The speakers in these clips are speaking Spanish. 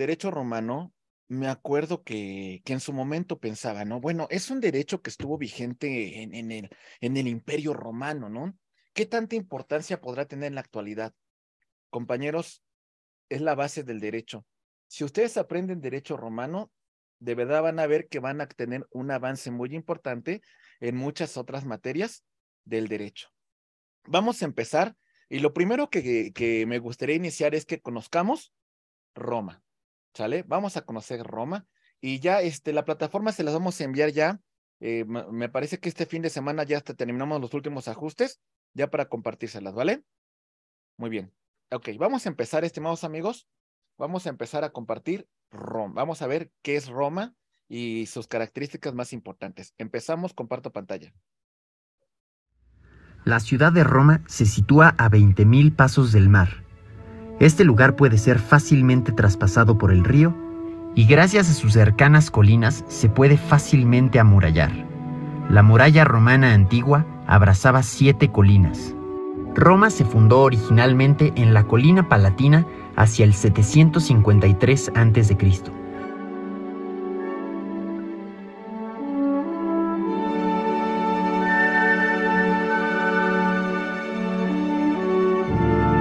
derecho romano, me acuerdo que, que, en su momento pensaba, ¿no? Bueno, es un derecho que estuvo vigente en, en, el, en el imperio romano, ¿no? ¿Qué tanta importancia podrá tener en la actualidad? Compañeros, es la base del derecho. Si ustedes aprenden derecho romano, de verdad van a ver que van a tener un avance muy importante en muchas otras materias del derecho. Vamos a empezar y lo primero que, que me gustaría iniciar es que conozcamos Roma. Vamos a conocer Roma y ya este, la plataforma se las vamos a enviar ya. Eh, me parece que este fin de semana ya hasta terminamos los últimos ajustes, ya para compartírselas, ¿vale? Muy bien. Ok, vamos a empezar, estimados amigos. Vamos a empezar a compartir Roma. Vamos a ver qué es Roma y sus características más importantes. Empezamos, comparto pantalla. La ciudad de Roma se sitúa a 20.000 pasos del mar este lugar puede ser fácilmente traspasado por el río y gracias a sus cercanas colinas se puede fácilmente amurallar. La muralla romana antigua abrazaba siete colinas. Roma se fundó originalmente en la colina palatina hacia el 753 a.C.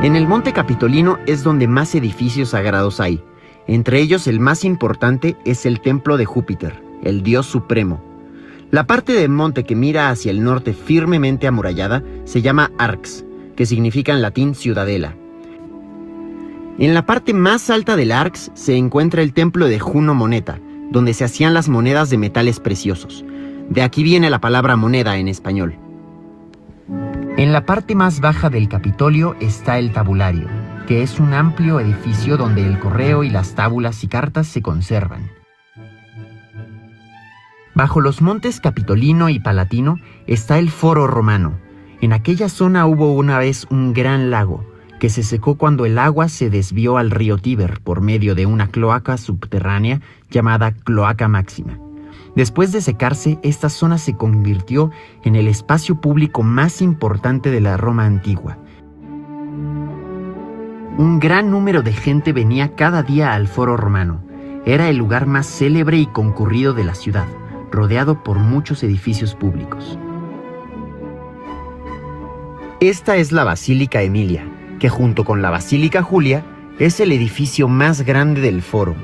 En el Monte Capitolino es donde más edificios sagrados hay. Entre ellos el más importante es el Templo de Júpiter, el Dios Supremo. La parte del monte que mira hacia el norte firmemente amurallada se llama Arx, que significa en latín ciudadela. En la parte más alta del Arx se encuentra el templo de Juno Moneta, donde se hacían las monedas de metales preciosos. De aquí viene la palabra moneda en español. En la parte más baja del Capitolio está el tabulario, que es un amplio edificio donde el correo y las tábulas y cartas se conservan. Bajo los montes Capitolino y Palatino está el Foro Romano. En aquella zona hubo una vez un gran lago, que se secó cuando el agua se desvió al río Tíber por medio de una cloaca subterránea llamada Cloaca Máxima. Después de secarse, esta zona se convirtió en el espacio público más importante de la Roma antigua. Un gran número de gente venía cada día al foro romano. Era el lugar más célebre y concurrido de la ciudad, rodeado por muchos edificios públicos. Esta es la Basílica Emilia, que junto con la Basílica Julia es el edificio más grande del foro.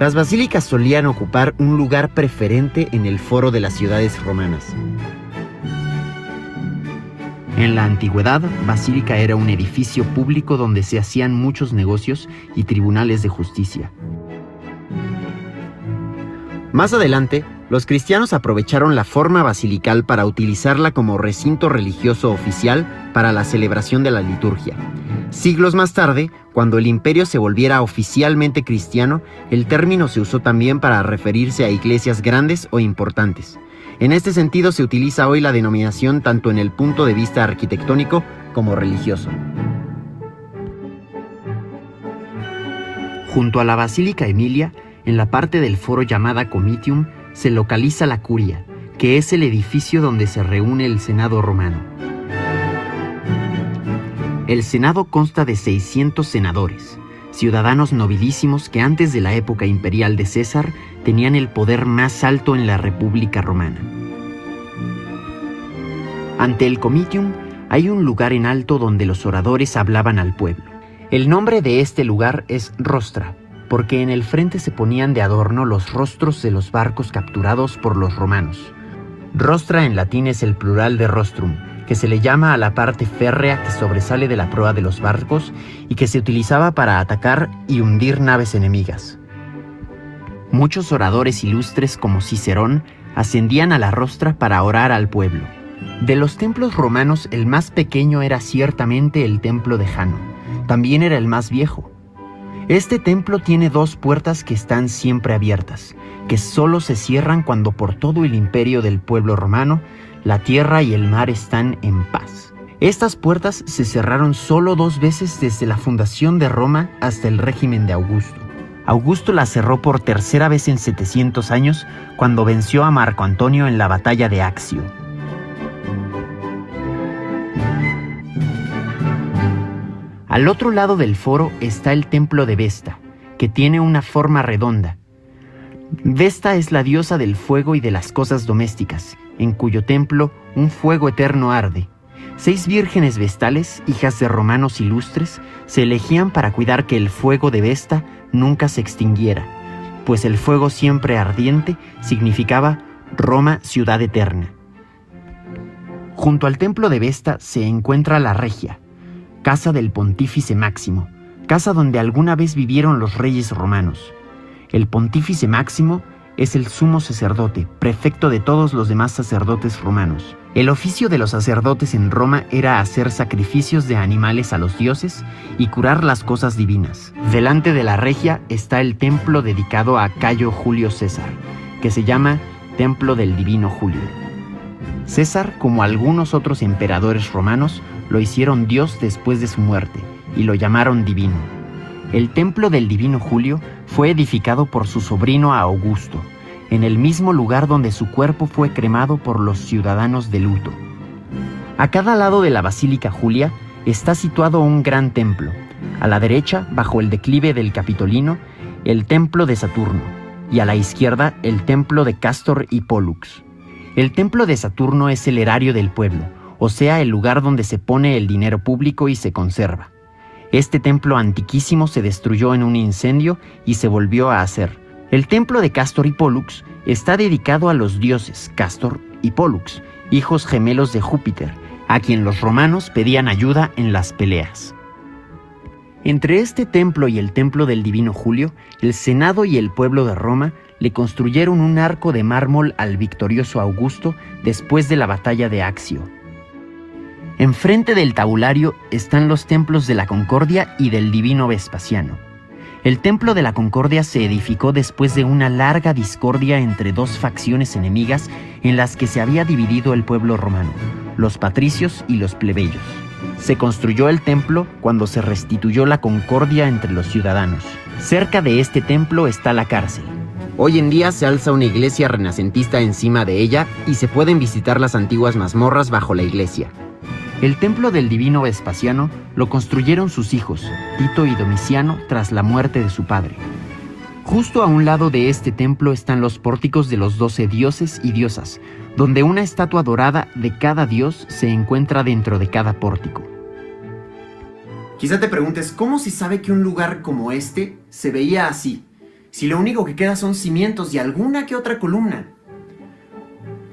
Las basílicas solían ocupar un lugar preferente en el foro de las ciudades romanas. En la antigüedad, basílica era un edificio público donde se hacían muchos negocios y tribunales de justicia. Más adelante, los cristianos aprovecharon la forma basilical para utilizarla como recinto religioso oficial para la celebración de la liturgia. Siglos más tarde, cuando el imperio se volviera oficialmente cristiano, el término se usó también para referirse a iglesias grandes o importantes. En este sentido se utiliza hoy la denominación tanto en el punto de vista arquitectónico como religioso. Junto a la Basílica Emilia, en la parte del foro llamada Comitium, se localiza la curia, que es el edificio donde se reúne el Senado romano. El Senado consta de 600 senadores, ciudadanos nobilísimos que antes de la época imperial de César tenían el poder más alto en la República Romana. Ante el comitium hay un lugar en alto donde los oradores hablaban al pueblo. El nombre de este lugar es Rostra, porque en el frente se ponían de adorno los rostros de los barcos capturados por los romanos. Rostra en latín es el plural de rostrum, que se le llama a la parte férrea que sobresale de la proa de los barcos y que se utilizaba para atacar y hundir naves enemigas. Muchos oradores ilustres como Cicerón ascendían a la rostra para orar al pueblo. De los templos romanos el más pequeño era ciertamente el templo de Jano, también era el más viejo, este templo tiene dos puertas que están siempre abiertas, que solo se cierran cuando por todo el imperio del pueblo romano, la tierra y el mar están en paz. Estas puertas se cerraron solo dos veces desde la fundación de Roma hasta el régimen de Augusto. Augusto la cerró por tercera vez en 700 años cuando venció a Marco Antonio en la batalla de Accio. Al otro lado del foro está el templo de Vesta, que tiene una forma redonda. Vesta es la diosa del fuego y de las cosas domésticas, en cuyo templo un fuego eterno arde. Seis vírgenes vestales, hijas de romanos ilustres, se elegían para cuidar que el fuego de Vesta nunca se extinguiera, pues el fuego siempre ardiente significaba Roma ciudad eterna. Junto al templo de Vesta se encuentra la Regia, casa del pontífice Máximo, casa donde alguna vez vivieron los reyes romanos. El pontífice Máximo es el sumo sacerdote, prefecto de todos los demás sacerdotes romanos. El oficio de los sacerdotes en Roma era hacer sacrificios de animales a los dioses y curar las cosas divinas. Delante de la regia está el templo dedicado a Cayo Julio César, que se llama Templo del Divino Julio. César, como algunos otros emperadores romanos, lo hicieron Dios después de su muerte y lo llamaron divino. El templo del divino Julio fue edificado por su sobrino Augusto, en el mismo lugar donde su cuerpo fue cremado por los ciudadanos de luto. A cada lado de la Basílica Julia está situado un gran templo. A la derecha, bajo el declive del Capitolino, el templo de Saturno, y a la izquierda el templo de Castor y Pollux. El templo de Saturno es el erario del pueblo, o sea, el lugar donde se pone el dinero público y se conserva. Este templo antiquísimo se destruyó en un incendio y se volvió a hacer. El templo de Castor y Pollux está dedicado a los dioses Castor y Pollux, hijos gemelos de Júpiter, a quien los romanos pedían ayuda en las peleas. Entre este templo y el templo del divino Julio, el Senado y el pueblo de Roma le construyeron un arco de mármol al victorioso Augusto después de la batalla de Axio, Enfrente del tabulario están los templos de la Concordia y del Divino Vespasiano. El Templo de la Concordia se edificó después de una larga discordia entre dos facciones enemigas en las que se había dividido el pueblo romano, los patricios y los plebeyos. Se construyó el templo cuando se restituyó la concordia entre los ciudadanos. Cerca de este templo está la cárcel. Hoy en día se alza una iglesia renacentista encima de ella y se pueden visitar las antiguas mazmorras bajo la iglesia. El templo del divino Vespasiano lo construyeron sus hijos, Tito y Domiciano, tras la muerte de su padre. Justo a un lado de este templo están los pórticos de los doce dioses y diosas, donde una estatua dorada de cada dios se encuentra dentro de cada pórtico. Quizá te preguntes, ¿cómo se sabe que un lugar como este se veía así? Si lo único que queda son cimientos y alguna que otra columna.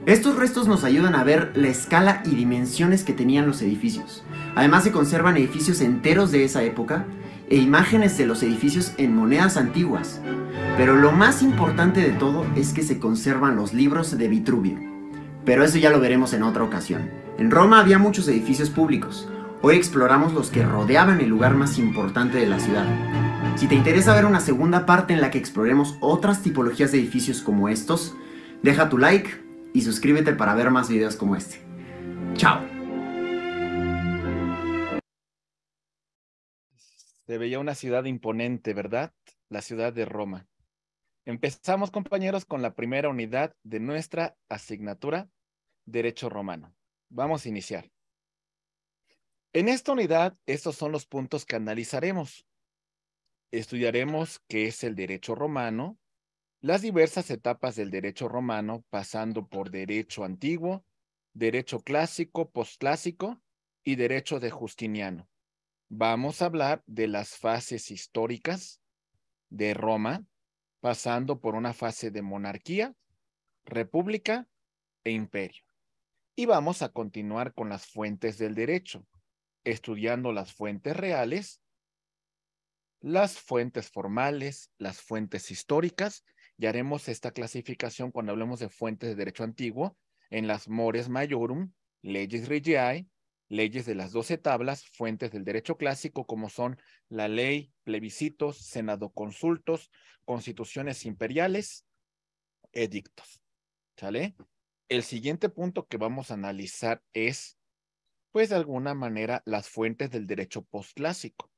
Estos restos nos ayudan a ver la escala y dimensiones que tenían los edificios. Además se conservan edificios enteros de esa época e imágenes de los edificios en monedas antiguas. Pero lo más importante de todo es que se conservan los libros de Vitruvio. Pero eso ya lo veremos en otra ocasión. En Roma había muchos edificios públicos. Hoy exploramos los que rodeaban el lugar más importante de la ciudad. Si te interesa ver una segunda parte en la que exploremos otras tipologías de edificios como estos, deja tu like, y suscríbete para ver más videos como este. ¡Chao! Se veía una ciudad imponente, ¿verdad? La ciudad de Roma. Empezamos, compañeros, con la primera unidad de nuestra asignatura, Derecho Romano. Vamos a iniciar. En esta unidad, estos son los puntos que analizaremos. Estudiaremos qué es el derecho romano, las diversas etapas del derecho romano, pasando por derecho antiguo, derecho clásico, postclásico y derecho de Justiniano. Vamos a hablar de las fases históricas de Roma, pasando por una fase de monarquía, república e imperio. Y vamos a continuar con las fuentes del derecho, estudiando las fuentes reales, las fuentes formales, las fuentes históricas y haremos esta clasificación cuando hablemos de fuentes de derecho antiguo en las mores majorum, leyes regiae, leyes de las doce tablas, fuentes del derecho clásico como son la ley, plebiscitos, senado consultos, constituciones imperiales, edictos. ¿Sale? El siguiente punto que vamos a analizar es, pues de alguna manera, las fuentes del derecho postclásico.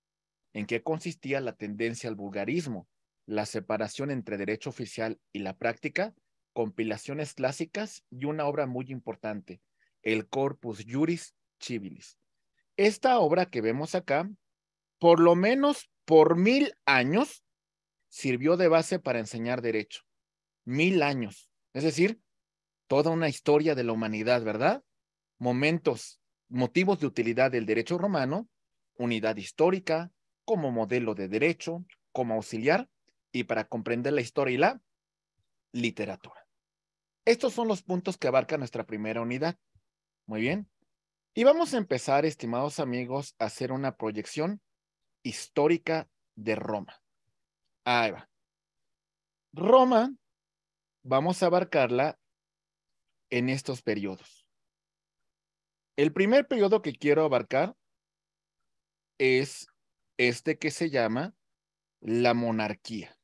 ¿En qué consistía la tendencia al vulgarismo? la separación entre derecho oficial y la práctica, compilaciones clásicas y una obra muy importante, el Corpus Juris Civilis. Esta obra que vemos acá, por lo menos por mil años, sirvió de base para enseñar derecho. Mil años. Es decir, toda una historia de la humanidad, ¿verdad? Momentos, motivos de utilidad del derecho romano, unidad histórica, como modelo de derecho, como auxiliar y para comprender la historia y la literatura. Estos son los puntos que abarca nuestra primera unidad. Muy bien. Y vamos a empezar, estimados amigos, a hacer una proyección histórica de Roma. Ahí va. Roma, vamos a abarcarla en estos periodos. El primer periodo que quiero abarcar es este que se llama la monarquía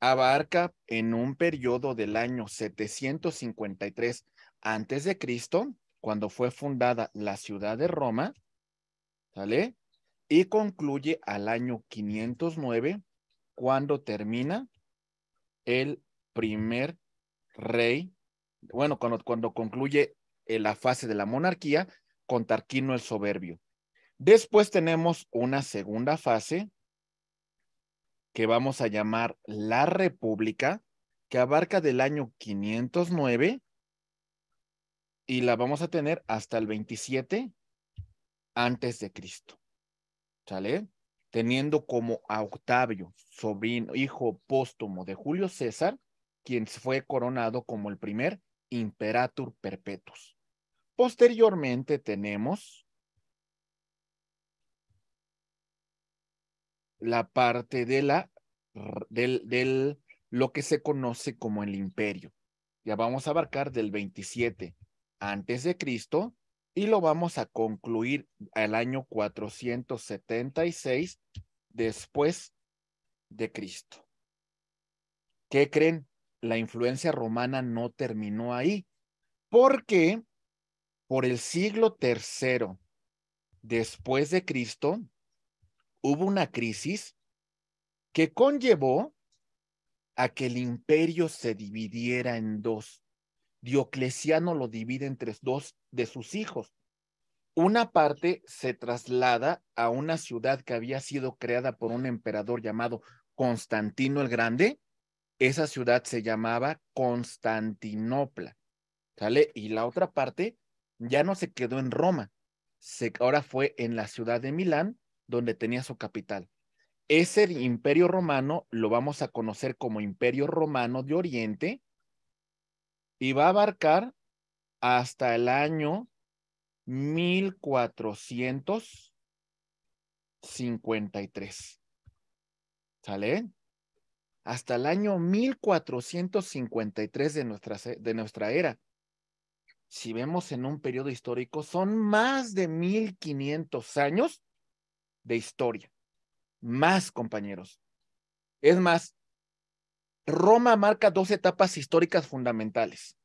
abarca en un periodo del año 753 antes de Cristo, cuando fue fundada la ciudad de Roma, ¿sale? Y concluye al año 509, cuando termina el primer rey, bueno, cuando, cuando concluye la fase de la monarquía con Tarquino el Soberbio. Después tenemos una segunda fase que vamos a llamar La República, que abarca del año 509 y la vamos a tener hasta el 27 antes de Cristo. ¿Sale? Teniendo como a Octavio, sobrino, hijo póstumo de Julio César, quien fue coronado como el primer imperator perpetus. Posteriormente tenemos la parte de la, del, del, lo que se conoce como el imperio. Ya vamos a abarcar del 27 antes de Cristo y lo vamos a concluir al año 476 después de Cristo. ¿Qué creen? La influencia romana no terminó ahí, porque por el siglo tercero después de Cristo, hubo una crisis que conllevó a que el imperio se dividiera en dos. Diocleciano lo divide entre dos de sus hijos. Una parte se traslada a una ciudad que había sido creada por un emperador llamado Constantino el Grande. Esa ciudad se llamaba Constantinopla. ¿Sale? Y la otra parte ya no se quedó en Roma. ahora fue en la ciudad de Milán donde tenía su capital. Ese imperio romano lo vamos a conocer como imperio romano de Oriente y va a abarcar hasta el año 1453. ¿Sale? Hasta el año 1453 de nuestra, de nuestra era. Si vemos en un periodo histórico, son más de 1500 años de historia. Más, compañeros. Es más, Roma marca dos etapas históricas fundamentales.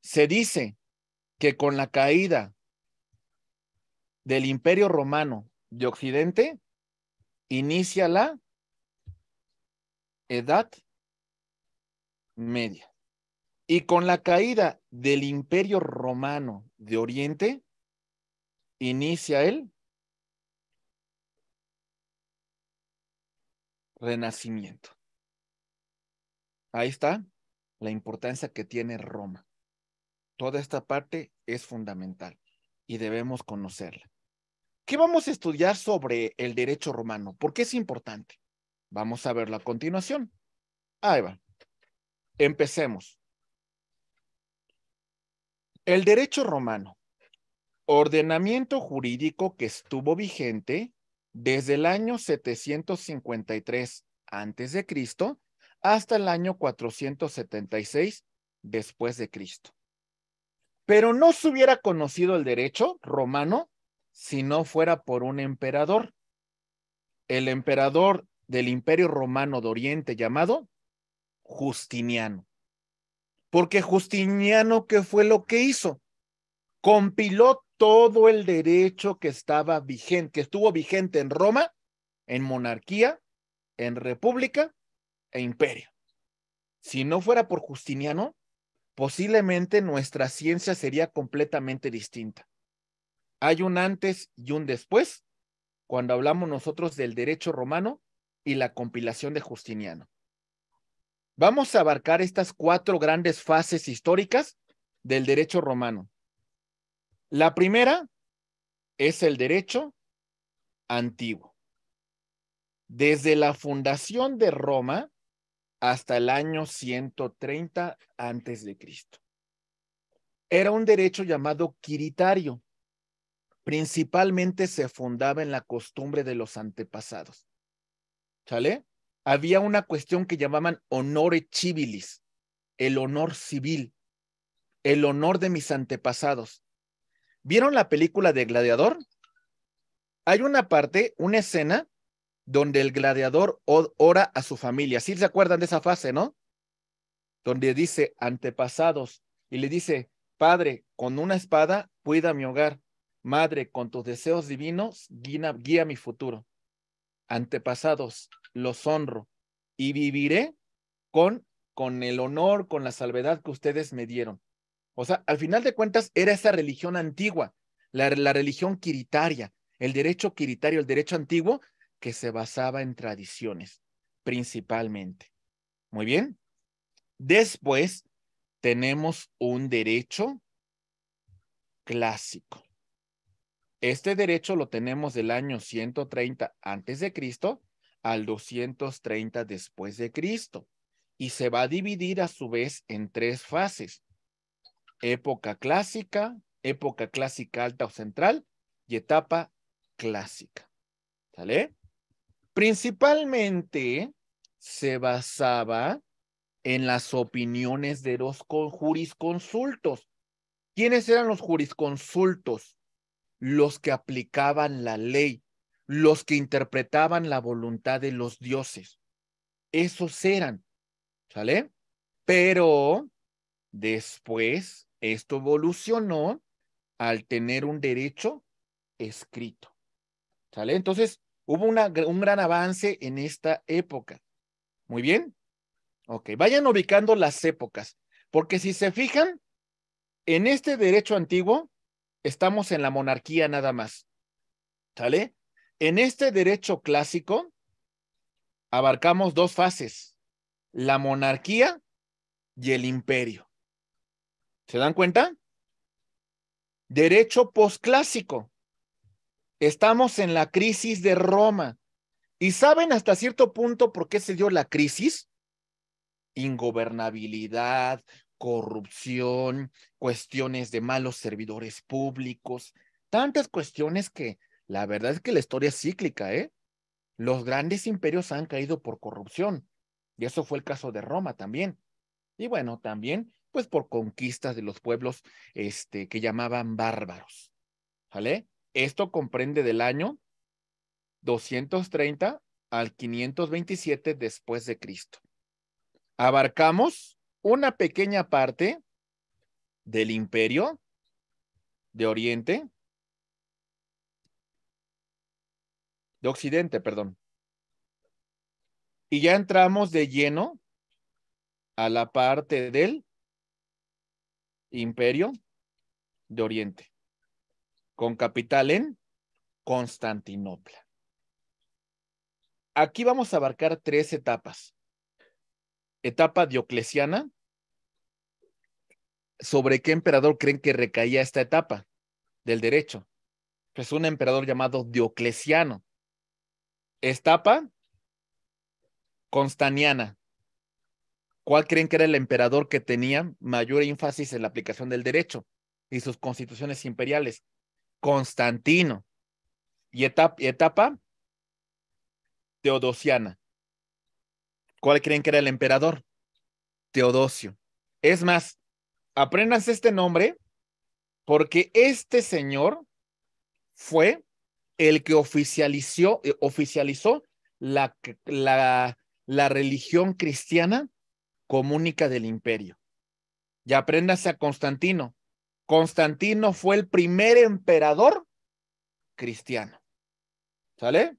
Se dice que con la caída del Imperio Romano de Occidente, inicia la Edad Media. Y con la caída del Imperio Romano de Oriente, inicia el renacimiento. Ahí está la importancia que tiene Roma. Toda esta parte es fundamental y debemos conocerla. ¿Qué vamos a estudiar sobre el derecho romano? ¿Por qué es importante? Vamos a verlo a continuación. Ahí va. Empecemos. El derecho romano, ordenamiento jurídico que estuvo vigente desde el año 753 antes de Cristo hasta el año 476 después de Cristo. Pero no se hubiera conocido el derecho romano si no fuera por un emperador. El emperador del Imperio Romano de Oriente llamado Justiniano. Porque Justiniano, ¿qué fue lo que hizo? Compiló todo el derecho que estaba vigente, que estuvo vigente en Roma, en monarquía, en república e imperio. Si no fuera por Justiniano, posiblemente nuestra ciencia sería completamente distinta. Hay un antes y un después cuando hablamos nosotros del derecho romano y la compilación de Justiniano. Vamos a abarcar estas cuatro grandes fases históricas del derecho romano. La primera es el derecho antiguo. Desde la fundación de Roma hasta el año 130 antes de Cristo. Era un derecho llamado quiritario. Principalmente se fundaba en la costumbre de los antepasados. ¿Sale? Había una cuestión que llamaban honore civilis, el honor civil, el honor de mis antepasados ¿Vieron la película de Gladiador? Hay una parte, una escena, donde el gladiador ora a su familia. ¿Sí se acuerdan de esa fase, no? Donde dice antepasados y le dice, Padre, con una espada cuida mi hogar. Madre, con tus deseos divinos, guía, guía mi futuro. Antepasados, los honro y viviré con, con el honor, con la salvedad que ustedes me dieron. O sea, al final de cuentas era esa religión antigua, la, religión quiritaria, el derecho quiritario, el derecho antiguo, que se basaba en tradiciones, principalmente. Muy bien. Después tenemos un derecho clásico. Este derecho lo tenemos del año 130 antes de Cristo al 230 después de Cristo y se va a dividir a su vez en tres fases época clásica, época clásica alta o central y etapa clásica. ¿Sale? Principalmente se basaba en las opiniones de los jurisconsultos. ¿Quiénes eran los jurisconsultos? Los que aplicaban la ley, los que interpretaban la voluntad de los dioses. Esos eran, ¿sale? Pero después esto evolucionó al tener un derecho escrito. ¿Sale? Entonces, hubo un gran avance en esta época. Muy bien. Ok, vayan ubicando las épocas, porque si se fijan, en este derecho antiguo estamos en la monarquía nada más. ¿Sale? En este derecho clásico abarcamos dos fases, la monarquía y el imperio. ¿Se dan cuenta? Derecho posclásico. Estamos en la crisis de Roma. ¿Y saben hasta cierto punto por qué se dio la crisis? Ingobernabilidad, corrupción, cuestiones de malos servidores públicos, tantas cuestiones que la verdad es que la historia es cíclica, ¿eh? Los grandes imperios han caído por corrupción. Y eso fue el caso de Roma también. Y bueno, también pues por conquistas de los pueblos este, que llamaban bárbaros. ¿Vale? Esto comprende del año 230 al 527 después de Cristo. Abarcamos una pequeña parte del imperio de Oriente, de Occidente, perdón. Y ya entramos de lleno a la parte del imperio de Oriente, con capital en Constantinopla. Aquí vamos a abarcar tres etapas. Etapa dioclesiana. ¿Sobre qué emperador creen que recaía esta etapa del derecho? Pues un emperador llamado Dioclesiano. Etapa constaniana, ¿Cuál creen que era el emperador que tenía mayor énfasis en la aplicación del derecho y sus constituciones imperiales? Constantino. Y etapa, teodosiana. ¿Cuál creen que era el emperador? Teodosio. Es más, aprendas este nombre porque este señor fue el que oficializó, eh, la religión cristiana comúnica del imperio. Y apréndase a Constantino. Constantino fue el primer emperador cristiano. ¿Sale?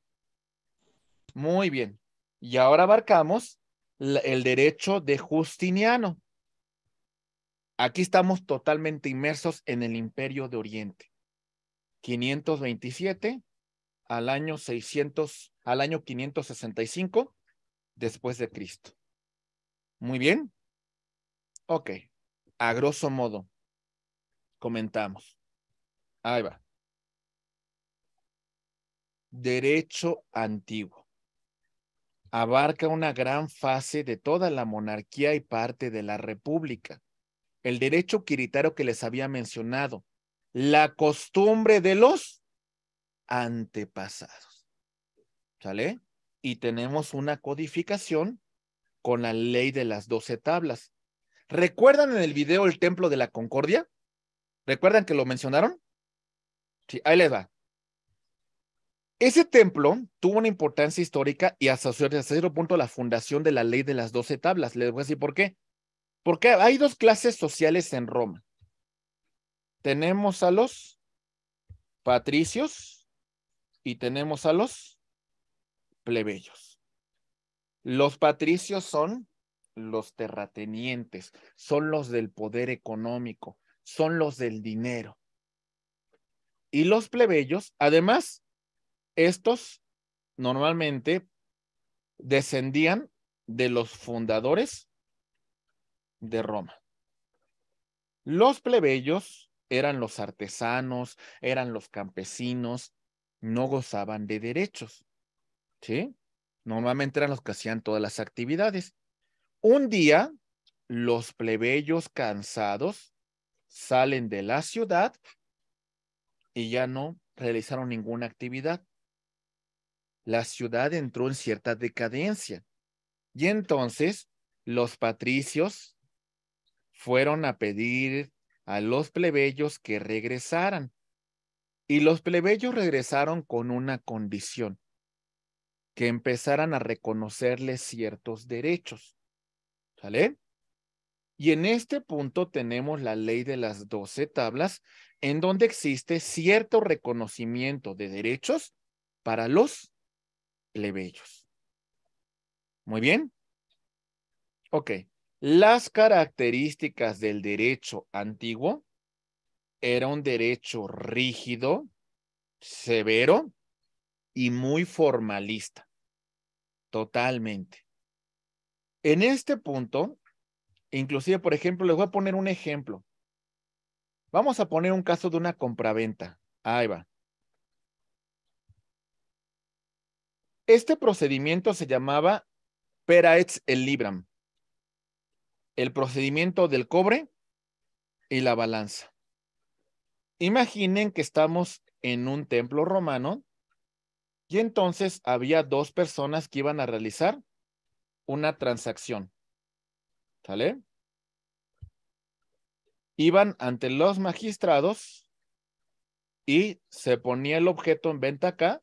Muy bien. Y ahora abarcamos el derecho de Justiniano. Aquí estamos totalmente inmersos en el imperio de Oriente. 527 al año 600, al año 565 después de Cristo. Muy bien. Ok. A grosso modo, comentamos. Ahí va. Derecho antiguo. Abarca una gran fase de toda la monarquía y parte de la república. El derecho quiritario que les había mencionado. La costumbre de los antepasados. ¿Sale? Y tenemos una codificación con la ley de las doce tablas. ¿Recuerdan en el video el templo de la Concordia? ¿Recuerdan que lo mencionaron? Sí, ahí les va. Ese templo tuvo una importancia histórica y hasta cierto punto la fundación de la ley de las doce tablas. Les voy a decir por qué. Porque hay dos clases sociales en Roma. Tenemos a los patricios y tenemos a los plebeyos. Los patricios son los terratenientes, son los del poder económico, son los del dinero. Y los plebeyos, además, estos normalmente descendían de los fundadores de Roma. Los plebeyos eran los artesanos, eran los campesinos, no gozaban de derechos. ¿Sí? Normalmente eran los que hacían todas las actividades. Un día, los plebeyos cansados salen de la ciudad y ya no realizaron ninguna actividad. La ciudad entró en cierta decadencia. Y entonces los patricios fueron a pedir a los plebeyos que regresaran. Y los plebeyos regresaron con una condición que empezaran a reconocerle ciertos derechos. ¿Sale? Y en este punto tenemos la ley de las doce tablas, en donde existe cierto reconocimiento de derechos para los plebeyos. Muy bien. Ok. Las características del derecho antiguo era un derecho rígido, severo y muy formalista. Totalmente. En este punto, inclusive, por ejemplo, les voy a poner un ejemplo. Vamos a poner un caso de una compraventa. Ahí va. Este procedimiento se llamaba Peraetz el Libram, el procedimiento del cobre y la balanza. Imaginen que estamos en un templo romano y entonces había dos personas que iban a realizar una transacción. ¿Sale? Iban ante los magistrados y se ponía el objeto en venta acá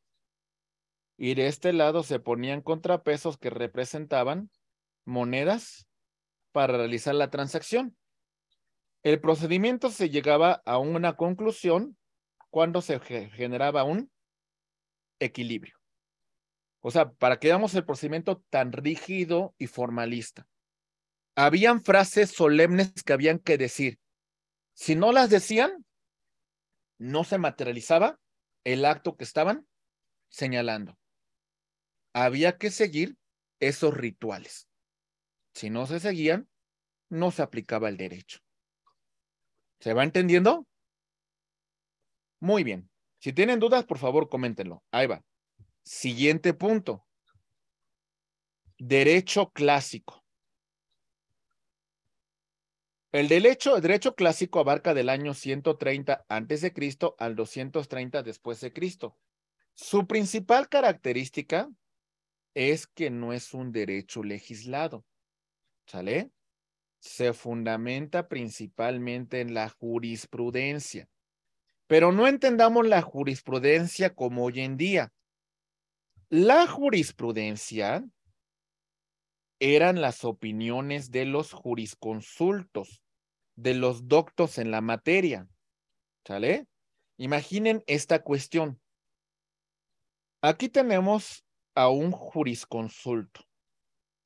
y de este lado se ponían contrapesos que representaban monedas para realizar la transacción. El procedimiento se llegaba a una conclusión cuando se generaba un equilibrio. O sea, para que veamos el procedimiento tan rígido y formalista. Habían frases solemnes que habían que decir. Si no las decían, no se materializaba el acto que estaban señalando. Había que seguir esos rituales. Si no se seguían, no se aplicaba el derecho. ¿Se va entendiendo? Muy bien. Si tienen dudas, por favor, coméntenlo. Ahí va. Siguiente punto. Derecho clásico. El derecho, el derecho clásico abarca del año 130 antes de Cristo al 230 después de Cristo. Su principal característica es que no es un derecho legislado. ¿Sale? Se fundamenta principalmente en la jurisprudencia. Pero no entendamos la jurisprudencia como hoy en día. La jurisprudencia eran las opiniones de los jurisconsultos, de los doctos en la materia. ¿Sale? Imaginen esta cuestión. Aquí tenemos a un jurisconsulto,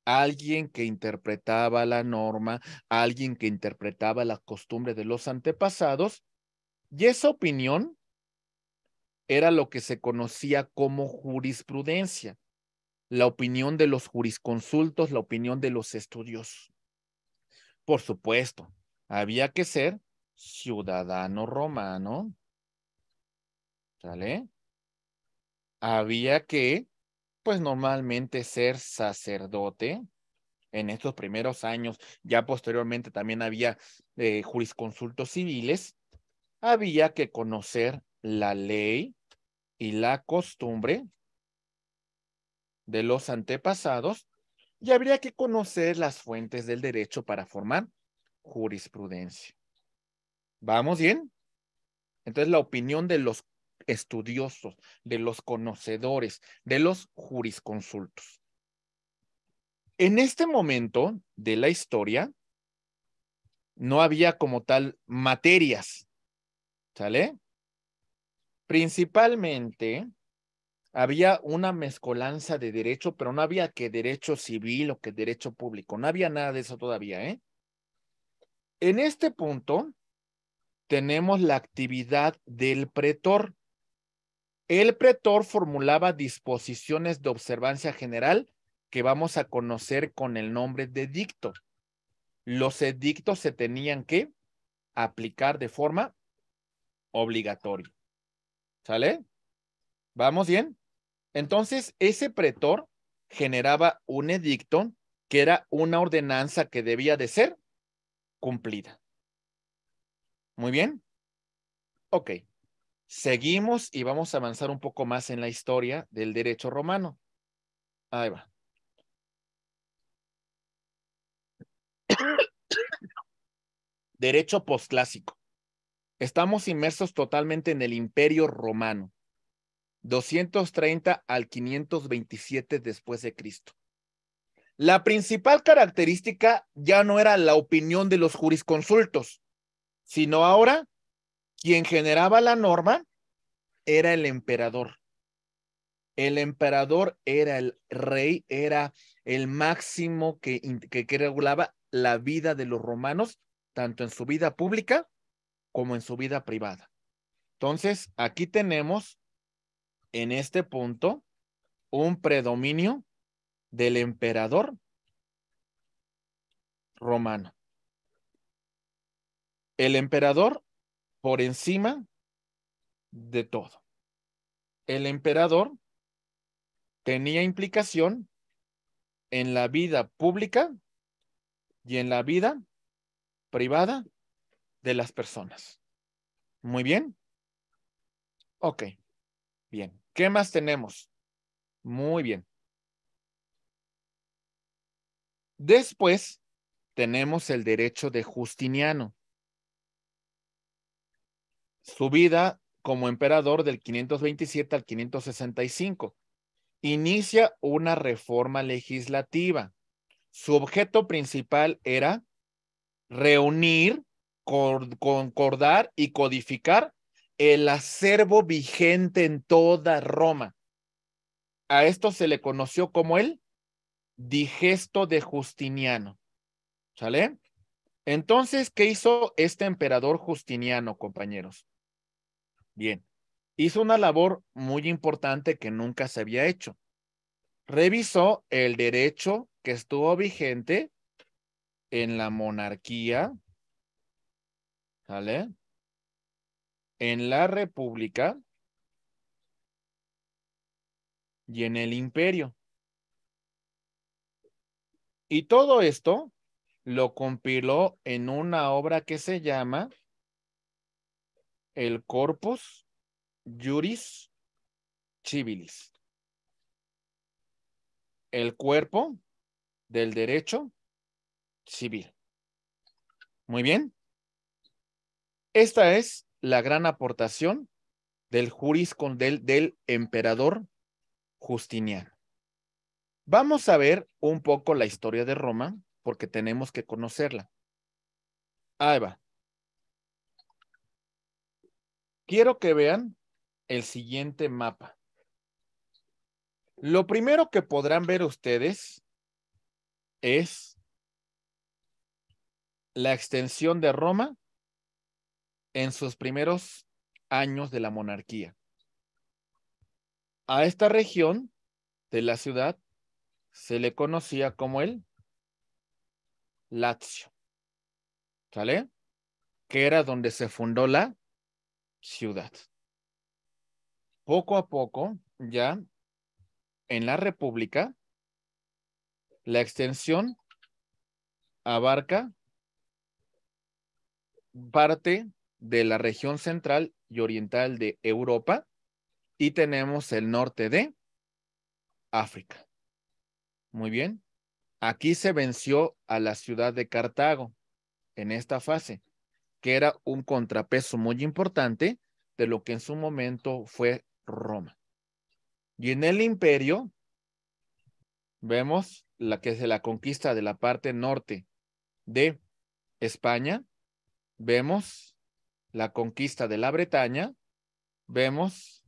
alguien que interpretaba la norma, alguien que interpretaba la costumbre de los antepasados y esa opinión era lo que se conocía como jurisprudencia, la opinión de los jurisconsultos, la opinión de los estudios. Por supuesto, había que ser ciudadano romano. ¿Sale? Había que, pues normalmente, ser sacerdote en estos primeros años. Ya posteriormente también había eh, jurisconsultos civiles había que conocer la ley y la costumbre de los antepasados y habría que conocer las fuentes del derecho para formar jurisprudencia. ¿Vamos bien? Entonces la opinión de los estudiosos, de los conocedores, de los jurisconsultos. En este momento de la historia, no había como tal materias ¿Sale? Principalmente había una mezcolanza de derecho, pero no había que derecho civil o que derecho público, no había nada de eso todavía, ¿eh? En este punto tenemos la actividad del pretor. El pretor formulaba disposiciones de observancia general que vamos a conocer con el nombre de dicto. Los edictos se tenían que aplicar de forma obligatorio. ¿Sale? ¿Vamos bien? Entonces, ese pretor generaba un edicto que era una ordenanza que debía de ser cumplida. Muy bien. Ok. Seguimos y vamos a avanzar un poco más en la historia del derecho romano. Ahí va. derecho posclásico. Estamos inmersos totalmente en el imperio romano, 230 al 527 después de Cristo. La principal característica ya no era la opinión de los jurisconsultos, sino ahora quien generaba la norma era el emperador. El emperador era el rey, era el máximo que, que, que regulaba la vida de los romanos, tanto en su vida pública como en su vida privada. Entonces, aquí tenemos en este punto un predominio del emperador romano. El emperador por encima de todo. El emperador tenía implicación en la vida pública y en la vida privada de las personas. Muy bien. Ok. Bien. ¿Qué más tenemos? Muy bien. Después tenemos el derecho de Justiniano. Su vida como emperador del 527 al 565. Inicia una reforma legislativa. Su objeto principal era reunir concordar y codificar el acervo vigente en toda Roma. A esto se le conoció como el digesto de Justiniano. ¿Sale? Entonces, ¿qué hizo este emperador Justiniano, compañeros? Bien, hizo una labor muy importante que nunca se había hecho. Revisó el derecho que estuvo vigente en la monarquía en la República y en el imperio. Y todo esto lo compiló en una obra que se llama El Corpus Juris Civilis. El cuerpo del derecho civil. Muy bien. Esta es la gran aportación del juriscondel del, emperador Justiniano. Vamos a ver un poco la historia de Roma porque tenemos que conocerla. Ahí va. Quiero que vean el siguiente mapa. Lo primero que podrán ver ustedes es la extensión de Roma en sus primeros años de la monarquía. A esta región de la ciudad se le conocía como el Lazio, ¿sale? Que era donde se fundó la ciudad. Poco a poco, ya en la República, la extensión abarca parte de la región central y oriental de Europa y tenemos el norte de África. Muy bien. Aquí se venció a la ciudad de Cartago en esta fase, que era un contrapeso muy importante de lo que en su momento fue Roma. Y en el imperio vemos la que es la conquista de la parte norte de España, vemos la conquista de la Bretaña, vemos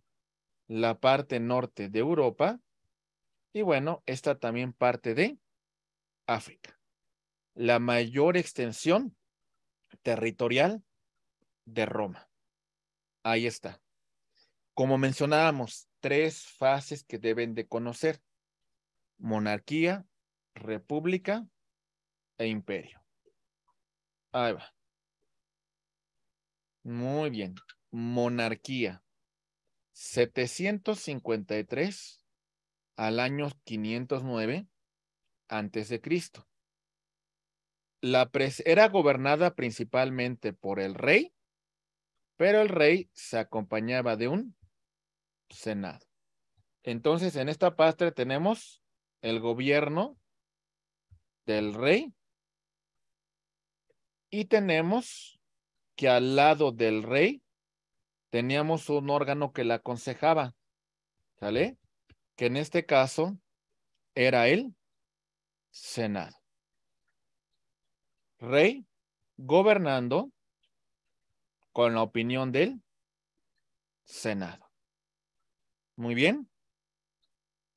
la parte norte de Europa y bueno, esta también parte de África. La mayor extensión territorial de Roma. Ahí está. Como mencionábamos, tres fases que deben de conocer. Monarquía, república e imperio. Ahí va. Muy bien. Monarquía. 753 al año 509 antes de Cristo. La era gobernada principalmente por el rey, pero el rey se acompañaba de un senado. Entonces, en esta pastre tenemos el gobierno del rey y tenemos que al lado del rey teníamos un órgano que le aconsejaba, ¿sale? Que en este caso era el Senado. Rey gobernando con la opinión del Senado. Muy bien.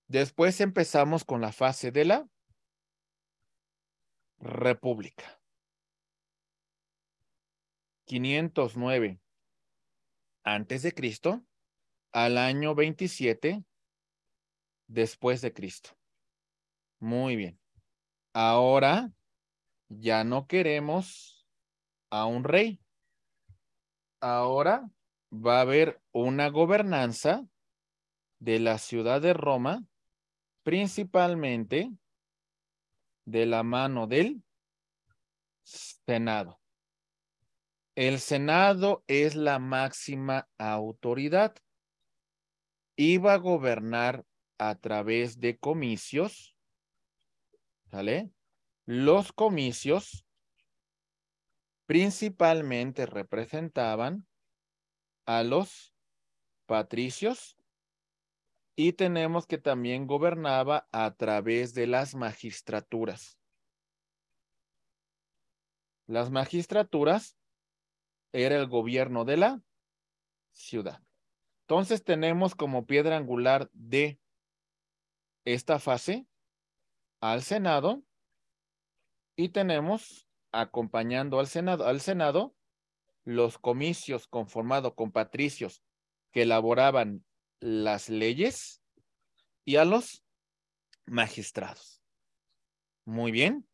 Después empezamos con la fase de la República. 509 antes de Cristo al año 27 después de Cristo. Muy bien. Ahora ya no queremos a un rey. Ahora va a haber una gobernanza de la ciudad de Roma, principalmente de la mano del Senado. El Senado es la máxima autoridad. Iba a gobernar a través de comicios. ¿Sale? Los comicios principalmente representaban a los patricios y tenemos que también gobernaba a través de las magistraturas. Las magistraturas era el gobierno de la ciudad. Entonces tenemos como piedra angular de esta fase al Senado y tenemos acompañando al Senado, al Senado los comicios conformados con patricios que elaboraban las leyes y a los magistrados. Muy bien.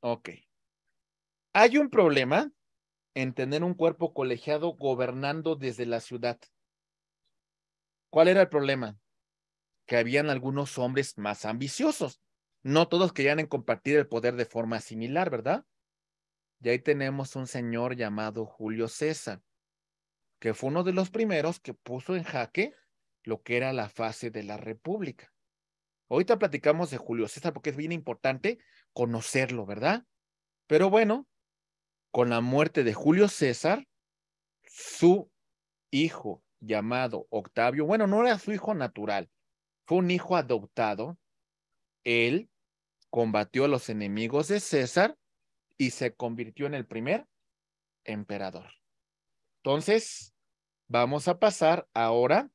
Ok. Hay un problema en tener un cuerpo colegiado gobernando desde la ciudad. ¿Cuál era el problema? Que habían algunos hombres más ambiciosos. No todos querían compartir el poder de forma similar, ¿verdad? Y ahí tenemos un señor llamado Julio César, que fue uno de los primeros que puso en jaque lo que era la fase de la República. Ahorita platicamos de Julio César porque es bien importante conocerlo, ¿verdad? Pero bueno, con la muerte de Julio César, su hijo llamado Octavio, bueno, no era su hijo natural, fue un hijo adoptado, él combatió a los enemigos de César y se convirtió en el primer emperador. Entonces, vamos a pasar ahora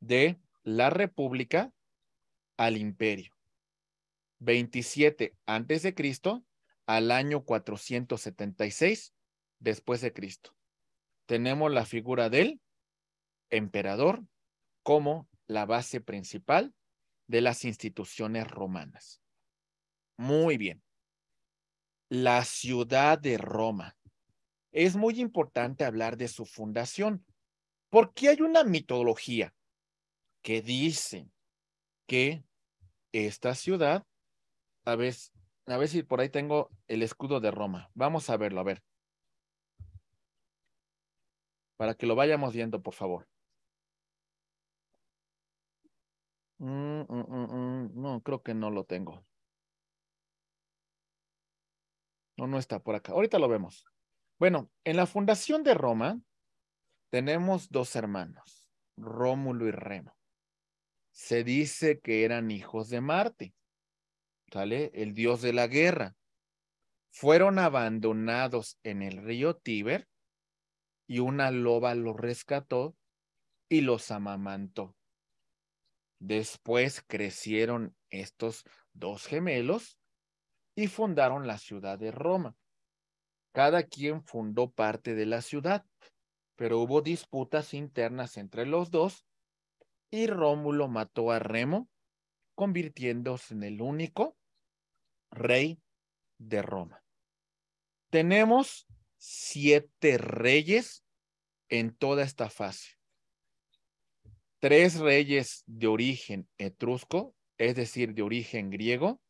de la república al imperio. 27 antes de Cristo al año 476 después de Cristo. Tenemos la figura del emperador como la base principal de las instituciones romanas. Muy bien. La ciudad de Roma. Es muy importante hablar de su fundación, porque hay una mitología que dice que esta ciudad, a veces a ver si por ahí tengo el escudo de Roma. Vamos a verlo, a ver. Para que lo vayamos viendo, por favor. Mm, mm, mm, no, creo que no lo tengo. No, no está por acá. Ahorita lo vemos. Bueno, en la fundación de Roma tenemos dos hermanos, Rómulo y Remo. Se dice que eran hijos de Marte. El dios de la guerra. Fueron abandonados en el río Tíber y una loba los rescató y los amamantó. Después crecieron estos dos gemelos y fundaron la ciudad de Roma. Cada quien fundó parte de la ciudad, pero hubo disputas internas entre los dos y Rómulo mató a Remo, convirtiéndose en el único rey de Roma. Tenemos siete reyes en toda esta fase. Tres reyes de origen etrusco, es decir, de origen griego,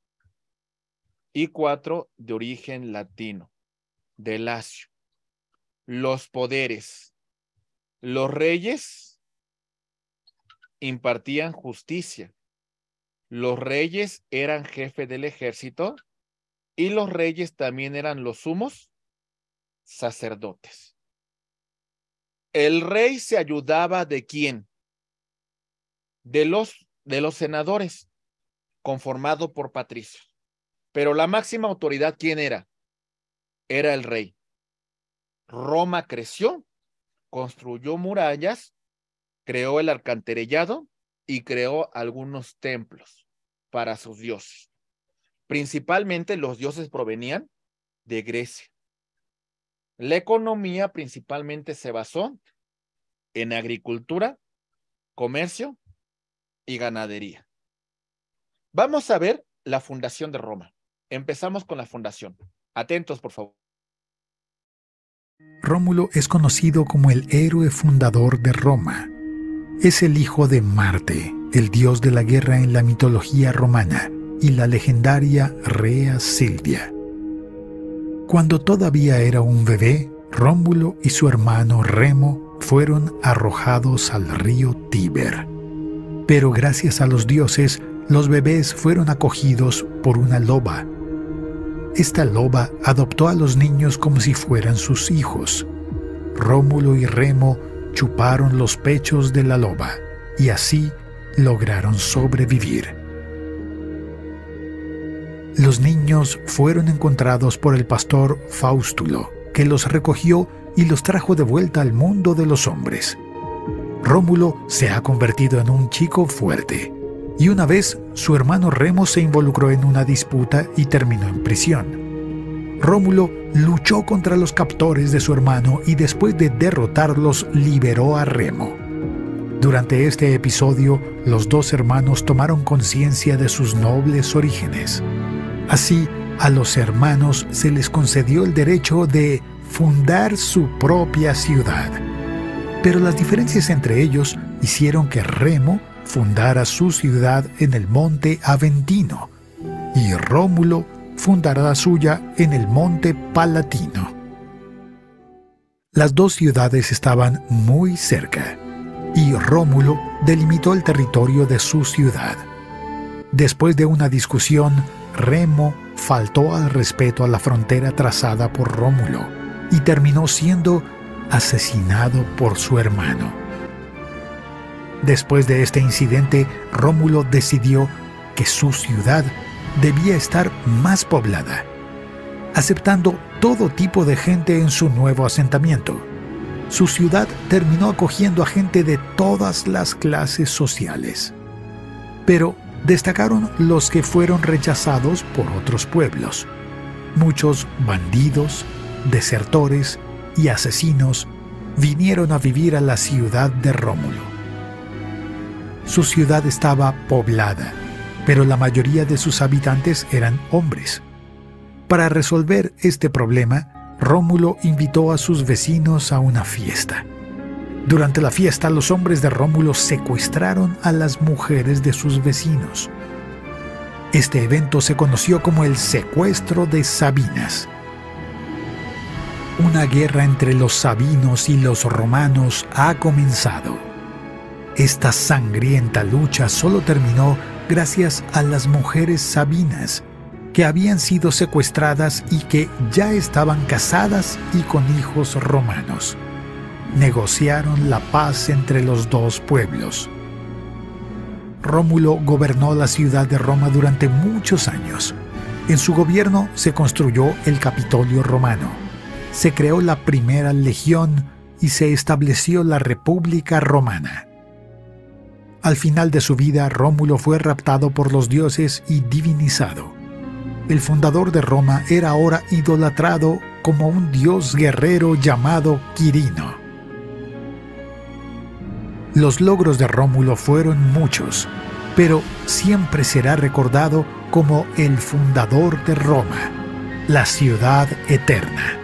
y cuatro de origen latino, de Lacio. Los poderes. Los reyes impartían justicia, los reyes eran jefe del ejército y los reyes también eran los sumos sacerdotes. El rey se ayudaba de quién? De los, de los senadores, conformado por patricios. Pero la máxima autoridad, ¿quién era? Era el rey. Roma creció, construyó murallas, creó el alcantarillado y creó algunos templos para sus dioses. Principalmente los dioses provenían de Grecia. La economía principalmente se basó en agricultura, comercio y ganadería. Vamos a ver la fundación de Roma. Empezamos con la fundación. Atentos, por favor. Rómulo es conocido como el héroe fundador de Roma es el hijo de Marte, el dios de la guerra en la mitología romana y la legendaria Rea Silvia. Cuando todavía era un bebé, Rómulo y su hermano Remo fueron arrojados al río Tíber. Pero gracias a los dioses, los bebés fueron acogidos por una loba. Esta loba adoptó a los niños como si fueran sus hijos. Rómulo y Remo chuparon los pechos de la loba y así lograron sobrevivir. Los niños fueron encontrados por el pastor Faustulo, que los recogió y los trajo de vuelta al mundo de los hombres. Rómulo se ha convertido en un chico fuerte, y una vez su hermano Remo se involucró en una disputa y terminó en prisión. Rómulo luchó contra los captores de su hermano y después de derrotarlos liberó a Remo. Durante este episodio, los dos hermanos tomaron conciencia de sus nobles orígenes. Así, a los hermanos se les concedió el derecho de fundar su propia ciudad. Pero las diferencias entre ellos hicieron que Remo fundara su ciudad en el monte Aventino y Rómulo fundará la suya en el monte Palatino. Las dos ciudades estaban muy cerca, y Rómulo delimitó el territorio de su ciudad. Después de una discusión, Remo faltó al respeto a la frontera trazada por Rómulo y terminó siendo asesinado por su hermano. Después de este incidente, Rómulo decidió que su ciudad debía estar más poblada, aceptando todo tipo de gente en su nuevo asentamiento. Su ciudad terminó acogiendo a gente de todas las clases sociales. Pero destacaron los que fueron rechazados por otros pueblos. Muchos bandidos, desertores y asesinos vinieron a vivir a la ciudad de Rómulo. Su ciudad estaba poblada pero la mayoría de sus habitantes eran hombres. Para resolver este problema, Rómulo invitó a sus vecinos a una fiesta. Durante la fiesta, los hombres de Rómulo secuestraron a las mujeres de sus vecinos. Este evento se conoció como el secuestro de Sabinas. Una guerra entre los sabinos y los romanos ha comenzado. Esta sangrienta lucha solo terminó gracias a las mujeres sabinas que habían sido secuestradas y que ya estaban casadas y con hijos romanos. Negociaron la paz entre los dos pueblos. Rómulo gobernó la ciudad de Roma durante muchos años. En su gobierno se construyó el Capitolio romano. Se creó la primera legión y se estableció la República romana. Al final de su vida, Rómulo fue raptado por los dioses y divinizado. El fundador de Roma era ahora idolatrado como un dios guerrero llamado Quirino. Los logros de Rómulo fueron muchos, pero siempre será recordado como el fundador de Roma, la ciudad eterna.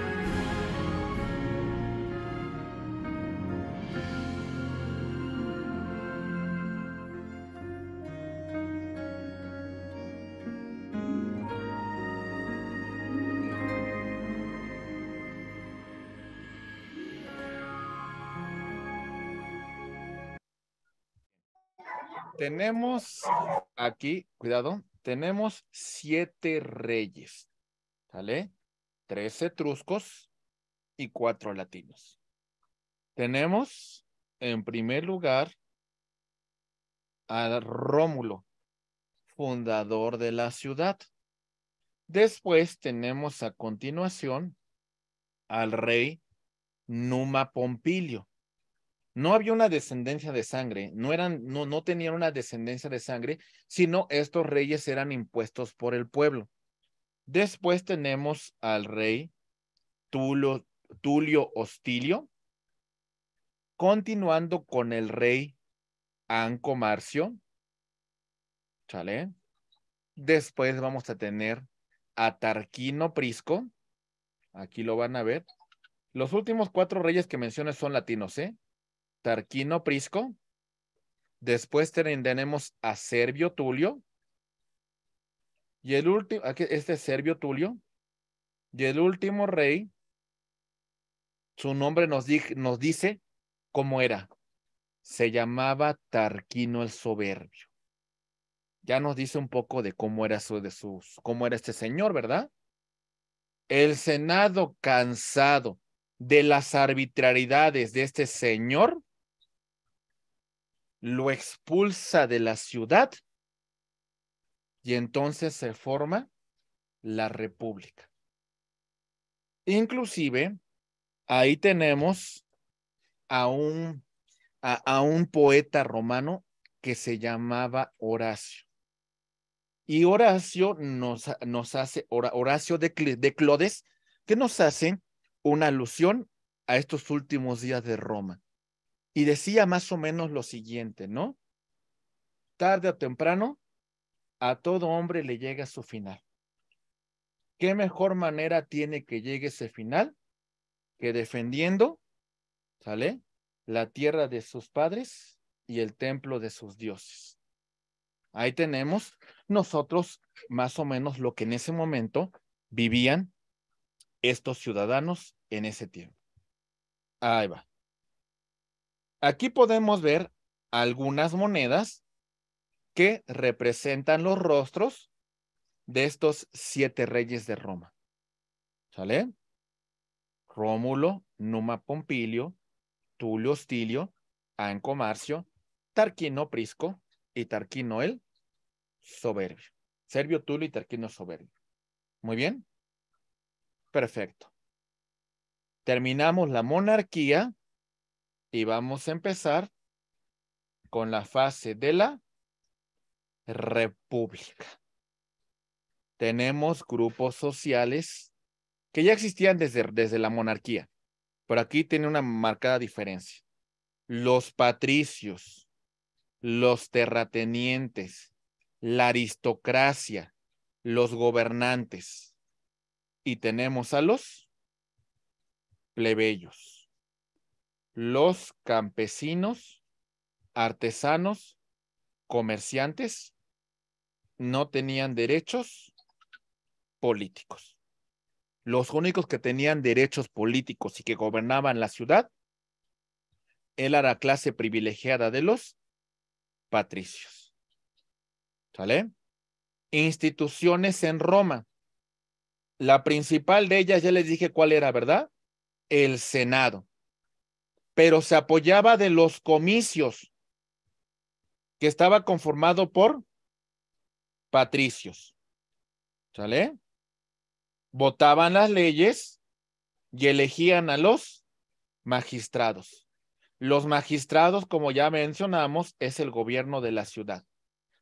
tenemos aquí, cuidado, tenemos siete reyes, ¿sale? Tres etruscos y cuatro latinos. Tenemos, en primer lugar, a Rómulo, fundador de la ciudad. Después tenemos a continuación al rey Numa Pompilio, no había una descendencia de sangre, no, eran, no, tenían una descendencia de sangre, sino estos reyes eran impuestos por el pueblo. Después tenemos al rey Tulio, Tulio Hostilio, continuando con el rey Anco Marcio, ¿sale? Después vamos a tener a Tarquino Prisco, aquí lo van a ver. Los últimos cuatro reyes que mencioné son latinos, ¿eh? Tarquino Prisco. Después tenemos a Servio Tulio. Y el último, este es Servio Tulio. Y el último rey, su nombre nos, nos dice cómo era. Se llamaba Tarquino el Soberbio. Ya nos dice un poco de cómo era, su, de sus, cómo era este señor, ¿verdad? El Senado cansado de las arbitrariedades de este señor lo expulsa de la ciudad y entonces se forma la república. Inclusive, ahí tenemos a un, a, un poeta romano que se llamaba Horacio. Y Horacio nos, hace, Horacio de, de Clodes, que nos hace una alusión a estos últimos días de Roma y decía más o menos lo siguiente, ¿no? Tarde o temprano, a todo hombre le llega su final. ¿Qué mejor manera tiene que llegue ese final que defendiendo, ¿sale? La tierra de sus padres y el templo de sus dioses. Ahí tenemos nosotros más o menos lo que en ese momento vivían estos ciudadanos en ese tiempo. Ahí va. Aquí podemos ver algunas monedas que representan los rostros de estos siete reyes de Roma. ¿Sale? Rómulo, Numa Pompilio, Tulio Hostilio, Anco Marcio, Tarquino Prisco y Tarquino el Soberbio. Servio Tulio y Tarquino Soberbio. Muy bien. Perfecto. Terminamos la monarquía y vamos a empezar con la fase de la república. Tenemos grupos sociales que ya existían desde, desde la monarquía, pero aquí tiene una marcada diferencia. Los patricios, los terratenientes, la aristocracia, los gobernantes y tenemos a los plebeyos los campesinos, artesanos, comerciantes, no tenían derechos políticos. Los únicos que tenían derechos políticos y que gobernaban la ciudad él era la clase privilegiada de los patricios. ¿Sale? Instituciones en Roma. La principal de ellas, ya les dije cuál era, ¿verdad? El Senado pero se apoyaba de los comicios, que estaba conformado por patricios. ¿Sale? Votaban las leyes y elegían a los magistrados. Los magistrados, como ya mencionamos, es el gobierno de la ciudad.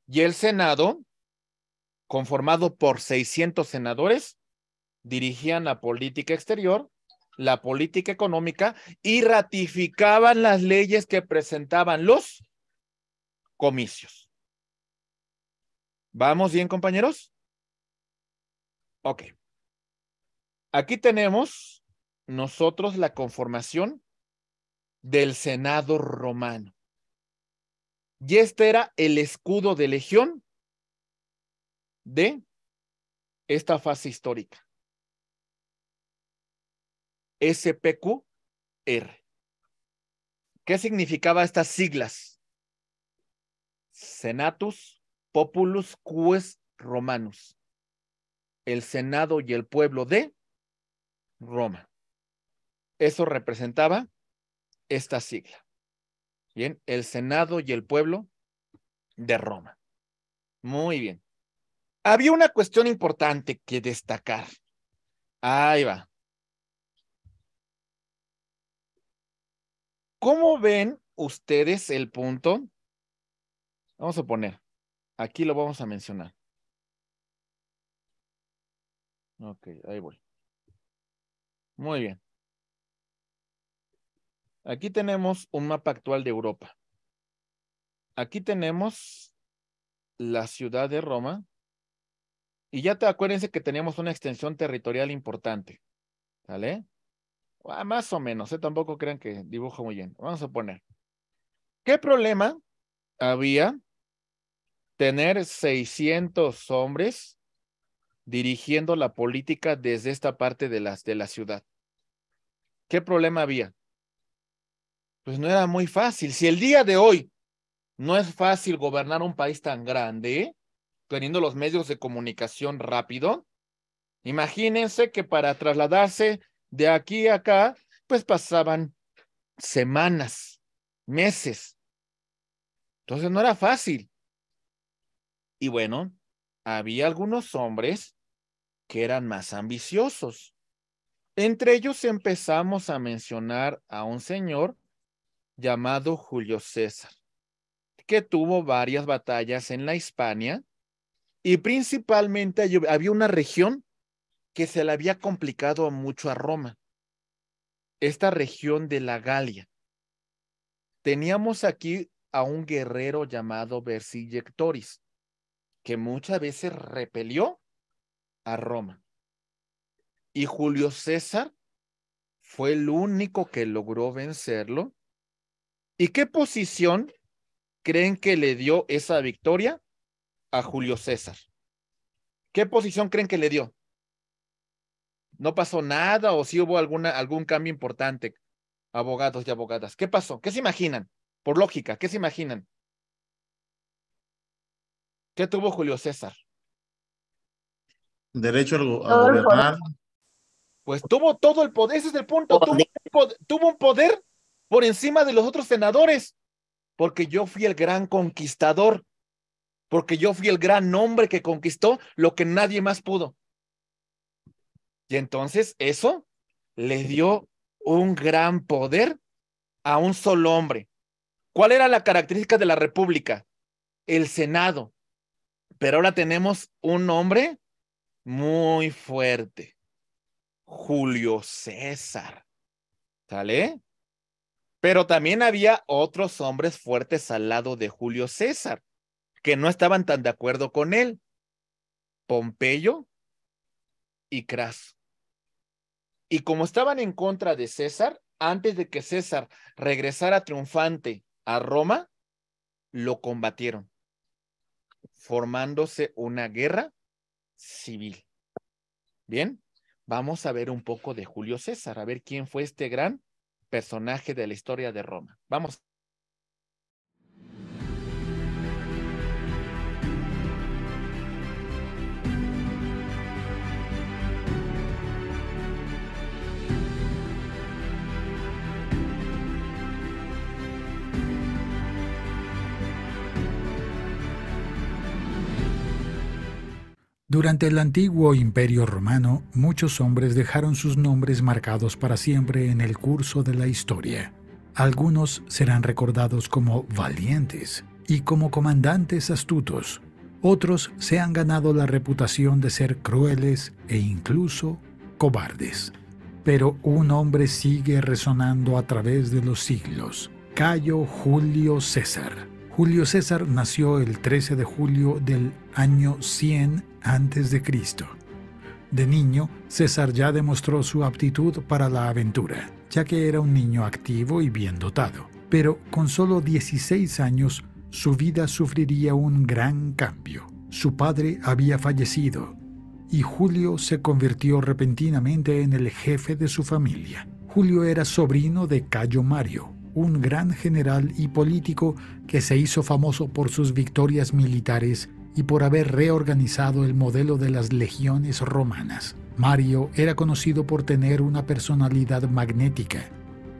Y el Senado, conformado por 600 senadores, dirigían la política exterior la política económica y ratificaban las leyes que presentaban los comicios. ¿Vamos bien, compañeros? Ok. Aquí tenemos nosotros la conformación del Senado romano. Y este era el escudo de legión de esta fase histórica. SPQR. ¿Qué significaba estas siglas? Senatus Populus Ques Romanus. El Senado y el pueblo de Roma. Eso representaba esta sigla. Bien, el Senado y el pueblo de Roma. Muy bien. Había una cuestión importante que destacar. Ahí va. ¿Cómo ven ustedes el punto? Vamos a poner, aquí lo vamos a mencionar. Ok, ahí voy. Muy bien. Aquí tenemos un mapa actual de Europa. Aquí tenemos la ciudad de Roma. Y ya te acuérdense que teníamos una extensión territorial importante. ¿Vale? Ah, más o menos, ¿eh? tampoco crean que dibujo muy bien. Vamos a poner. ¿Qué problema había tener 600 hombres dirigiendo la política desde esta parte de, las, de la ciudad? ¿Qué problema había? Pues no era muy fácil. Si el día de hoy no es fácil gobernar un país tan grande, teniendo los medios de comunicación rápido, imagínense que para trasladarse de aquí a acá, pues pasaban semanas, meses. Entonces no era fácil. Y bueno, había algunos hombres que eran más ambiciosos. Entre ellos empezamos a mencionar a un señor llamado Julio César, que tuvo varias batallas en la Hispania y principalmente había una región que se le había complicado mucho a Roma, esta región de la Galia. Teníamos aquí a un guerrero llamado Versillectoris, que muchas veces repelió a Roma. Y Julio César fue el único que logró vencerlo. ¿Y qué posición creen que le dio esa victoria a Julio César? ¿Qué posición creen que le dio? no pasó nada o si hubo alguna, algún cambio importante, abogados y abogadas. ¿Qué pasó? ¿Qué se imaginan? Por lógica, ¿qué se imaginan? ¿Qué tuvo Julio César? Derecho a, gobernar. Pues tuvo todo el poder, ese es el punto. tuvo un poder por encima de los otros senadores, porque yo fui el gran conquistador, porque yo fui el gran hombre que conquistó lo que nadie más pudo. Y entonces eso le dio un gran poder a un solo hombre. ¿Cuál era la característica de la República? El Senado. Pero ahora tenemos un hombre muy fuerte, Julio César. ¿Sale? Pero también había otros hombres fuertes al lado de Julio César, que no estaban tan de acuerdo con él. Pompeyo y Craso. Y como estaban en contra de César, antes de que César regresara triunfante a Roma, lo combatieron, formándose una guerra civil. Bien, vamos a ver un poco de Julio César, a ver quién fue este gran personaje de la historia de Roma. Vamos Durante el antiguo imperio romano, muchos hombres dejaron sus nombres marcados para siempre en el curso de la historia. Algunos serán recordados como valientes y como comandantes astutos. Otros se han ganado la reputación de ser crueles e incluso cobardes. Pero un hombre sigue resonando a través de los siglos, Cayo Julio César. Julio César nació el 13 de julio del año 100 a.C. De niño, César ya demostró su aptitud para la aventura, ya que era un niño activo y bien dotado. Pero con solo 16 años, su vida sufriría un gran cambio. Su padre había fallecido y Julio se convirtió repentinamente en el jefe de su familia. Julio era sobrino de Cayo Mario, un gran general y político que se hizo famoso por sus victorias militares y por haber reorganizado el modelo de las legiones romanas. Mario era conocido por tener una personalidad magnética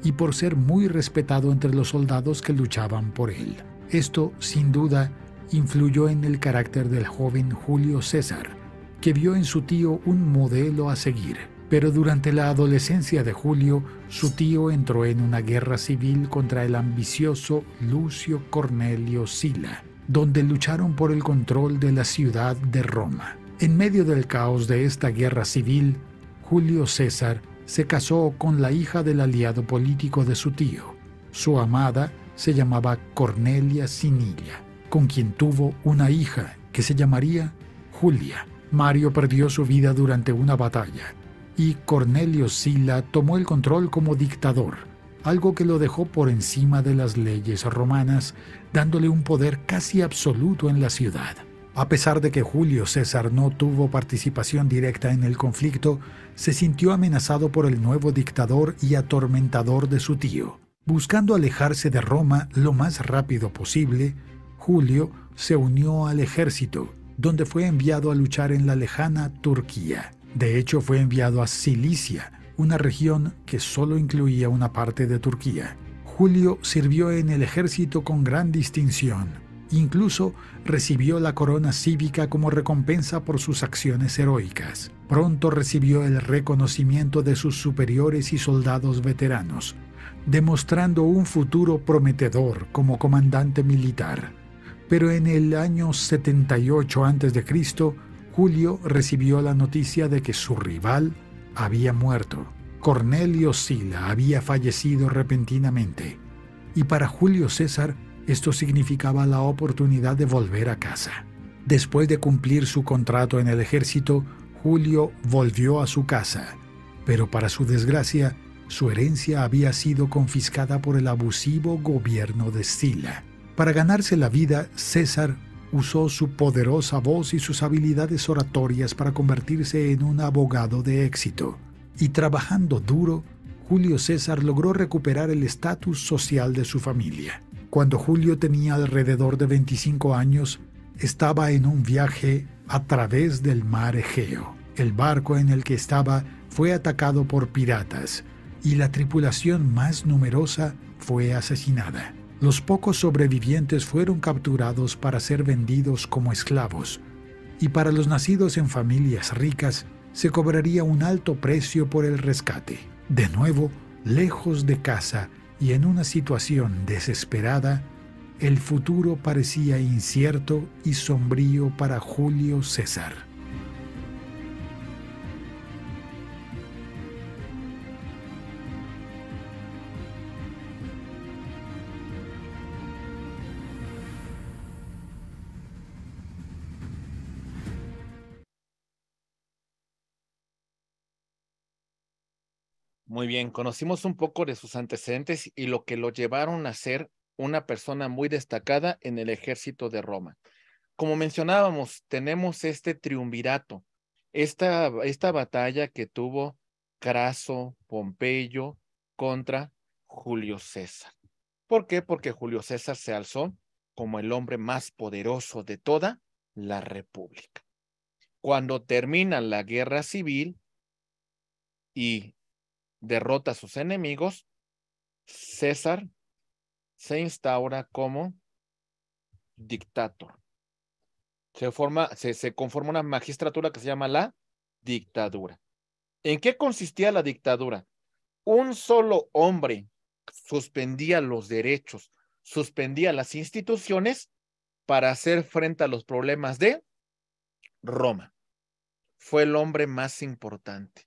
y por ser muy respetado entre los soldados que luchaban por él. Esto, sin duda, influyó en el carácter del joven Julio César, que vio en su tío un modelo a seguir pero durante la adolescencia de Julio, su tío entró en una guerra civil contra el ambicioso Lucio Cornelio Sila, donde lucharon por el control de la ciudad de Roma. En medio del caos de esta guerra civil, Julio César se casó con la hija del aliado político de su tío. Su amada se llamaba Cornelia Sinilla, con quien tuvo una hija que se llamaría Julia. Mario perdió su vida durante una batalla y Cornelio Sila tomó el control como dictador, algo que lo dejó por encima de las leyes romanas, dándole un poder casi absoluto en la ciudad. A pesar de que Julio César no tuvo participación directa en el conflicto, se sintió amenazado por el nuevo dictador y atormentador de su tío. Buscando alejarse de Roma lo más rápido posible, Julio se unió al ejército, donde fue enviado a luchar en la lejana Turquía. De hecho, fue enviado a Cilicia, una región que solo incluía una parte de Turquía. Julio sirvió en el ejército con gran distinción. Incluso recibió la corona cívica como recompensa por sus acciones heroicas. Pronto recibió el reconocimiento de sus superiores y soldados veteranos, demostrando un futuro prometedor como comandante militar. Pero en el año 78 a.C., Julio recibió la noticia de que su rival había muerto. Cornelio Sila había fallecido repentinamente. Y para Julio César esto significaba la oportunidad de volver a casa. Después de cumplir su contrato en el ejército, Julio volvió a su casa, pero para su desgracia, su herencia había sido confiscada por el abusivo gobierno de Sila. Para ganarse la vida, César usó su poderosa voz y sus habilidades oratorias para convertirse en un abogado de éxito. Y trabajando duro, Julio César logró recuperar el estatus social de su familia. Cuando Julio tenía alrededor de 25 años, estaba en un viaje a través del mar Egeo. El barco en el que estaba fue atacado por piratas y la tripulación más numerosa fue asesinada los pocos sobrevivientes fueron capturados para ser vendidos como esclavos, y para los nacidos en familias ricas se cobraría un alto precio por el rescate. De nuevo, lejos de casa y en una situación desesperada, el futuro parecía incierto y sombrío para Julio César. Muy bien, conocimos un poco de sus antecedentes y lo que lo llevaron a ser una persona muy destacada en el ejército de Roma. Como mencionábamos, tenemos este triunvirato, esta, esta batalla que tuvo Craso, Pompeyo contra Julio César. ¿Por qué? Porque Julio César se alzó como el hombre más poderoso de toda la República. Cuando termina la guerra civil y derrota a sus enemigos, César se instaura como dictator. Se, forma, se, se conforma una magistratura que se llama la dictadura. ¿En qué consistía la dictadura? Un solo hombre suspendía los derechos, suspendía las instituciones para hacer frente a los problemas de Roma. Fue el hombre más importante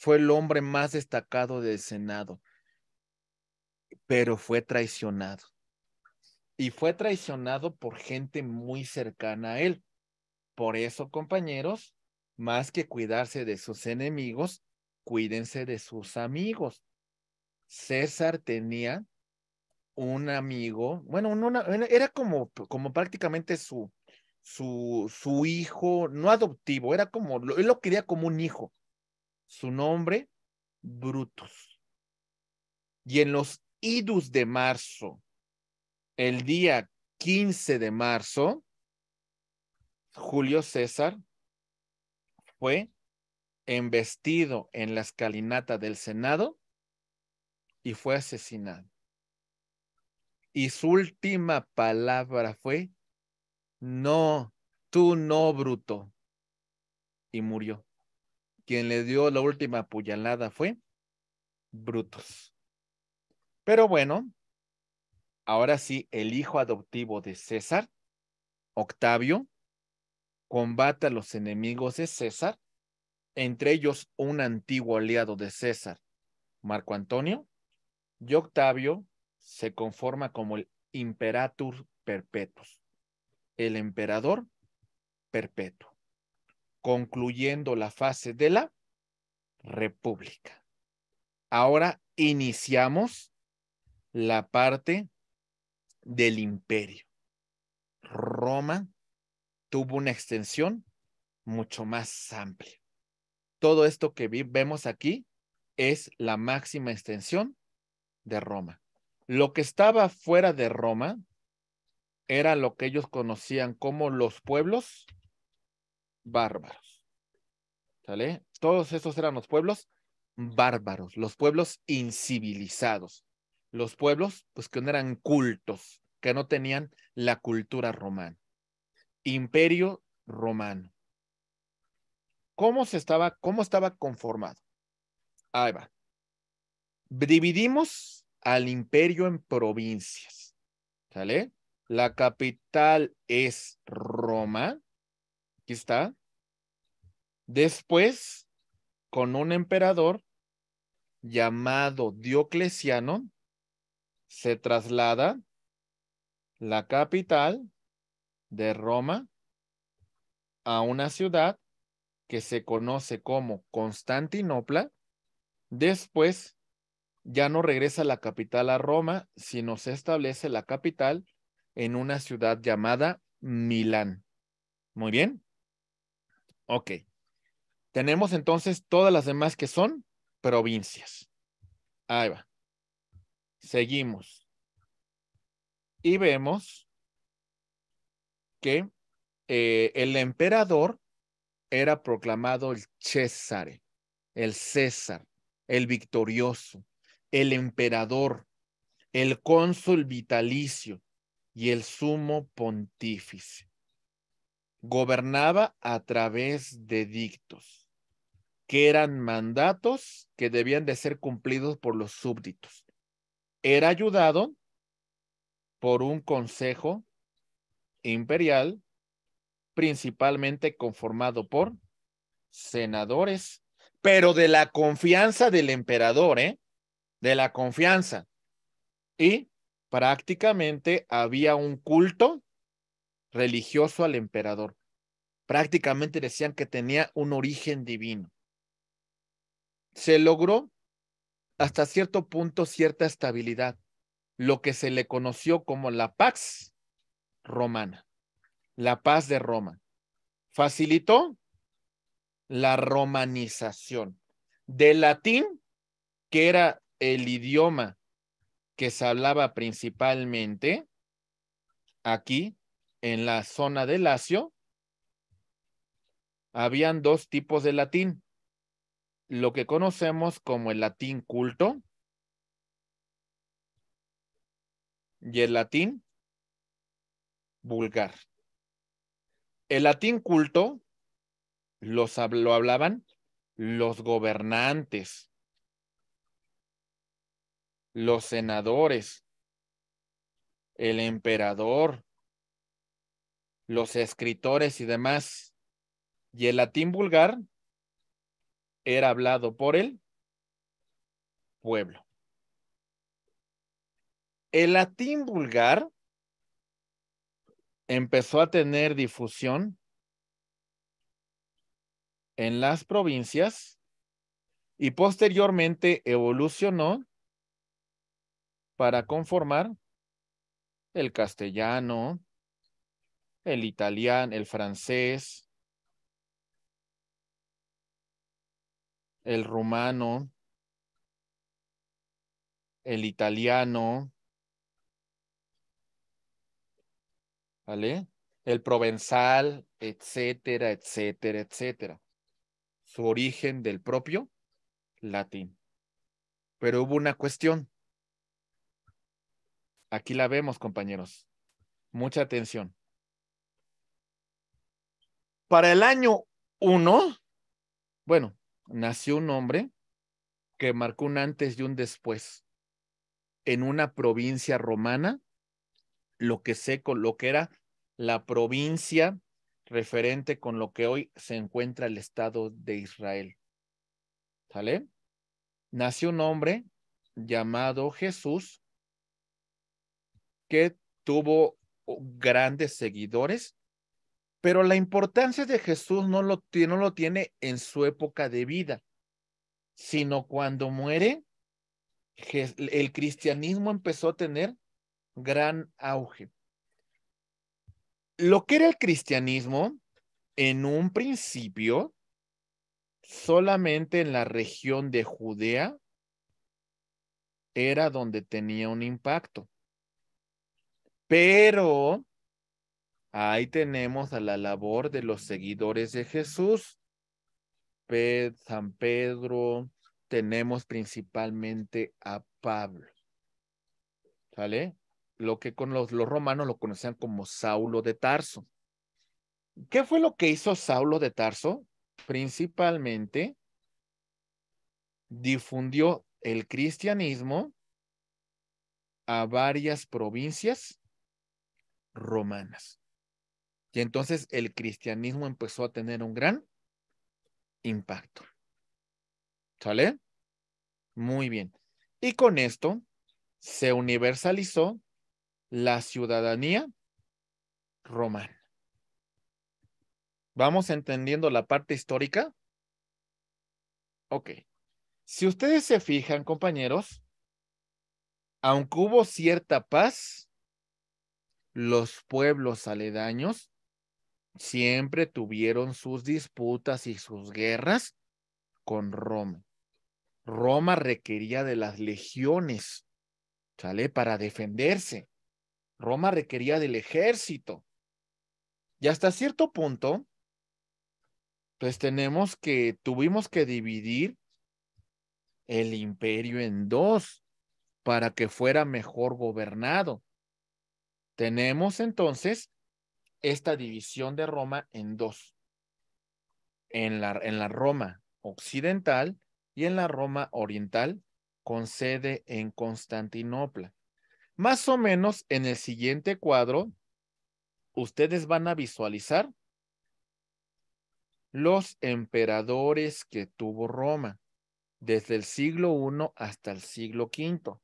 fue el hombre más destacado del Senado, pero fue traicionado. Y fue traicionado por gente muy cercana a él. Por eso, compañeros, más que cuidarse de sus enemigos, cuídense de sus amigos. César tenía un amigo, bueno, era como, como prácticamente su, su, su hijo, no adoptivo, era como, él lo quería como un hijo, su nombre, Brutus. Y en los idus de marzo, el día 15 de marzo, Julio César fue embestido en la escalinata del Senado y fue asesinado. Y su última palabra fue, no, tú no, bruto. Y murió. Quien le dio la última puñalada fue Brutus. Pero bueno, ahora sí, el hijo adoptivo de César, Octavio, combate a los enemigos de César, entre ellos un antiguo aliado de César, Marco Antonio, y Octavio se conforma como el Imperator Perpetus, el emperador perpetuo concluyendo la fase de la república. Ahora iniciamos la parte del imperio. Roma tuvo una extensión mucho más amplia. Todo esto que vemos aquí es la máxima extensión de Roma. Lo que estaba fuera de Roma era lo que ellos conocían como los pueblos bárbaros. ¿Sale? Todos esos eran los pueblos bárbaros, los pueblos incivilizados, los pueblos pues que no eran cultos, que no tenían la cultura romana. Imperio romano. ¿Cómo se estaba cómo estaba conformado? Ahí va. Dividimos al imperio en provincias. ¿Sale? La capital es Roma, aquí está. Después, con un emperador llamado Diocleciano, se traslada la capital de Roma a una ciudad que se conoce como Constantinopla. Después ya no regresa la capital a Roma, sino se establece la capital en una ciudad llamada Milán. Muy bien. Ok. Tenemos entonces todas las demás que son provincias. Ahí va. Seguimos. Y vemos que eh, el emperador era proclamado el César, el César, el victorioso, el emperador, el cónsul vitalicio y el sumo pontífice gobernaba a través de dictos, que eran mandatos que debían de ser cumplidos por los súbditos. Era ayudado por un consejo imperial, principalmente conformado por senadores, pero de la confianza del emperador, ¿eh? De la confianza. Y prácticamente había un culto religioso al emperador. Prácticamente decían que tenía un origen divino. Se logró hasta cierto punto cierta estabilidad, lo que se le conoció como la Pax Romana, la paz de Roma. Facilitó la romanización del latín, que era el idioma que se hablaba principalmente aquí, en la zona de Lacio, habían dos tipos de latín. Lo que conocemos como el latín culto y el latín vulgar. El latín culto lo hablaban los gobernantes, los senadores, el emperador, los escritores y demás. Y el latín vulgar era hablado por el pueblo. El latín vulgar empezó a tener difusión en las provincias y posteriormente evolucionó para conformar el castellano, el italiano, el francés, el rumano, el italiano, ¿vale? El provenzal, etcétera, etcétera, etcétera. Su origen del propio latín. Pero hubo una cuestión. Aquí la vemos, compañeros. Mucha atención. Para el año uno bueno, nació un hombre que marcó un antes y un después en una provincia romana, lo que sé con lo que era la provincia referente con lo que hoy se encuentra el Estado de Israel. ¿Sale? Nació un hombre llamado Jesús que tuvo grandes seguidores pero la importancia de Jesús no lo, no lo tiene en su época de vida, sino cuando muere, el cristianismo empezó a tener gran auge. Lo que era el cristianismo, en un principio, solamente en la región de Judea era donde tenía un impacto. Pero Ahí tenemos a la labor de los seguidores de Jesús. San Pedro, tenemos principalmente a Pablo. ¿Sale? Lo que con los, los romanos lo conocían como Saulo de Tarso. ¿Qué fue lo que hizo Saulo de Tarso? Principalmente difundió el cristianismo a varias provincias romanas. Y entonces el cristianismo empezó a tener un gran impacto. ¿Sale? Muy bien. Y con esto se universalizó la ciudadanía romana. ¿Vamos entendiendo la parte histórica? Ok. Si ustedes se fijan, compañeros, aunque hubo cierta paz, los pueblos aledaños siempre tuvieron sus disputas y sus guerras con Roma. Roma requería de las legiones, ¿sale? Para defenderse. Roma requería del ejército. Y hasta cierto punto, pues tenemos que, tuvimos que dividir el imperio en dos para que fuera mejor gobernado. Tenemos entonces esta división de Roma en dos, en la, en la Roma occidental y en la Roma oriental, con sede en Constantinopla. Más o menos en el siguiente cuadro, ustedes van a visualizar los emperadores que tuvo Roma desde el siglo I hasta el siglo V.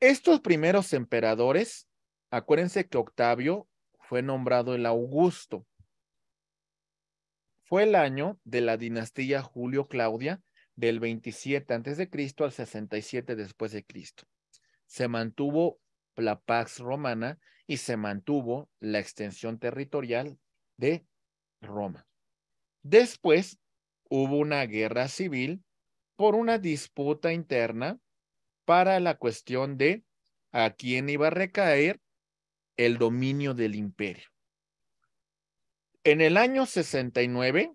Estos primeros emperadores, acuérdense que Octavio fue nombrado el Augusto. Fue el año de la dinastía Julio-Claudia del 27 Cristo al 67 después de Cristo. Se mantuvo la Pax Romana y se mantuvo la extensión territorial de Roma. Después hubo una guerra civil por una disputa interna para la cuestión de a quién iba a recaer el dominio del imperio. En el año 69,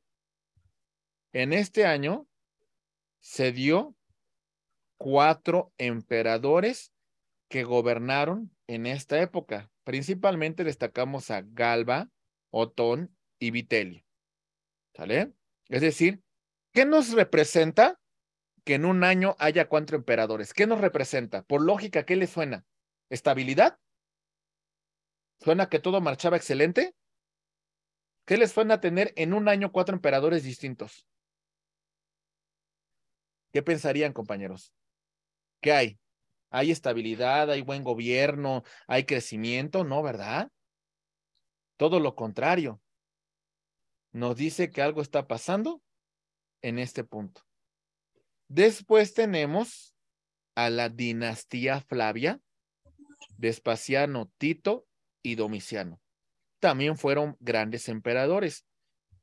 en este año, se dio cuatro emperadores que gobernaron en esta época. Principalmente destacamos a Galba, Otón y Vitelio. ¿Sale? Es decir, ¿qué nos representa que en un año haya cuatro emperadores? ¿Qué nos representa? Por lógica, ¿qué le suena? ¿Estabilidad? ¿Suena que todo marchaba excelente? ¿Qué les suena tener en un año cuatro emperadores distintos? ¿Qué pensarían, compañeros? ¿Qué hay? ¿Hay estabilidad? ¿Hay buen gobierno? ¿Hay crecimiento? No, ¿verdad? Todo lo contrario. Nos dice que algo está pasando en este punto. Después tenemos a la dinastía Flavia, Vespasiano, Tito y Domiciano. También fueron grandes emperadores.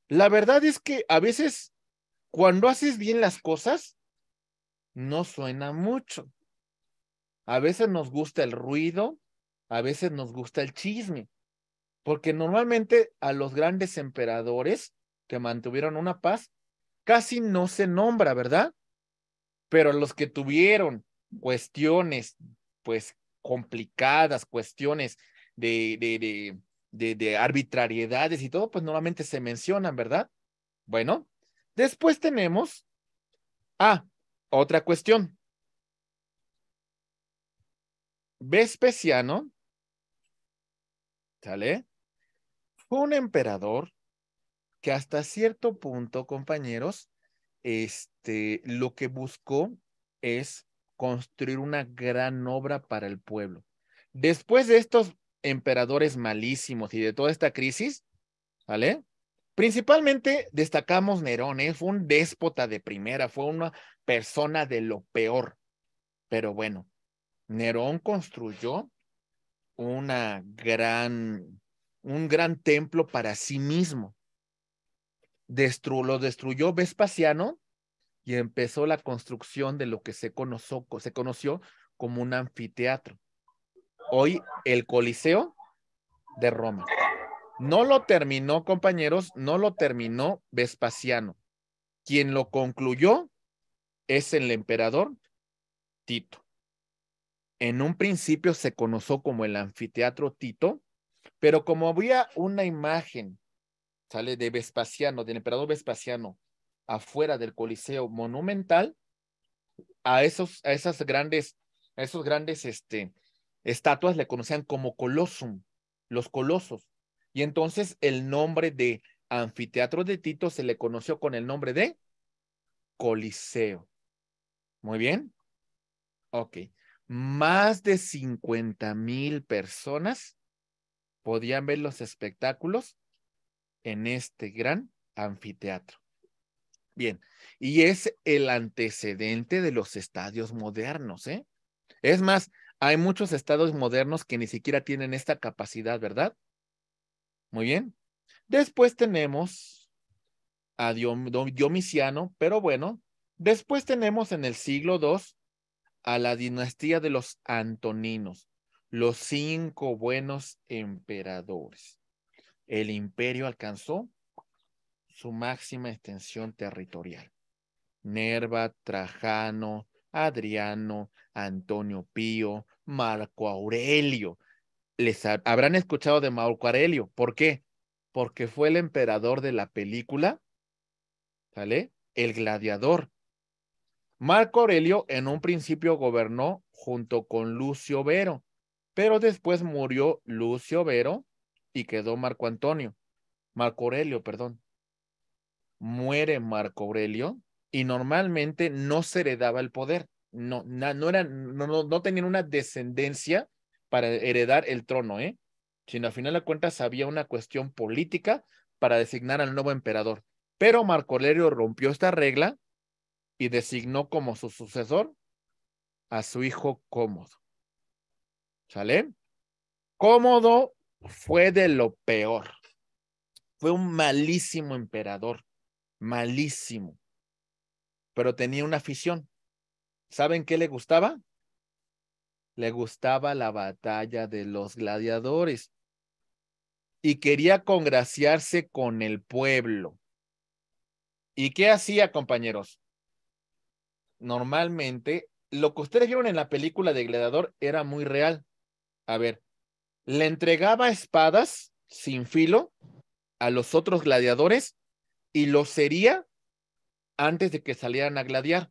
La verdad es que a veces cuando haces bien las cosas, no suena mucho. A veces nos gusta el ruido, a veces nos gusta el chisme, porque normalmente a los grandes emperadores que mantuvieron una paz casi no se nombra, ¿verdad? Pero a los que tuvieron cuestiones, pues complicadas, cuestiones de, de, arbitrariedades y todo, pues normalmente se mencionan, ¿verdad? Bueno, después tenemos, a ah, otra cuestión. Vespeciano ¿sale? Fue un emperador que hasta cierto punto, compañeros, este, lo que buscó es construir una gran obra para el pueblo. Después de estos emperadores malísimos y de toda esta crisis, ¿vale? Principalmente destacamos Nerón, ¿eh? fue un déspota de primera, fue una persona de lo peor. Pero bueno, Nerón construyó una gran, un gran templo para sí mismo. Destruyó, lo destruyó Vespasiano y empezó la construcción de lo que se, conoció, se conoció como un anfiteatro hoy el Coliseo de Roma. No lo terminó, compañeros, no lo terminó Vespasiano. Quien lo concluyó es el emperador Tito. En un principio se conoció como el anfiteatro Tito, pero como había una imagen, sale de Vespasiano, del emperador Vespasiano, afuera del Coliseo Monumental, a esos, a esas grandes, a esos grandes, este, estatuas le conocían como Colosum, los colosos. Y entonces el nombre de anfiteatro de Tito se le conoció con el nombre de Coliseo. Muy bien. Ok. Más de 50 mil personas podían ver los espectáculos en este gran anfiteatro. Bien, y es el antecedente de los estadios modernos, ¿eh? Es más, hay muchos estados modernos que ni siquiera tienen esta capacidad, ¿verdad? Muy bien. Después tenemos a Diomiciano, pero bueno, después tenemos en el siglo II a la dinastía de los Antoninos, los cinco buenos emperadores. El imperio alcanzó su máxima extensión territorial. Nerva, Trajano, Adriano, Antonio Pío, Marco Aurelio. Les habrán escuchado de Marco Aurelio. ¿Por qué? Porque fue el emperador de la película, ¿sale? El gladiador. Marco Aurelio en un principio gobernó junto con Lucio Vero, pero después murió Lucio Vero y quedó Marco Antonio. Marco Aurelio, perdón. Muere Marco Aurelio y normalmente no se heredaba el poder no, no, no, no, tenían una descendencia para heredar el trono, ¿eh? sino al final de cuentas había una cuestión política para designar al nuevo emperador. Pero Marco Aurelio rompió esta regla y designó como su sucesor a su hijo Cómodo. ¿Sale? Cómodo fue de lo peor. Fue un malísimo emperador, malísimo. Pero tenía una afición, ¿Saben qué le gustaba? Le gustaba la batalla de los gladiadores y quería congraciarse con el pueblo. ¿Y qué hacía, compañeros? Normalmente, lo que ustedes vieron en la película de Gladiador era muy real. A ver, le entregaba espadas sin filo a los otros gladiadores y los sería antes de que salieran a gladiar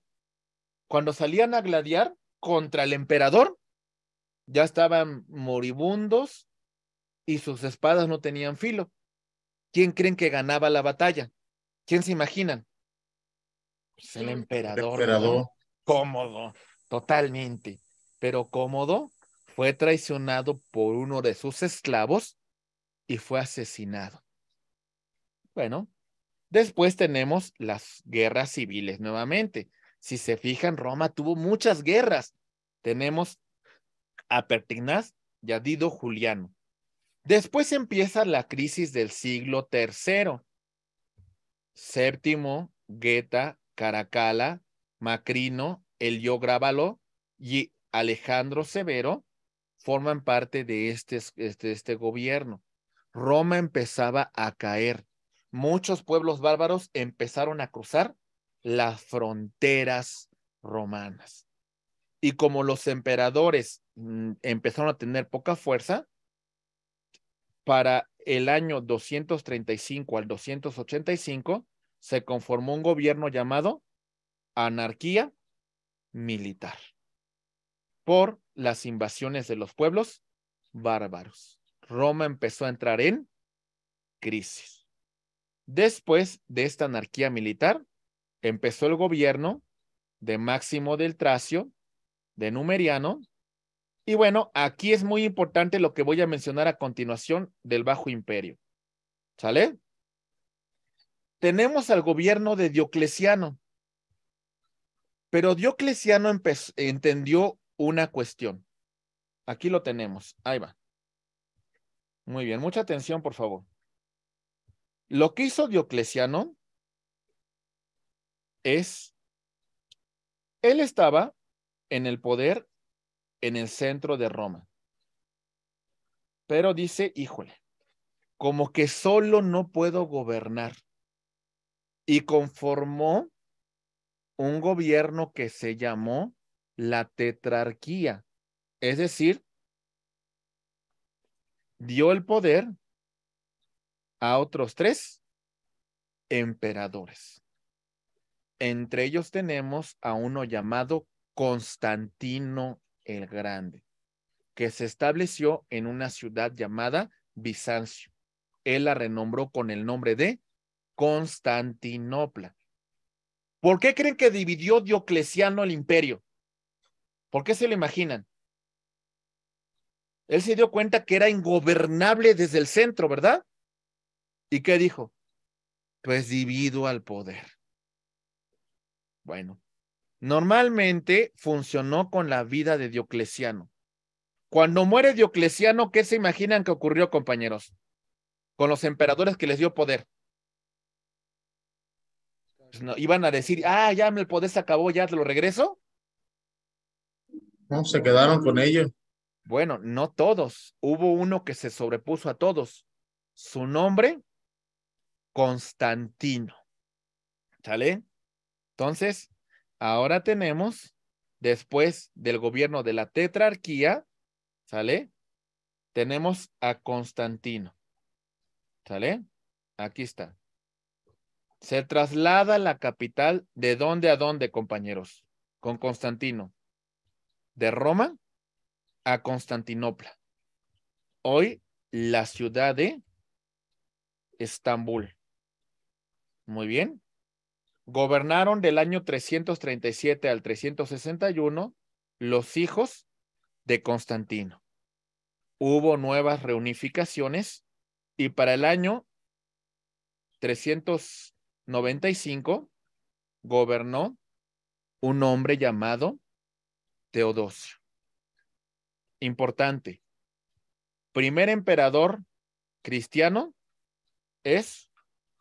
cuando salían a gladiar contra el emperador, ya estaban moribundos y sus espadas no tenían filo. ¿Quién creen que ganaba la batalla? ¿Quién se imaginan? Pues, el emperador. Cómodo, totalmente. Pero cómodo fue traicionado por uno de sus esclavos y fue asesinado. Bueno, después tenemos las guerras civiles nuevamente. Si se fijan, Roma tuvo muchas guerras. Tenemos a Pertignaz y a Dido Juliano. Después empieza la crisis del siglo III. Séptimo, Geta, Caracalla, Macrino, Elio Grábalo y Alejandro Severo forman parte de este, este, este gobierno. Roma empezaba a caer. Muchos pueblos bárbaros empezaron a cruzar las fronteras romanas. Y como los emperadores mm, empezaron a tener poca fuerza, para el año 235 al 285 se conformó un gobierno llamado anarquía militar por las invasiones de los pueblos bárbaros. Roma empezó a entrar en crisis. Después de esta anarquía militar, empezó el gobierno de Máximo del Tracio, de Numeriano. Y bueno, aquí es muy importante lo que voy a mencionar a continuación del Bajo Imperio. ¿Sale? Tenemos al gobierno de Diocleciano. Pero Diocleciano entendió una cuestión. Aquí lo tenemos. Ahí va. Muy bien, mucha atención, por favor. Lo que hizo Diocleciano es, él estaba en el poder en el centro de Roma. Pero dice, híjole, como que solo no puedo gobernar. Y conformó un gobierno que se llamó la tetrarquía. Es decir, dio el poder a otros tres emperadores. Entre ellos tenemos a uno llamado Constantino el Grande, que se estableció en una ciudad llamada Bizancio. Él la renombró con el nombre de Constantinopla. ¿Por qué creen que dividió Diocleciano el imperio? ¿Por qué se lo imaginan? Él se dio cuenta que era ingobernable desde el centro, ¿verdad? ¿Y qué dijo? Pues divido al poder. Bueno, normalmente funcionó con la vida de Diocleciano. Cuando muere Diocleciano, ¿qué se imaginan que ocurrió, compañeros? Con los emperadores que les dio poder. Pues no, iban a decir, ah, ya el poder se acabó, ya te lo regreso. No, se quedaron con ellos. Bueno, no todos. Hubo uno que se sobrepuso a todos. Su nombre, Constantino. ¿Sale? Entonces, ahora tenemos, después del gobierno de la tetrarquía, ¿sale? Tenemos a Constantino. ¿Sale? Aquí está. Se traslada la capital de dónde a dónde, compañeros, con Constantino. De Roma a Constantinopla. Hoy la ciudad de Estambul. Muy bien. Gobernaron del año 337 al 361 los hijos de Constantino. Hubo nuevas reunificaciones y para el año 395 gobernó un hombre llamado Teodosio. Importante. Primer emperador cristiano es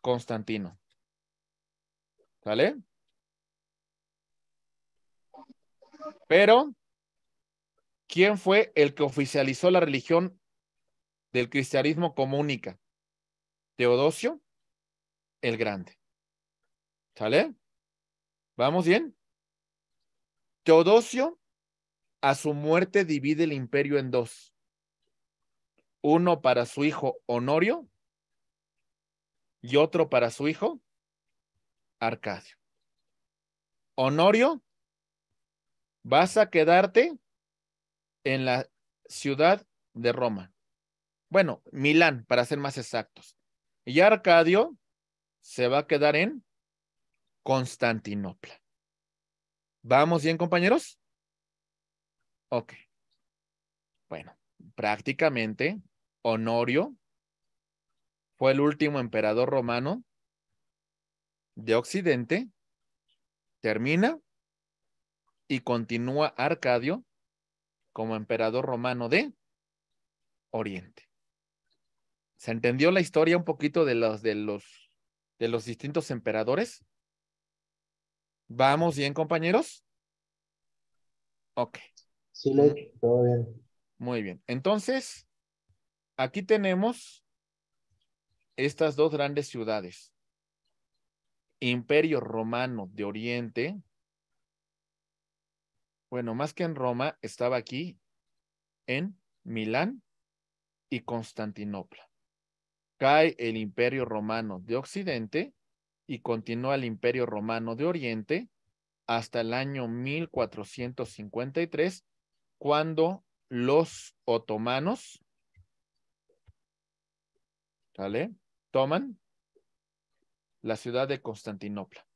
Constantino. ¿Sale? Pero, ¿quién fue el que oficializó la religión del cristianismo como única? Teodosio el Grande. ¿Sale? ¿Vamos bien? Teodosio a su muerte divide el imperio en dos. Uno para su hijo Honorio y otro para su hijo Arcadio. Honorio, vas a quedarte en la ciudad de Roma. Bueno, Milán, para ser más exactos. Y Arcadio se va a quedar en Constantinopla. ¿Vamos bien, compañeros? Ok. Bueno, prácticamente Honorio fue el último emperador romano de Occidente, termina y continúa Arcadio como emperador romano de Oriente. ¿Se entendió la historia un poquito de los, de los, de los distintos emperadores? ¿Vamos bien, compañeros? Ok. Sí, bien. Muy bien. Entonces, aquí tenemos estas dos grandes ciudades imperio romano de Oriente, bueno, más que en Roma, estaba aquí en Milán y Constantinopla. Cae el imperio romano de Occidente y continúa el imperio romano de Oriente hasta el año 1453, cuando los otomanos ¿sale? toman la ciudad de Constantinopla.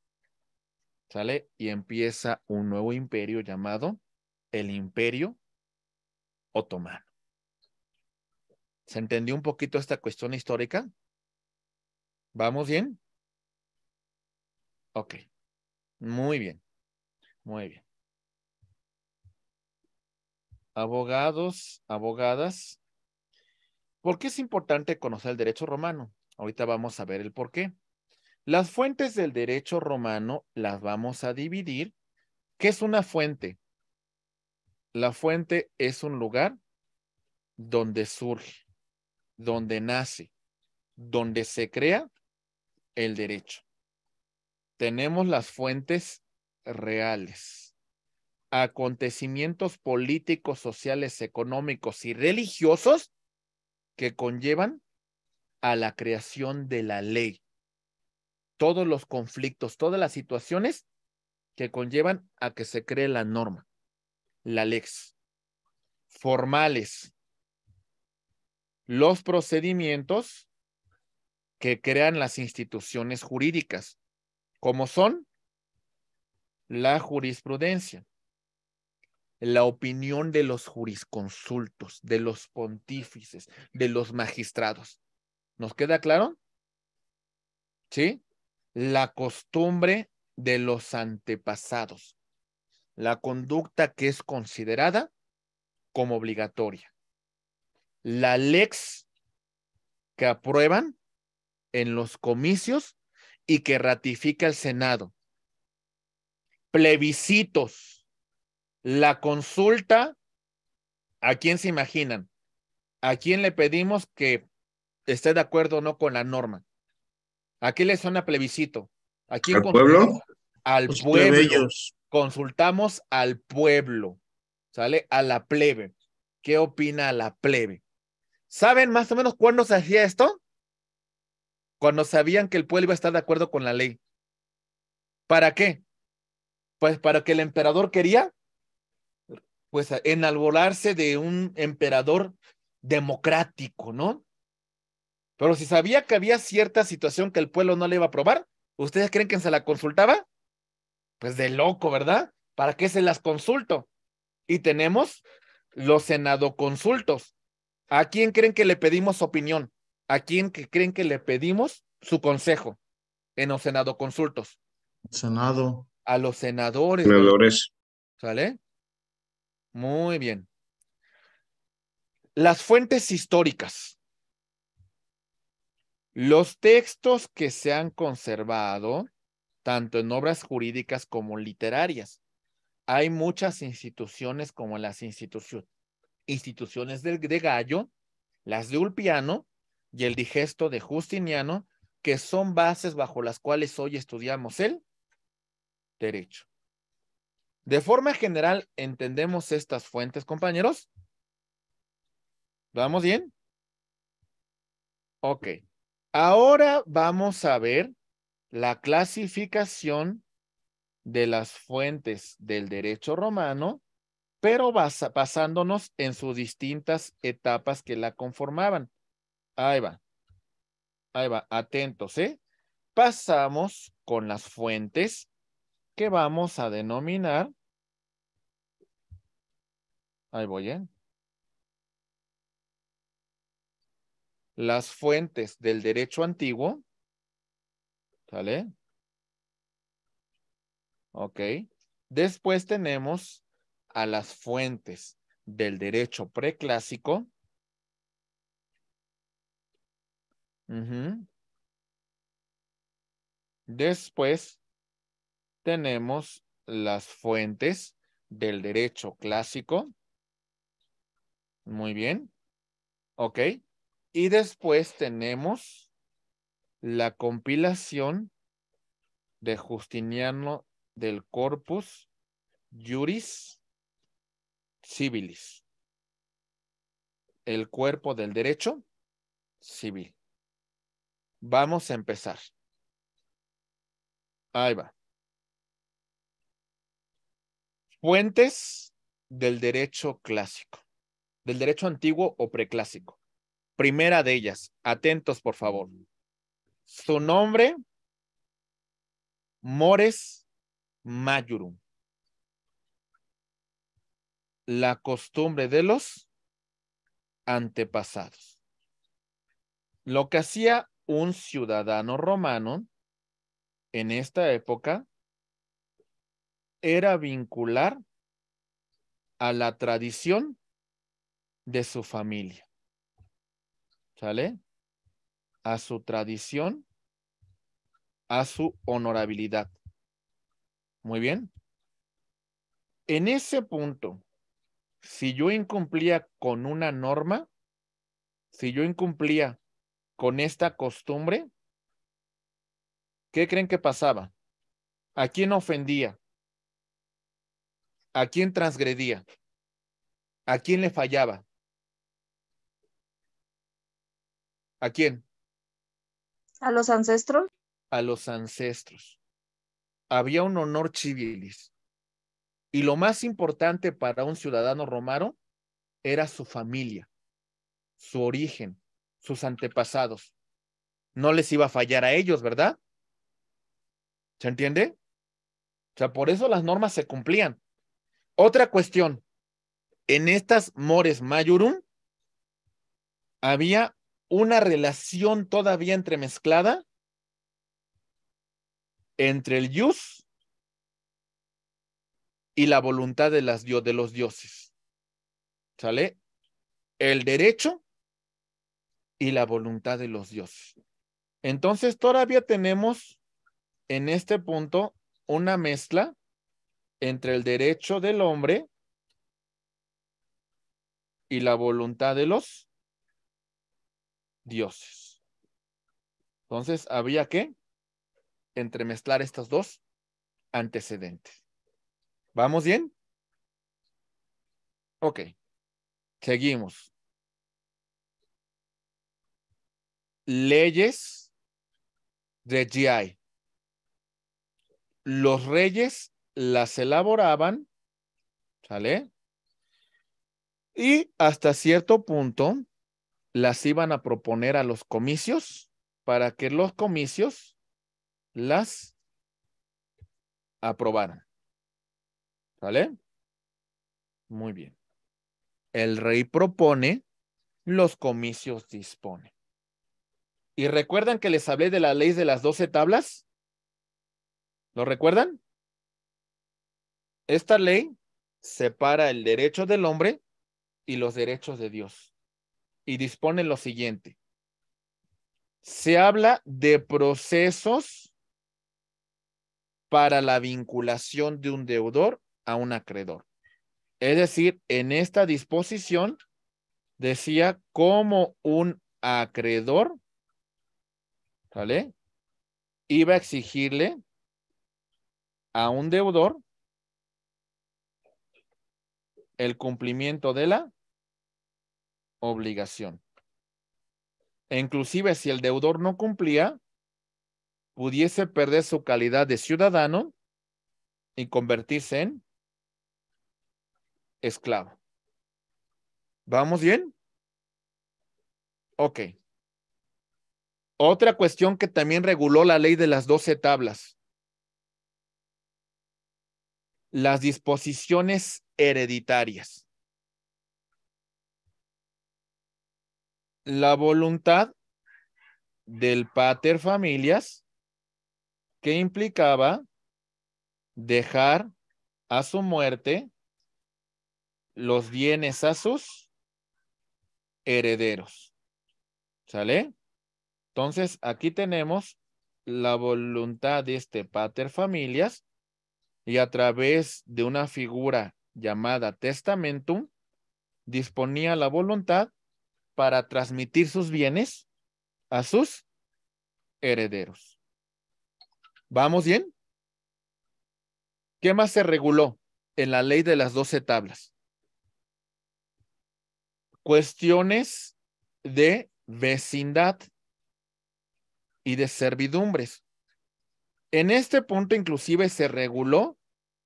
¿Sale? Y empieza un nuevo imperio llamado el Imperio Otomano. ¿Se entendió un poquito esta cuestión histórica? ¿Vamos bien? Ok. Muy bien. Muy bien. Abogados, abogadas. ¿Por qué es importante conocer el derecho romano? Ahorita vamos a ver el por qué. Las fuentes del derecho romano las vamos a dividir. ¿Qué es una fuente? La fuente es un lugar donde surge, donde nace, donde se crea el derecho. Tenemos las fuentes reales, acontecimientos políticos, sociales, económicos y religiosos que conllevan a la creación de la ley todos los conflictos, todas las situaciones que conllevan a que se cree la norma, la lex, formales, los procedimientos que crean las instituciones jurídicas, como son la jurisprudencia, la opinión de los jurisconsultos, de los pontífices, de los magistrados. ¿Nos queda claro? ¿Sí? la costumbre de los antepasados, la conducta que es considerada como obligatoria, la lex que aprueban en los comicios y que ratifica el Senado, plebiscitos, la consulta, ¿a quién se imaginan? ¿A quién le pedimos que esté de acuerdo o no con la norma? Aquí le suena plebiscito. Aquí ¿Al pueblo? Al pues pueblo. Consultamos al pueblo. ¿Sale? A la plebe. ¿Qué opina la plebe? ¿Saben más o menos cuándo se hacía esto? Cuando sabían que el pueblo iba a estar de acuerdo con la ley. ¿Para qué? Pues para que el emperador quería, pues enalborarse de un emperador democrático, ¿no? Pero si sabía que había cierta situación que el pueblo no le iba a aprobar, ¿ustedes creen que se la consultaba? Pues de loco, ¿verdad? ¿Para qué se las consulto? Y tenemos los senadoconsultos. ¿A quién creen que le pedimos opinión? ¿A quién que creen que le pedimos su consejo en los senadoconsultos? Senado. A los senadores. Senadores. ¿Sale? Muy bien. Las fuentes históricas. Los textos que se han conservado, tanto en obras jurídicas como literarias, hay muchas instituciones como las instituciones de Gallo, las de Ulpiano y el digesto de Justiniano, que son bases bajo las cuales hoy estudiamos el derecho. De forma general, ¿entendemos estas fuentes, compañeros? ¿Vamos bien? Ok. Ahora vamos a ver la clasificación de las fuentes del derecho romano, pero basándonos en sus distintas etapas que la conformaban. Ahí va. Ahí va, atentos, ¿eh? Pasamos con las fuentes que vamos a denominar. Ahí voy, ¿eh? las fuentes del derecho antiguo. ¿Sale? Ok. Después tenemos a las fuentes del derecho preclásico. Después tenemos las fuentes del derecho clásico. Muy bien. Ok. Y después tenemos la compilación de Justiniano del Corpus Juris Civilis. El cuerpo del derecho civil. Vamos a empezar. Ahí va. Fuentes del derecho clásico, del derecho antiguo o preclásico. Primera de ellas, atentos por favor. Su nombre, Mores Mayurum. La costumbre de los antepasados. Lo que hacía un ciudadano romano en esta época era vincular a la tradición de su familia. ¿sale? A su tradición, a su honorabilidad. Muy bien. En ese punto, si yo incumplía con una norma, si yo incumplía con esta costumbre, ¿qué creen que pasaba? ¿A quién ofendía? ¿A quién transgredía? ¿A quién le fallaba? ¿A quién? A los ancestros. A los ancestros. Había un honor civilis. Y lo más importante para un ciudadano romano era su familia, su origen, sus antepasados. No les iba a fallar a ellos, ¿verdad? ¿Se entiende? O sea, por eso las normas se cumplían. Otra cuestión. En estas mores mayurum, había una relación todavía entremezclada entre el yus y la voluntad de, las, de los dioses. ¿Sale? El derecho y la voluntad de los dioses. Entonces, todavía tenemos en este punto una mezcla entre el derecho del hombre y la voluntad de los dioses. Entonces, había que entremezclar estas dos antecedentes. ¿Vamos bien? Ok. Seguimos. Leyes de GI. Los reyes las elaboraban, ¿sale? Y hasta cierto punto, las iban a proponer a los comicios para que los comicios las aprobaran. ¿Vale? Muy bien. El rey propone, los comicios dispone. ¿Y recuerdan que les hablé de la ley de las doce tablas? ¿Lo recuerdan? Esta ley separa el derecho del hombre y los derechos de Dios y dispone lo siguiente. Se habla de procesos para la vinculación de un deudor a un acreedor. Es decir, en esta disposición decía cómo un acreedor, ¿vale? Iba a exigirle a un deudor el cumplimiento de la obligación. E inclusive si el deudor no cumplía, pudiese perder su calidad de ciudadano y convertirse en esclavo. ¿Vamos bien? Ok. Otra cuestión que también reguló la ley de las doce tablas. Las disposiciones hereditarias. la voluntad del pater familias que implicaba dejar a su muerte los bienes a sus herederos. ¿Sale? Entonces, aquí tenemos la voluntad de este pater familias y a través de una figura llamada testamentum disponía la voluntad para transmitir sus bienes a sus herederos. ¿Vamos bien? ¿Qué más se reguló en la ley de las doce tablas? Cuestiones de vecindad y de servidumbres. En este punto inclusive se reguló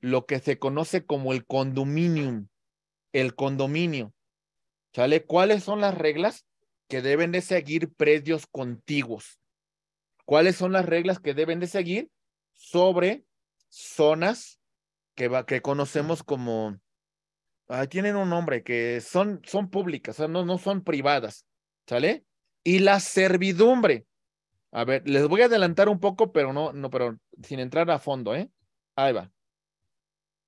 lo que se conoce como el condominium, el condominio. ¿sale? ¿Cuáles son las reglas que deben de seguir predios contiguos? ¿Cuáles son las reglas que deben de seguir sobre zonas que, que conocemos como, tienen un nombre, que son, son públicas, sea, no, no son privadas, ¿sale? Y la servidumbre. A ver, les voy a adelantar un poco, pero no, no, pero sin entrar a fondo, ¿eh? Ahí va.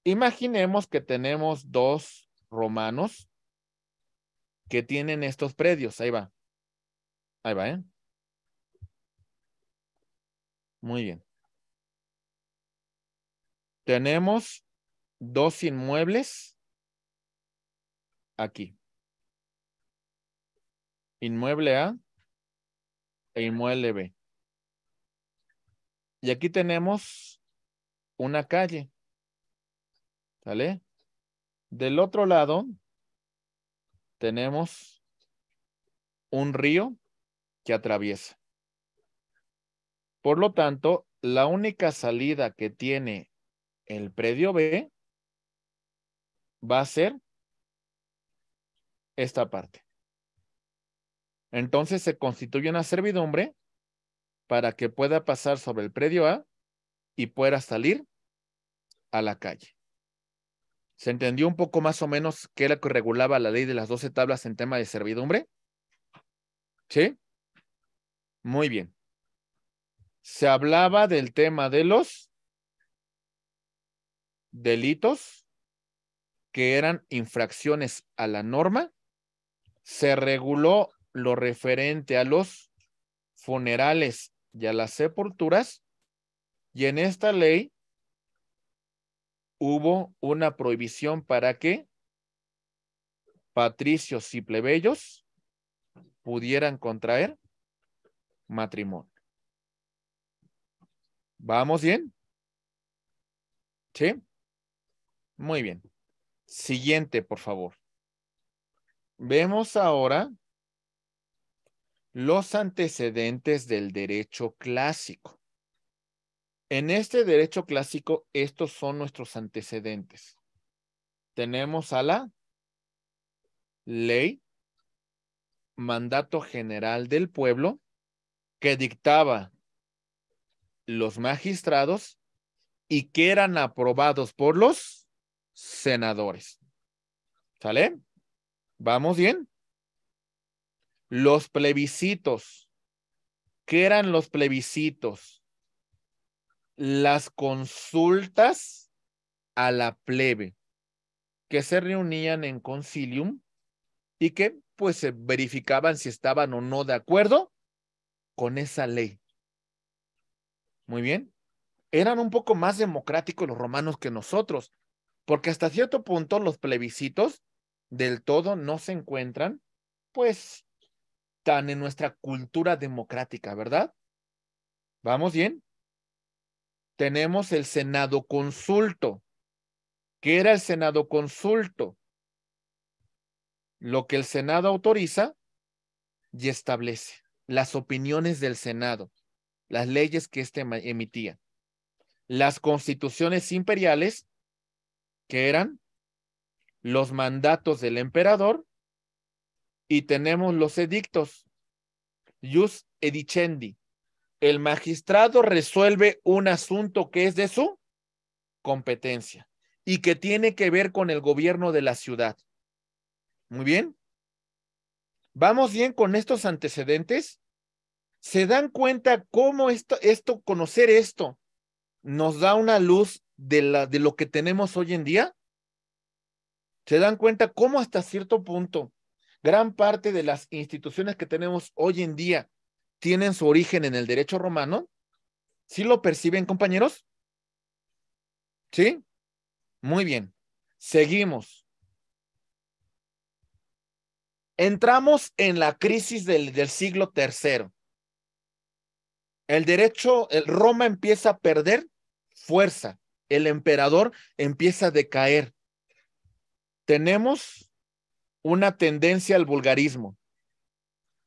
Imaginemos que tenemos dos romanos que tienen estos predios. Ahí va. Ahí va, ¿eh? Muy bien. Tenemos dos inmuebles aquí. Inmueble A e inmueble B. Y aquí tenemos una calle. ¿Sale? Del otro lado tenemos un río que atraviesa. Por lo tanto, la única salida que tiene el predio B va a ser esta parte. Entonces se constituye una servidumbre para que pueda pasar sobre el predio A y pueda salir a la calle. ¿Se entendió un poco más o menos qué era lo que regulaba la ley de las doce tablas en tema de servidumbre? ¿Sí? Muy bien. Se hablaba del tema de los delitos que eran infracciones a la norma. Se reguló lo referente a los funerales y a las sepulturas. Y en esta ley hubo una prohibición para que patricios y plebeyos pudieran contraer matrimonio. ¿Vamos bien? ¿Sí? Muy bien. Siguiente, por favor. Vemos ahora los antecedentes del derecho clásico. En este derecho clásico, estos son nuestros antecedentes. Tenemos a la ley, mandato general del pueblo, que dictaba los magistrados y que eran aprobados por los senadores. ¿Sale? ¿Vamos bien? Los plebiscitos. ¿Qué eran los plebiscitos? las consultas a la plebe que se reunían en concilium y que pues se verificaban si estaban o no de acuerdo con esa ley. Muy bien. Eran un poco más democráticos los romanos que nosotros, porque hasta cierto punto los plebiscitos del todo no se encuentran pues tan en nuestra cultura democrática, ¿verdad? ¿Vamos bien? tenemos el Senado consulto. que era el Senado consulto? Lo que el Senado autoriza y establece, las opiniones del Senado, las leyes que éste emitía, las constituciones imperiales, que eran los mandatos del emperador, y tenemos los edictos, jus edicendi, el magistrado resuelve un asunto que es de su competencia y que tiene que ver con el gobierno de la ciudad. Muy bien. ¿Vamos bien con estos antecedentes? ¿Se dan cuenta cómo esto, esto conocer esto nos da una luz de, la, de lo que tenemos hoy en día? ¿Se dan cuenta cómo hasta cierto punto gran parte de las instituciones que tenemos hoy en día tienen su origen en el derecho romano, ¿sí lo perciben, compañeros? ¿Sí? Muy bien. Seguimos. Entramos en la crisis del, siglo III. El derecho, el Roma empieza a perder fuerza. El emperador empieza a decaer. Tenemos una tendencia al vulgarismo.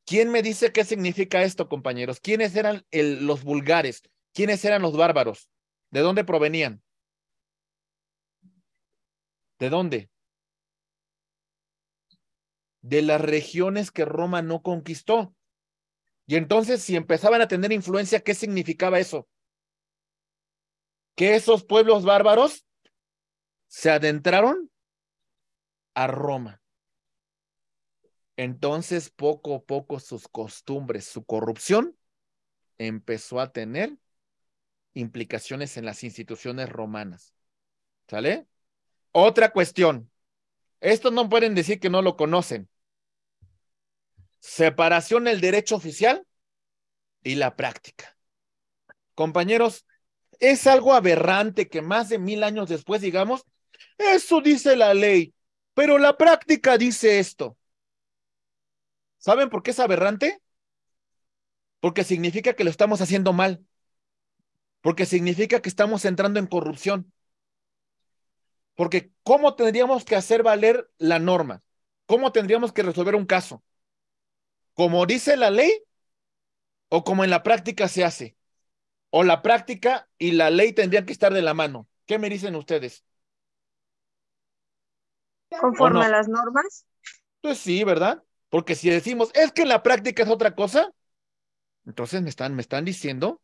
¿Quién me dice qué significa esto, compañeros? ¿Quiénes eran los vulgares? ¿Quiénes eran los bárbaros? ¿De dónde provenían? ¿De dónde? De las regiones que Roma no conquistó. Y entonces, si empezaban a tener influencia, ¿qué significaba eso? Que esos pueblos bárbaros se adentraron a Roma. Entonces, poco a poco sus costumbres, su corrupción empezó a tener implicaciones en las instituciones romanas. ¿Sale? Otra cuestión. Esto no pueden decir que no lo conocen. Separación del derecho oficial y la práctica. Compañeros, es algo aberrante que más de mil años después digamos, eso dice la ley, pero la práctica dice esto. ¿Saben por qué es aberrante? Porque significa que lo estamos haciendo mal. Porque significa que estamos entrando en corrupción. Porque ¿cómo tendríamos que hacer valer la norma? ¿Cómo tendríamos que resolver un caso? ¿Como dice la ley o como en la práctica se hace? ¿O la práctica y la ley tendrían que estar de la mano? ¿Qué me dicen ustedes? ¿Conforme a las normas? Pues sí, ¿verdad? Porque si decimos, es que en la práctica es otra cosa, entonces me están, me están diciendo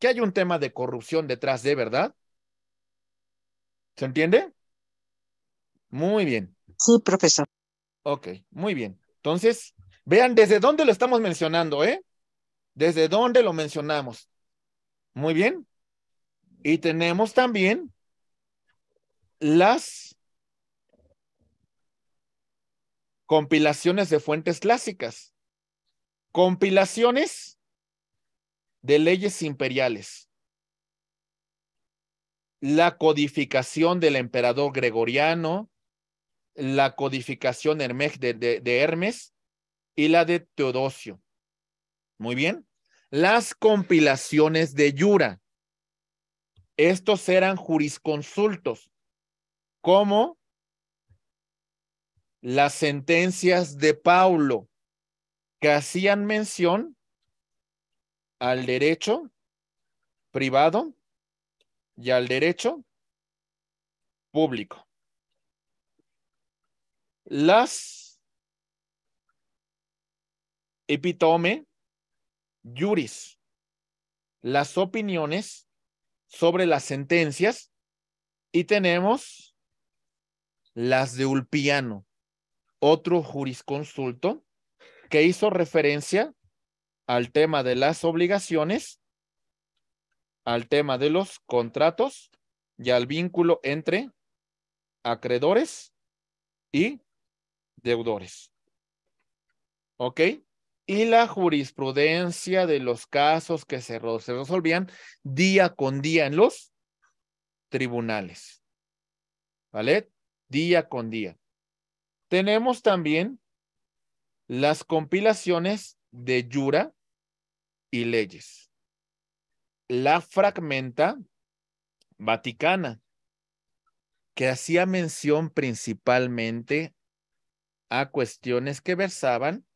que hay un tema de corrupción detrás de verdad. ¿Se entiende? Muy bien. Sí, profesor. Ok, muy bien. Entonces, vean desde dónde lo estamos mencionando, ¿eh? Desde dónde lo mencionamos. Muy bien. Y tenemos también las compilaciones de fuentes clásicas, compilaciones de leyes imperiales, la codificación del emperador gregoriano, la codificación de, Hermes y la de Teodosio. Muy bien. Las compilaciones de Yura. Estos eran jurisconsultos, ¿Cómo? las sentencias de Paulo, que hacían mención al derecho privado y al derecho público. Las epitome juris, las opiniones sobre las sentencias y tenemos las de Ulpiano otro jurisconsulto que hizo referencia al tema de las obligaciones, al tema de los contratos y al vínculo entre acreedores y deudores. ¿Ok? Y la jurisprudencia de los casos que se, resolvían día con día en los tribunales. ¿Vale? Día con día. Tenemos también las compilaciones de Yura y leyes. La fragmenta vaticana, que hacía mención principalmente a cuestiones que versaban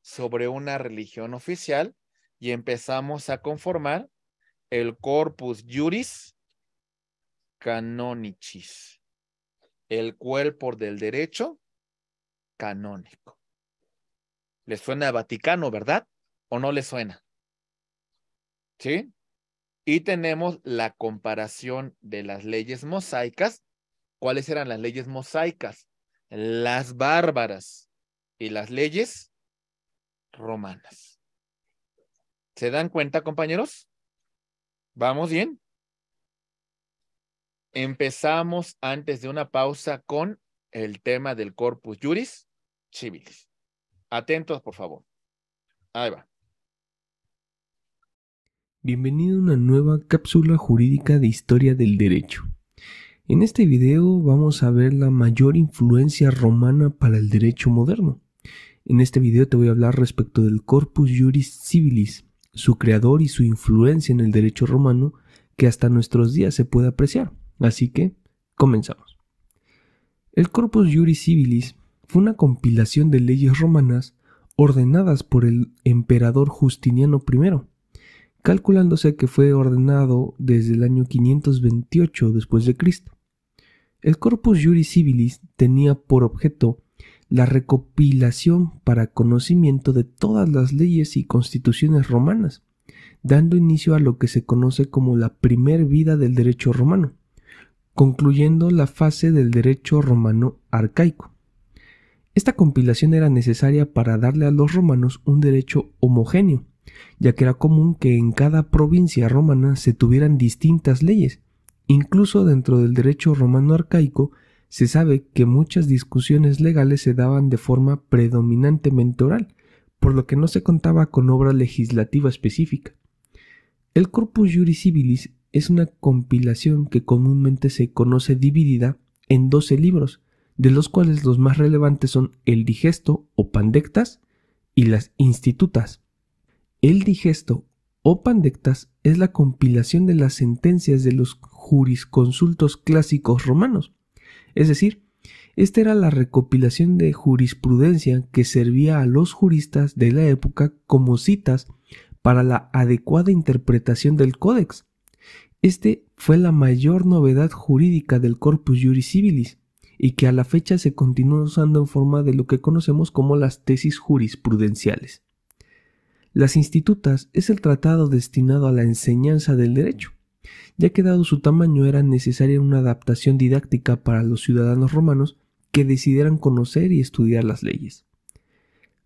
sobre una religión oficial y empezamos a conformar el corpus juris canonicis, el cuerpo del derecho canónico. ¿Les suena a Vaticano, verdad? ¿O no le suena? ¿Sí? Y tenemos la comparación de las leyes mosaicas. ¿Cuáles eran las leyes mosaicas? Las bárbaras y las leyes romanas. ¿Se dan cuenta, compañeros? ¿Vamos bien? Empezamos antes de una pausa con el tema del corpus juris civiles. Atentos, por favor. Ahí va. Bienvenido a una nueva cápsula jurídica de historia del derecho. En este video vamos a ver la mayor influencia romana para el derecho moderno. En este video te voy a hablar respecto del corpus juris civilis, su creador y su influencia en el derecho romano que hasta nuestros días se puede apreciar. Así que, comenzamos. El corpus juris civilis fue una compilación de leyes romanas ordenadas por el emperador Justiniano I, calculándose que fue ordenado desde el año 528 después de Cristo. El Corpus Juris Civilis tenía por objeto la recopilación para conocimiento de todas las leyes y constituciones romanas, dando inicio a lo que se conoce como la primer vida del derecho romano, concluyendo la fase del derecho romano arcaico. Esta compilación era necesaria para darle a los romanos un derecho homogéneo, ya que era común que en cada provincia romana se tuvieran distintas leyes. Incluso dentro del derecho romano arcaico se sabe que muchas discusiones legales se daban de forma predominantemente oral, por lo que no se contaba con obra legislativa específica. El Corpus Juris Civilis es una compilación que comúnmente se conoce dividida en 12 libros, de los cuales los más relevantes son el digesto o pandectas y las institutas. El digesto o pandectas es la compilación de las sentencias de los jurisconsultos clásicos romanos, es decir, esta era la recopilación de jurisprudencia que servía a los juristas de la época como citas para la adecuada interpretación del códex. Este fue la mayor novedad jurídica del Corpus Juris Civilis, y que a la fecha se continúa usando en forma de lo que conocemos como las tesis jurisprudenciales. Las institutas es el tratado destinado a la enseñanza del derecho, ya que dado su tamaño era necesaria una adaptación didáctica para los ciudadanos romanos que decidieran conocer y estudiar las leyes.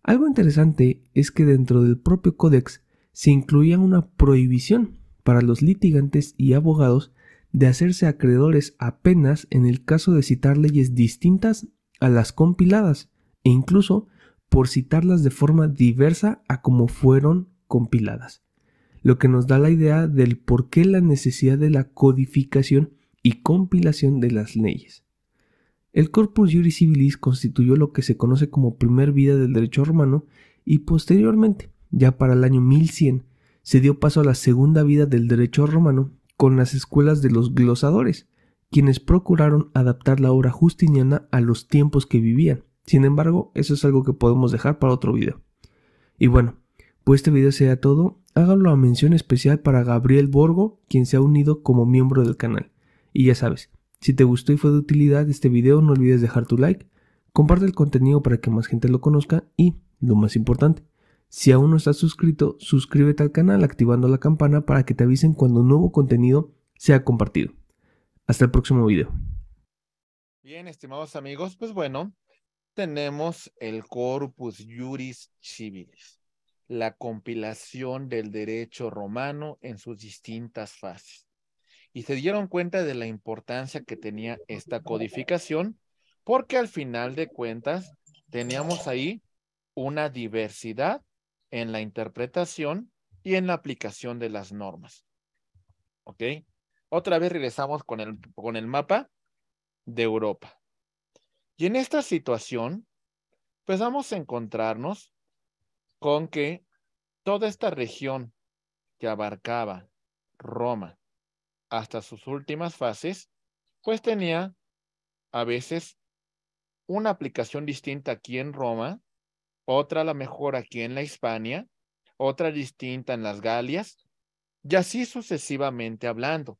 Algo interesante es que dentro del propio códex se incluía una prohibición para los litigantes y abogados de hacerse acreedores apenas en el caso de citar leyes distintas a las compiladas e incluso por citarlas de forma diversa a como fueron compiladas, lo que nos da la idea del por qué la necesidad de la codificación y compilación de las leyes. El Corpus Juris Civilis constituyó lo que se conoce como primer vida del derecho romano y posteriormente, ya para el año 1100, se dio paso a la segunda vida del derecho romano con las escuelas de los glosadores, quienes procuraron adaptar la obra justiniana a los tiempos que vivían. Sin embargo, eso es algo que podemos dejar para otro video. Y bueno, pues este video sea todo, háganlo a mención especial para Gabriel Borgo, quien se ha unido como miembro del canal. Y ya sabes, si te gustó y fue de utilidad este video, no olvides dejar tu like, comparte el contenido para que más gente lo conozca y, lo más importante, si aún no estás suscrito, suscríbete al canal activando la campana para que te avisen cuando nuevo contenido sea compartido. Hasta el próximo video. Bien, estimados amigos, pues bueno, tenemos el Corpus Juris Civilis, la compilación del derecho romano en sus distintas fases. Y se dieron cuenta de la importancia que tenía esta codificación, porque al final de cuentas teníamos ahí una diversidad en la interpretación y en la aplicación de las normas. ¿Ok? Otra vez regresamos con el, con el mapa de Europa. Y en esta situación, pues vamos a encontrarnos con que toda esta región que abarcaba Roma hasta sus últimas fases, pues tenía a veces una aplicación distinta aquí en Roma otra a mejor aquí en la Hispania, otra distinta en las Galias, y así sucesivamente hablando.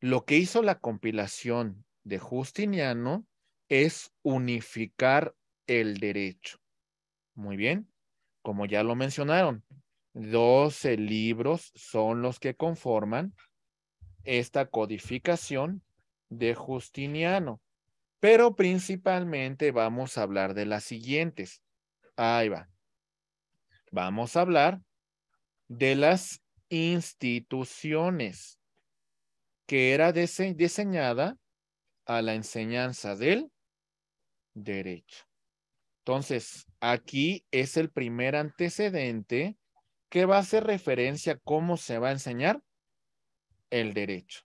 Lo que hizo la compilación de Justiniano es unificar el derecho. Muy bien, como ya lo mencionaron, 12 libros son los que conforman esta codificación de Justiniano, pero principalmente vamos a hablar de las siguientes. Ahí va. Vamos a hablar de las instituciones que era diseñada a la enseñanza del derecho. Entonces, aquí es el primer antecedente que va a hacer referencia a cómo se va a enseñar el derecho.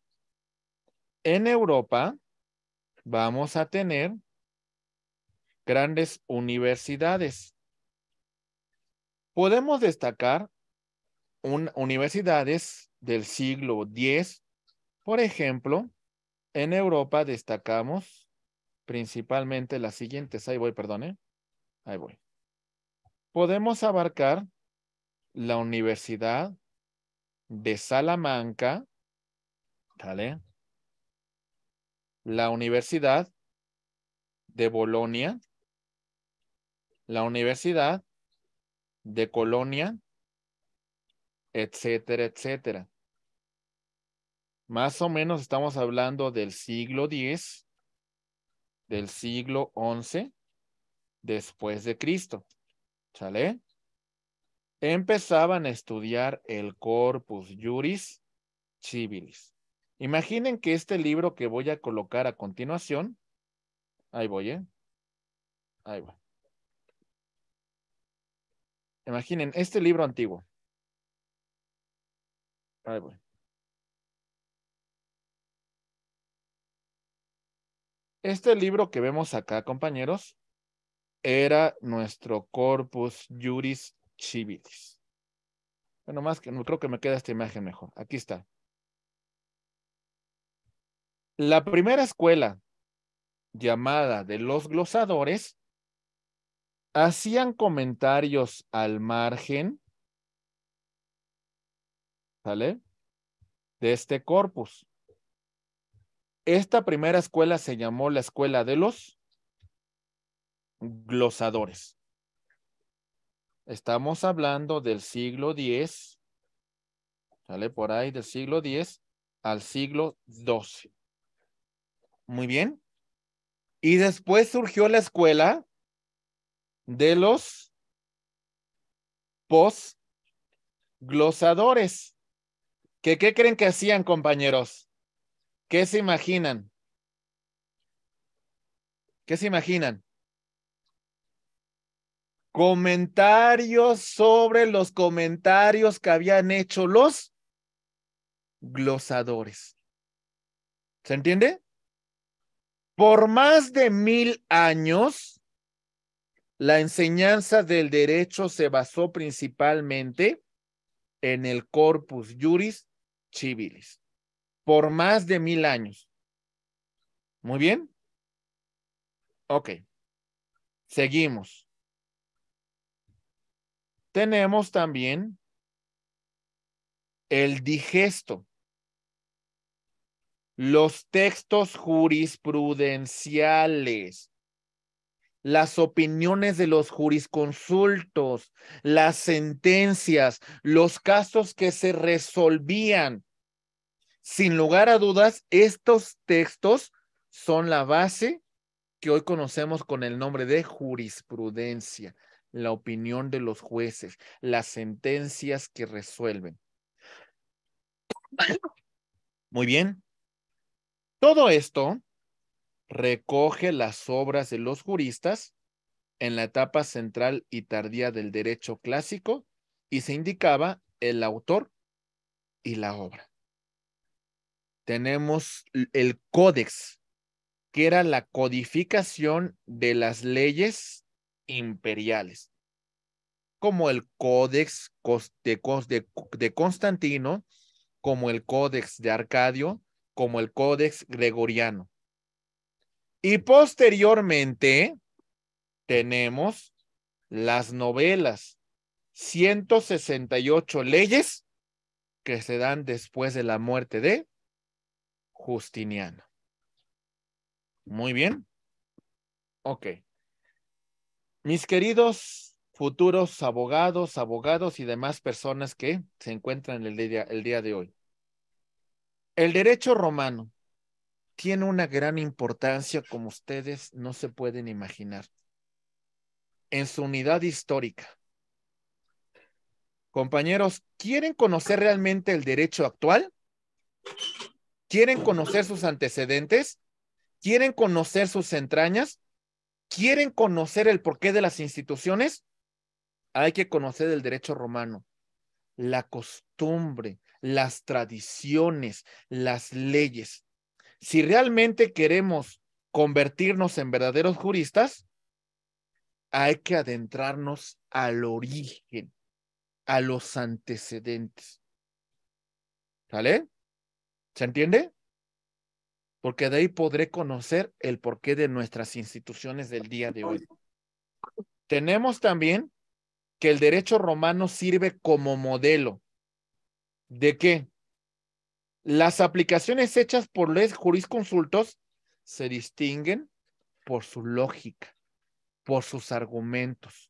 En Europa vamos a tener grandes universidades Podemos destacar universidades del siglo X. Por ejemplo, en Europa destacamos principalmente las siguientes. Ahí voy, perdone. ¿eh? Ahí voy. Podemos abarcar la Universidad de Salamanca, ¿vale? La Universidad de Bolonia, la Universidad de colonia, etcétera, etcétera. Más o menos estamos hablando del siglo X, del siglo XI, después de Cristo. ¿Sale? Empezaban a estudiar el corpus juris civilis. Imaginen que este libro que voy a colocar a continuación, ahí voy, ¿eh? Ahí voy. Imaginen, este libro antiguo. Este libro que vemos acá, compañeros, era nuestro corpus juris civilis. Bueno, más que creo que me queda esta imagen mejor. Aquí está. La primera escuela llamada de los glosadores hacían comentarios al margen, ¿sale? De este corpus. Esta primera escuela se llamó la escuela de los glosadores. Estamos hablando del siglo X, ¿sale? Por ahí del siglo X al siglo XII. Muy bien. Y después surgió la escuela de los posglosadores. ¿Qué, ¿Qué creen que hacían, compañeros? ¿Qué se imaginan? ¿Qué se imaginan? Comentarios sobre los comentarios que habían hecho los glosadores. ¿Se entiende? Por más de mil años, la enseñanza del derecho se basó principalmente en el corpus juris civilis por más de mil años. Muy bien. Ok. Seguimos. Tenemos también el digesto. Los textos jurisprudenciales las opiniones de los jurisconsultos, las sentencias, los casos que se resolvían. Sin lugar a dudas, estos textos son la base que hoy conocemos con el nombre de jurisprudencia, la opinión de los jueces, las sentencias que resuelven. Muy bien. Todo esto recoge las obras de los juristas en la etapa central y tardía del derecho clásico y se indicaba el autor y la obra. Tenemos el códex, que era la codificación de las leyes imperiales, como el códex de, Constantino, como el códex de Arcadio, como el códex gregoriano. Y posteriormente tenemos las novelas, 168 leyes que se dan después de la muerte de Justiniano. Muy bien. Ok. Mis queridos futuros abogados, abogados y demás personas que se encuentran el día, el día de hoy. El derecho romano tiene una gran importancia como ustedes no se pueden imaginar. En su unidad histórica. Compañeros, ¿quieren conocer realmente el derecho actual? ¿Quieren conocer sus antecedentes? ¿Quieren conocer sus entrañas? ¿Quieren conocer el porqué de las instituciones? Hay que conocer el derecho romano, la costumbre, las tradiciones, las leyes si realmente queremos convertirnos en verdaderos juristas, hay que adentrarnos al origen, a los antecedentes. ¿Sale? ¿Se entiende? Porque de ahí podré conocer el porqué de nuestras instituciones del día de hoy. Tenemos también que el derecho romano sirve como modelo. ¿De qué? Las aplicaciones hechas por los jurisconsultos se distinguen por su lógica, por sus argumentos,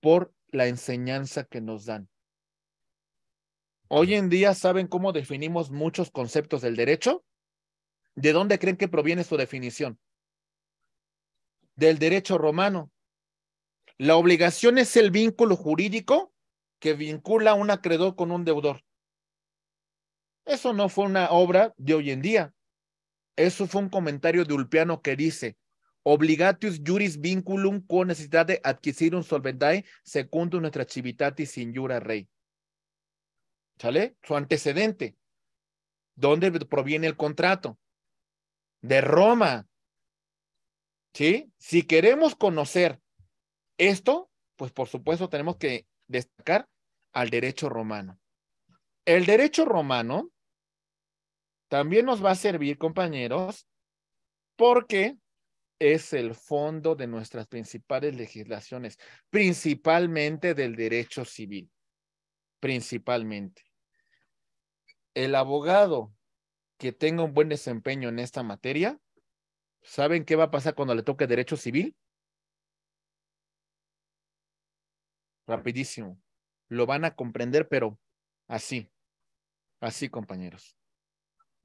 por la enseñanza que nos dan. Hoy en día, ¿saben cómo definimos muchos conceptos del derecho? ¿De dónde creen que proviene su definición? Del derecho romano. La obligación es el vínculo jurídico que vincula a un acreedor con un deudor. Eso no fue una obra de hoy en día. Eso fue un comentario de Ulpiano que dice, obligatius juris vinculum con necesidad de adquisir un solventae secundum nuestra civitatis sin jura rey. ¿Sale? Su antecedente. ¿Dónde proviene el contrato? De Roma. ¿Sí? Si queremos conocer esto, pues por supuesto tenemos que destacar al derecho romano. El derecho romano también nos va a servir, compañeros, porque es el fondo de nuestras principales legislaciones, principalmente del derecho civil, principalmente. El abogado que tenga un buen desempeño en esta materia, ¿saben qué va a pasar cuando le toque derecho civil? Rapidísimo. Lo van a comprender, pero así, así, compañeros.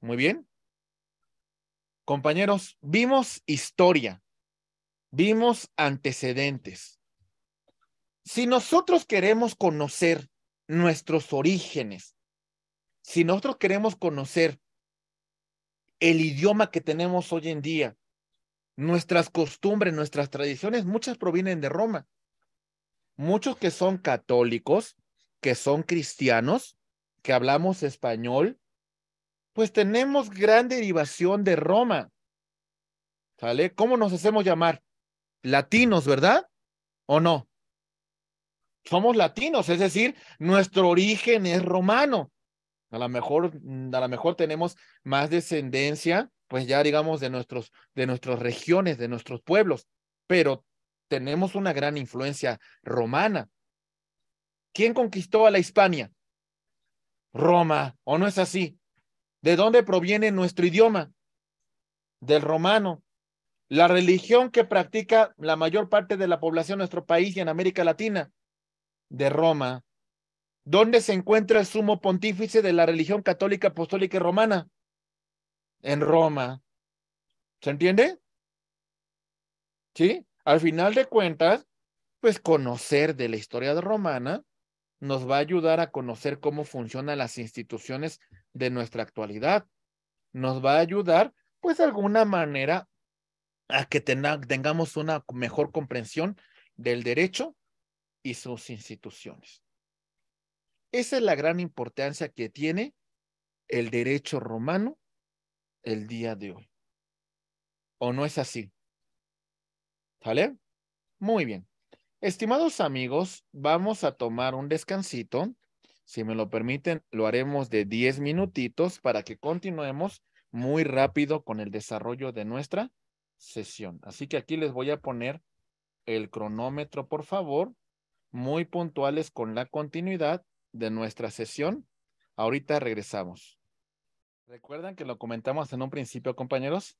Muy bien. Compañeros, vimos historia, vimos antecedentes. Si nosotros queremos conocer nuestros orígenes, si nosotros queremos conocer el idioma que tenemos hoy en día, nuestras costumbres, nuestras tradiciones, muchas provienen de Roma. Muchos que son católicos, que son cristianos, que hablamos español, pues tenemos gran derivación de Roma. ¿Sale? ¿Cómo nos hacemos llamar? Latinos, ¿verdad? ¿O no? Somos latinos, es decir, nuestro origen es romano. A lo mejor, mm, a lo mejor tenemos más descendencia, pues ya digamos, de, nuestros, de nuestras regiones, de nuestros pueblos, pero tenemos una gran influencia romana. ¿Quién conquistó a la Hispania? Roma, ¿o no es así? ¿De dónde proviene nuestro idioma? Del romano. La religión que practica la mayor parte de la población de nuestro país y en América Latina, de Roma. ¿Dónde se encuentra el sumo pontífice de la religión católica, apostólica y romana? En Roma. ¿Se entiende? ¿Sí? Al final de cuentas, pues conocer de la historia romana nos va a ayudar a conocer cómo funcionan las instituciones de nuestra actualidad. Nos va a ayudar, pues, de alguna manera a que tengamos una mejor comprensión del derecho y sus instituciones. Esa es la gran importancia que tiene el derecho romano el día de hoy. ¿O no es así? vale Muy bien. Estimados amigos, vamos a tomar un descansito si me lo permiten, lo haremos de 10 minutitos para que continuemos muy rápido con el desarrollo de nuestra sesión. Así que aquí les voy a poner el cronómetro, por favor, muy puntuales con la continuidad de nuestra sesión. Ahorita regresamos. ¿Recuerdan que lo comentamos en un principio, compañeros?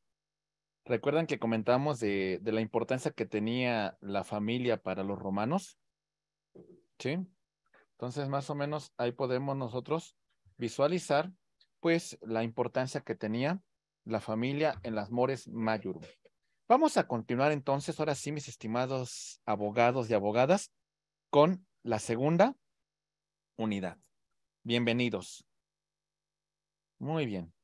¿Recuerdan que comentamos de, de la importancia que tenía la familia para los romanos? Sí. Entonces, más o menos ahí podemos nosotros visualizar, pues, la importancia que tenía la familia en las Mores Mayur. Vamos a continuar entonces, ahora sí, mis estimados abogados y abogadas, con la segunda unidad. Bienvenidos. Muy bien.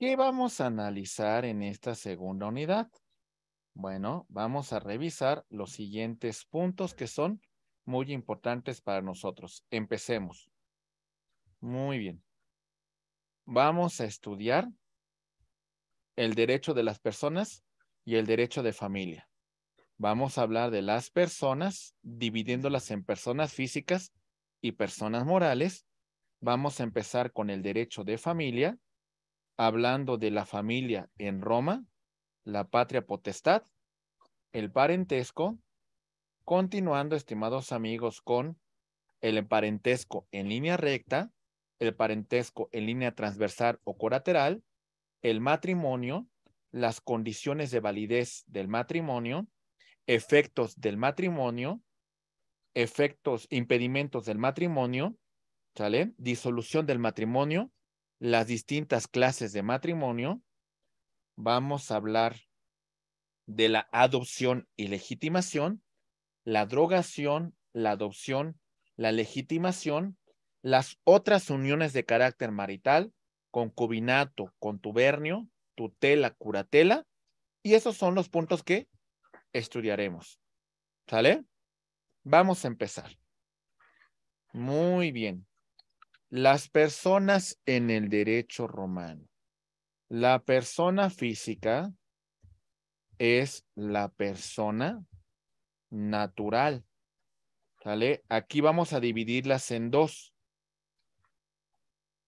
¿Qué vamos a analizar en esta segunda unidad? Bueno, vamos a revisar los siguientes puntos que son muy importantes para nosotros. Empecemos. Muy bien. Vamos a estudiar el derecho de las personas y el derecho de familia. Vamos a hablar de las personas, dividiéndolas en personas físicas y personas morales. Vamos a empezar con el derecho de familia, hablando de la familia en Roma, la patria potestad, el parentesco, Continuando, estimados amigos, con el parentesco en línea recta, el parentesco en línea transversal o colateral, el matrimonio, las condiciones de validez del matrimonio, efectos del matrimonio, efectos, impedimentos del matrimonio, ¿sale? Disolución del matrimonio, las distintas clases de matrimonio. Vamos a hablar de la adopción y legitimación, la drogación, la adopción, la legitimación, las otras uniones de carácter marital, concubinato, contubernio, tutela, curatela, y esos son los puntos que estudiaremos. ¿Sale? Vamos a empezar. Muy bien. Las personas en el derecho romano. La persona física es la persona natural. ¿Sale? Aquí vamos a dividirlas en dos.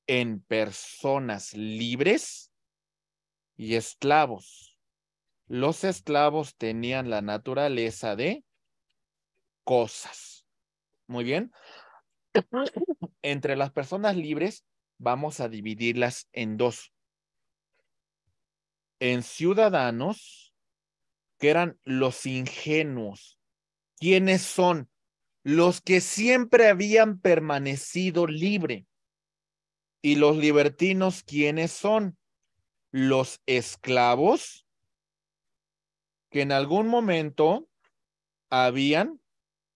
En personas libres y esclavos. Los esclavos tenían la naturaleza de cosas. Muy bien. Entre las personas libres vamos a dividirlas en dos. En ciudadanos, que eran los ingenuos, ¿Quiénes son? Los que siempre habían permanecido libre. ¿Y los libertinos quiénes son? Los esclavos que en algún momento habían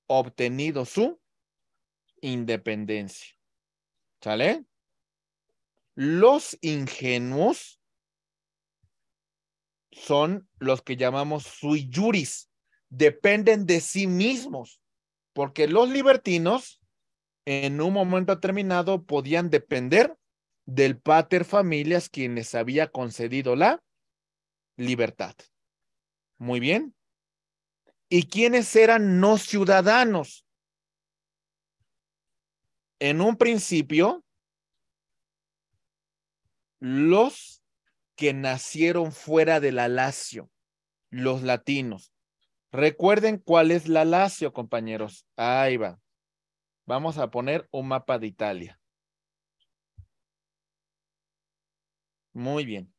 obtenido su independencia. ¿Sale? Los ingenuos son los que llamamos sui juris, dependen de sí mismos, porque los libertinos en un momento determinado podían depender del pater familias quienes había concedido la libertad. Muy bien. ¿Y quiénes eran no ciudadanos? En un principio, los que nacieron fuera de la Lacio, los latinos, Recuerden cuál es la Lazio, compañeros. Ahí va. Vamos a poner un mapa de Italia. Muy bien.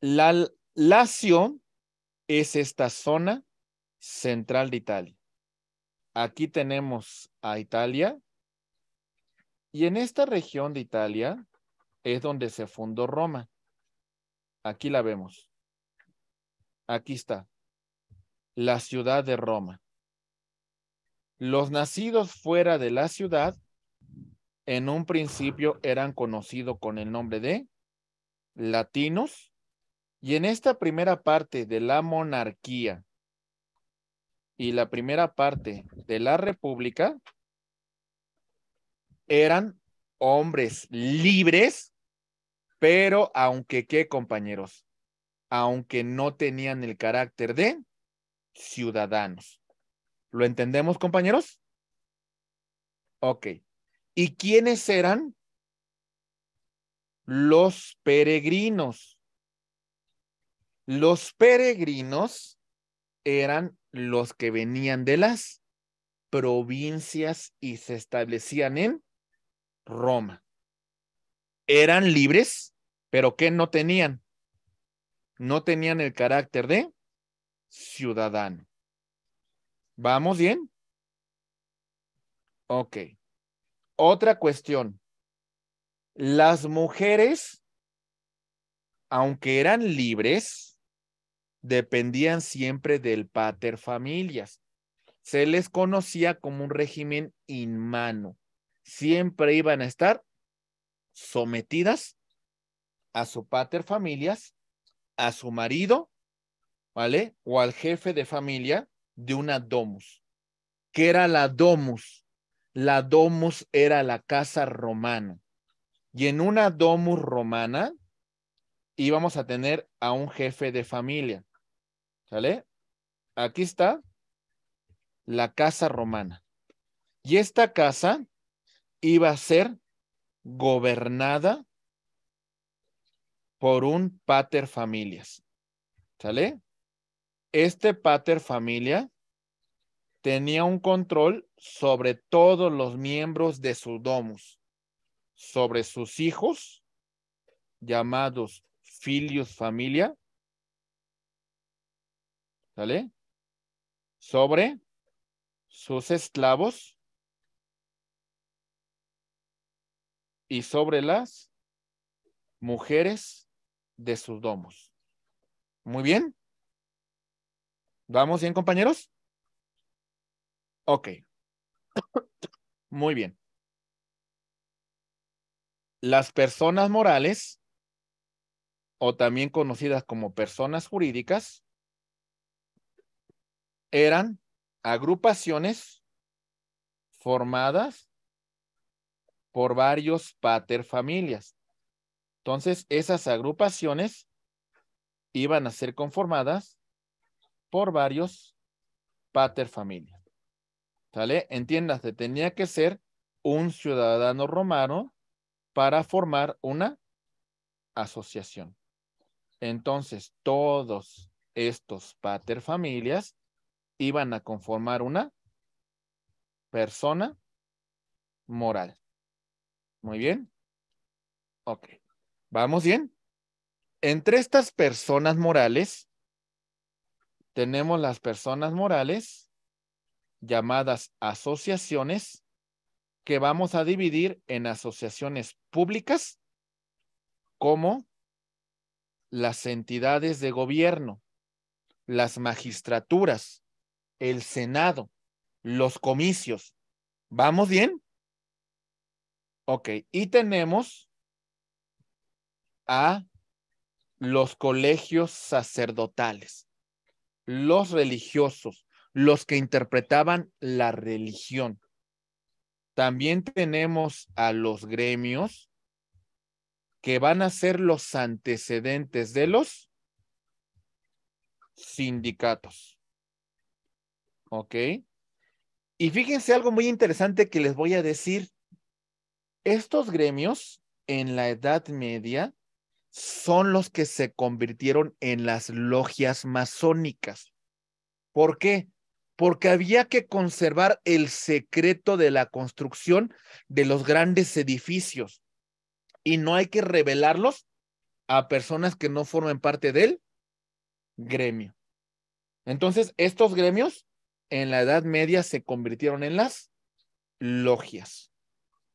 La Lazio es esta zona central de Italia. Aquí tenemos a Italia. Y en esta región de Italia es donde se fundó Roma. Aquí la vemos. Aquí está la ciudad de Roma. Los nacidos fuera de la ciudad en un principio eran conocidos con el nombre de latinos y en esta primera parte de la monarquía y la primera parte de la república eran hombres libres, pero aunque qué compañeros, aunque no tenían el carácter de ciudadanos. ¿Lo entendemos, compañeros? Ok. ¿Y quiénes eran? Los peregrinos. Los peregrinos eran los que venían de las provincias y se establecían en Roma. Eran libres, pero qué no tenían. No tenían el carácter de ciudadano. ¿Vamos bien? Ok. Otra cuestión. Las mujeres, aunque eran libres, dependían siempre del pater familias. Se les conocía como un régimen inmano. Siempre iban a estar sometidas a su pater familias, a su marido ¿vale? O al jefe de familia de una domus. ¿Qué era la domus? La domus era la casa romana. Y en una domus romana íbamos a tener a un jefe de familia. ¿Sale? Aquí está la casa romana. Y esta casa iba a ser gobernada por un pater familias. ¿Sale? este pater familia tenía un control sobre todos los miembros de su domus, sobre sus hijos, llamados filios familia, ¿sale? Sobre sus esclavos y sobre las mujeres de sus domos. Muy bien. ¿Vamos bien, compañeros? Ok. Muy bien. Las personas morales, o también conocidas como personas jurídicas, eran agrupaciones formadas por varios paterfamilias. Entonces, esas agrupaciones iban a ser conformadas por varios pater ¿Sale? Entiéndase, tenía que ser un ciudadano romano para formar una asociación. Entonces, todos estos pater familias iban a conformar una persona moral. Muy bien. Ok. ¿Vamos bien? Entre estas personas morales tenemos las personas morales, llamadas asociaciones, que vamos a dividir en asociaciones públicas como las entidades de gobierno, las magistraturas, el Senado, los comicios. ¿Vamos bien? Ok, y tenemos a los colegios sacerdotales los religiosos, los que interpretaban la religión. También tenemos a los gremios que van a ser los antecedentes de los sindicatos. ¿Ok? Y fíjense algo muy interesante que les voy a decir. Estos gremios en la Edad Media son los que se convirtieron en las logias masónicas. ¿Por qué? Porque había que conservar el secreto de la construcción de los grandes edificios y no hay que revelarlos a personas que no formen parte del gremio. Entonces, estos gremios en la Edad Media se convirtieron en las logias.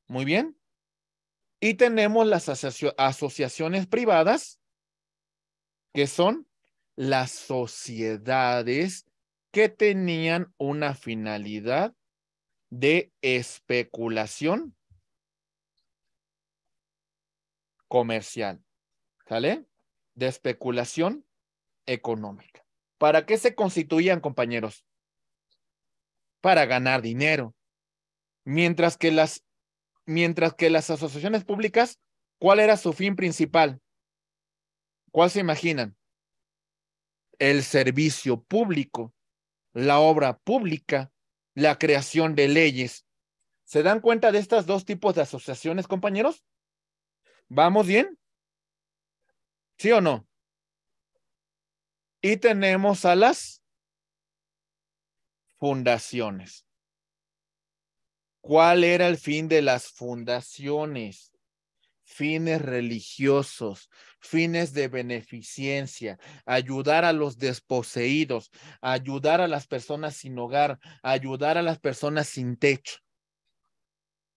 Muy bien. Y tenemos las asociaciones privadas, que son las sociedades que tenían una finalidad de especulación comercial, ¿sale? De especulación económica. ¿Para qué se constituían, compañeros? Para ganar dinero. Mientras que las mientras que las asociaciones públicas, ¿cuál era su fin principal? ¿Cuál se imaginan? El servicio público, la obra pública, la creación de leyes. ¿Se dan cuenta de estos dos tipos de asociaciones, compañeros? ¿Vamos bien? ¿Sí o no? Y tenemos a las fundaciones. ¿Cuál era el fin de las fundaciones? fines religiosos, fines de beneficencia, ayudar a los desposeídos, ayudar a las personas sin hogar, ayudar a las personas sin techo.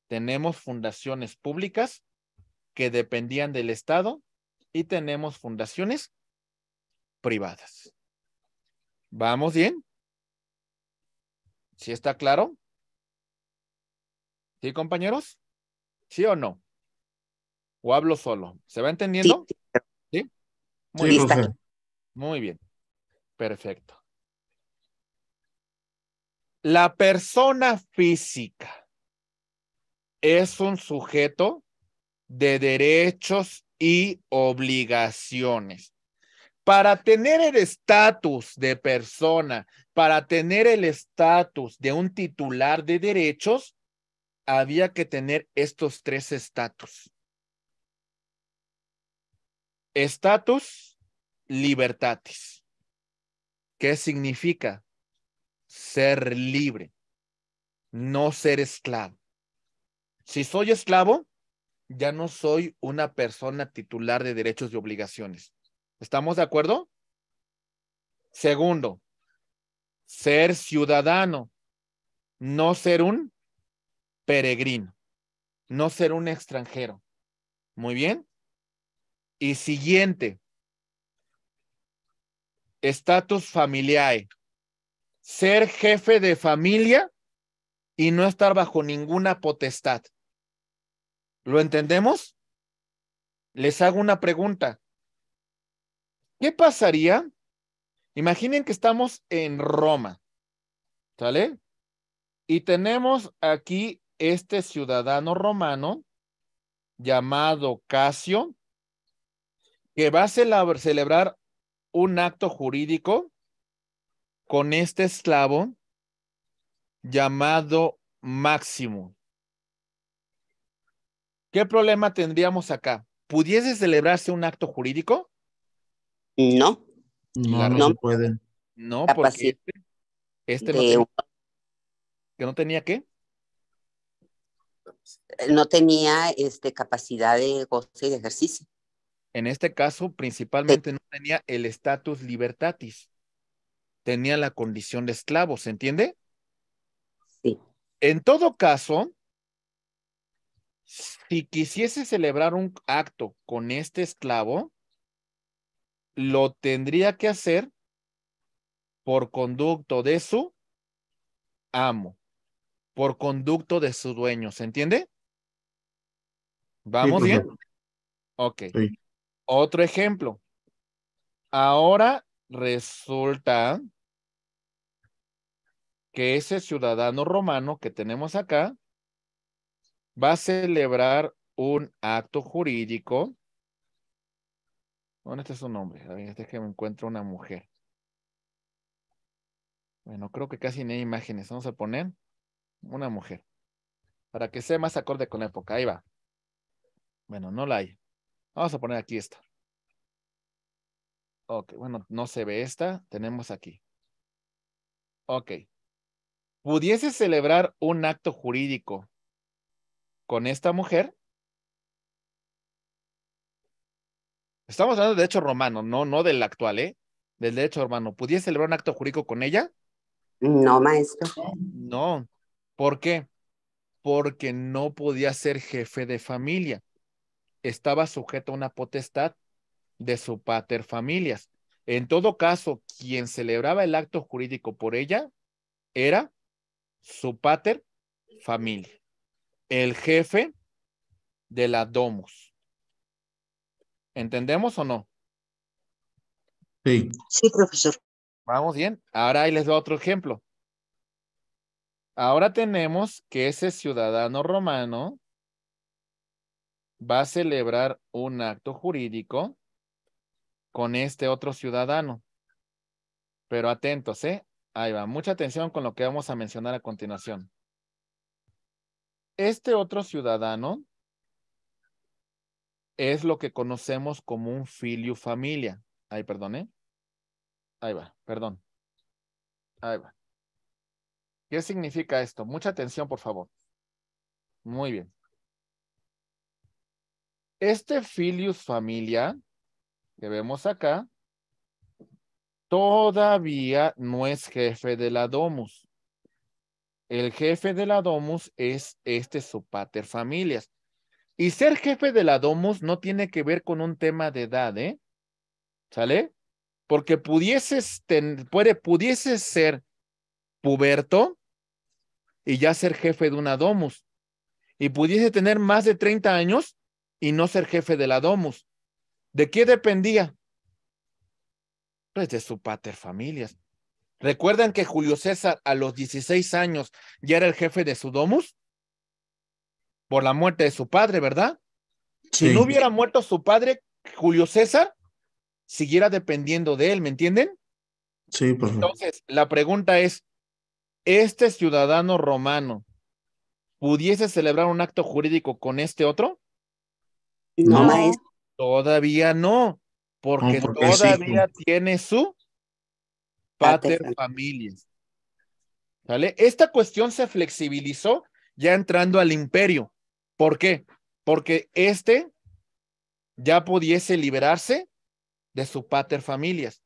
Tenemos fundaciones públicas que dependían del Estado y tenemos fundaciones privadas. ¿Vamos bien? ¿Sí está claro? ¿Sí, compañeros? ¿Sí o no? ¿O hablo solo? ¿Se va entendiendo? Sí. Muy, Muy bien. Perfecto. La persona física es un sujeto de derechos y obligaciones. Para tener el estatus de persona, para tener el estatus de un titular de derechos, había que tener estos tres estatus. Estatus libertatis. ¿Qué significa? Ser libre, no ser esclavo. Si soy esclavo, ya no soy una persona titular de derechos y obligaciones. ¿Estamos de acuerdo? Segundo, ser ciudadano, no ser un peregrino, no ser un extranjero. Muy bien. Y siguiente, estatus familiae, ser jefe de familia y no estar bajo ninguna potestad. ¿Lo entendemos? Les hago una pregunta. ¿Qué pasaría? Imaginen que estamos en Roma, ¿sale? Y tenemos aquí este ciudadano romano llamado Casio, que va a celebrar un acto jurídico con este esclavo llamado Máximo. ¿Qué problema tendríamos acá? ¿Pudiese celebrarse un acto jurídico? No. no, pueden se puede. No, porque este, eh, no, tenía, que no tenía qué? no tenía este, capacidad de goce y de ejercicio. En este caso, principalmente no tenía el status libertatis, tenía la condición de esclavo, ¿se entiende? Sí. En todo caso, si quisiese celebrar un acto con este esclavo, lo tendría que hacer por conducto de su amo por conducto de su dueño, ¿se entiende? ¿Vamos bien? Ok. Otro ejemplo. Ahora resulta que ese ciudadano romano que tenemos acá va a celebrar un acto jurídico. ¿Dónde este está su nombre? A ver, es que me encuentro una mujer. Bueno, creo que casi ni hay imágenes. Vamos a poner una mujer, para que sea más acorde con la época. Ahí va. Bueno, no la hay. Vamos a poner aquí esta. Ok, bueno, no se ve esta, tenemos aquí. Ok. ¿Pudiese celebrar un acto jurídico con esta mujer? Estamos hablando de derecho romano, no, no del actual, ¿eh? Del derecho romano. ¿Pudiese celebrar un acto jurídico con ella? No, maestro. No. ¿Por qué? Porque no podía ser jefe de familia. Estaba sujeto a una potestad de su pater familias. En todo caso, quien celebraba el acto jurídico por ella era su pater familia, el jefe de la domus. ¿Entendemos o no? Sí. Sí, profesor. Vamos bien. Ahora ahí les doy otro ejemplo. Ahora tenemos que ese ciudadano romano va a celebrar un acto jurídico con este otro ciudadano. Pero atentos, ¿eh? Ahí va. Mucha atención con lo que vamos a mencionar a continuación. Este otro ciudadano es lo que conocemos como un filio familia. Ahí, perdón, ¿eh? Ahí va, perdón. Ahí va. ¿Qué significa esto? Mucha atención, por favor. Muy bien. Este filius familia que vemos acá todavía no es jefe de la domus. El jefe de la domus es este su pater familias. Y ser jefe de la domus no tiene que ver con un tema de edad, ¿eh? ¿Sale? Porque pudieses, puede, pudieses ser puberto y ya ser jefe de una domus. Y pudiese tener más de 30 años y no ser jefe de la domus. ¿De qué dependía? Pues de su pater familias. ¿Recuerdan que Julio César a los 16 años ya era el jefe de su domus? Por la muerte de su padre, ¿verdad? Si no hubiera muerto su padre, Julio César siguiera dependiendo de él, ¿me entienden? Sí, por Entonces, la pregunta es, este ciudadano romano pudiese celebrar un acto jurídico con este otro? No, Todavía no, porque, todavía tiene su pater familias. ¿Sale? Esta cuestión se flexibilizó ya entrando al imperio. ¿Por qué? Porque este ya pudiese liberarse de su pater familias.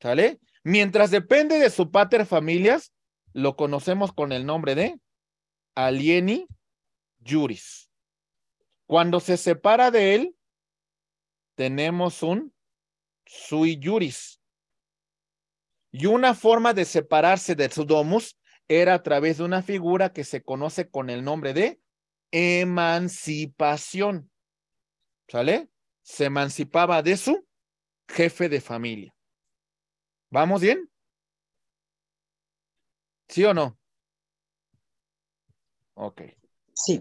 ¿Sale? Mientras depende de su pater familias, lo conocemos con el nombre de alieni juris. Cuando se separa de él, tenemos un sui Iuris. Y una forma de separarse de su domus era a través de una figura que se conoce con el nombre de emancipación. ¿Sale? Se emancipaba de su jefe de familia. ¿Vamos bien? ¿Sí o no? Ok. Sí.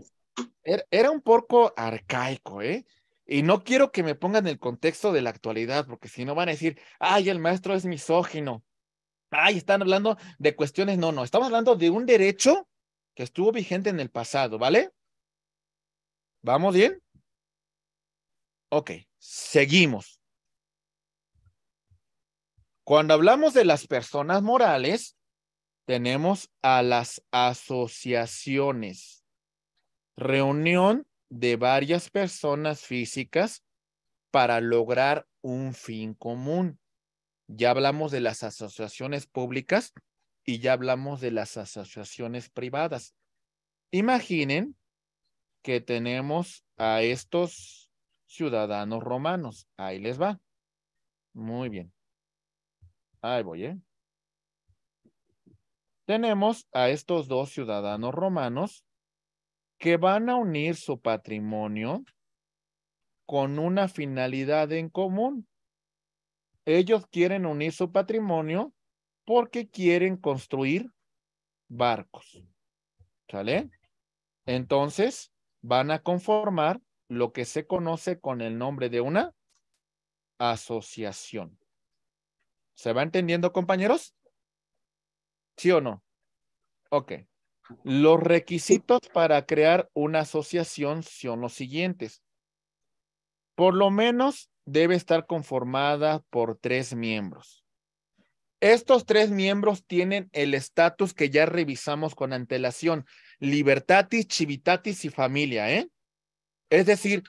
Er, era un poco arcaico, ¿eh? Y no quiero que me pongan el contexto de la actualidad, porque si no van a decir, ay, el maestro es misógino. Ay, están hablando de cuestiones. No, no, estamos hablando de un derecho que estuvo vigente en el pasado, ¿vale? ¿Vamos bien? Ok, seguimos. Cuando hablamos de las personas morales, tenemos a las asociaciones. Reunión de varias personas físicas para lograr un fin común. Ya hablamos de las asociaciones públicas y ya hablamos de las asociaciones privadas. Imaginen que tenemos a estos ciudadanos romanos. Ahí les va. Muy bien. Ahí voy, ¿eh? tenemos a estos dos ciudadanos romanos que van a unir su patrimonio con una finalidad en común. Ellos quieren unir su patrimonio porque quieren construir barcos. ¿Sale? Entonces, van a conformar lo que se conoce con el nombre de una asociación. ¿Se va entendiendo, compañeros? ¿Sí o no? Ok. Los requisitos para crear una asociación son los siguientes. Por lo menos debe estar conformada por tres miembros. Estos tres miembros tienen el estatus que ya revisamos con antelación, libertatis, civitatis y familia, ¿eh? Es decir,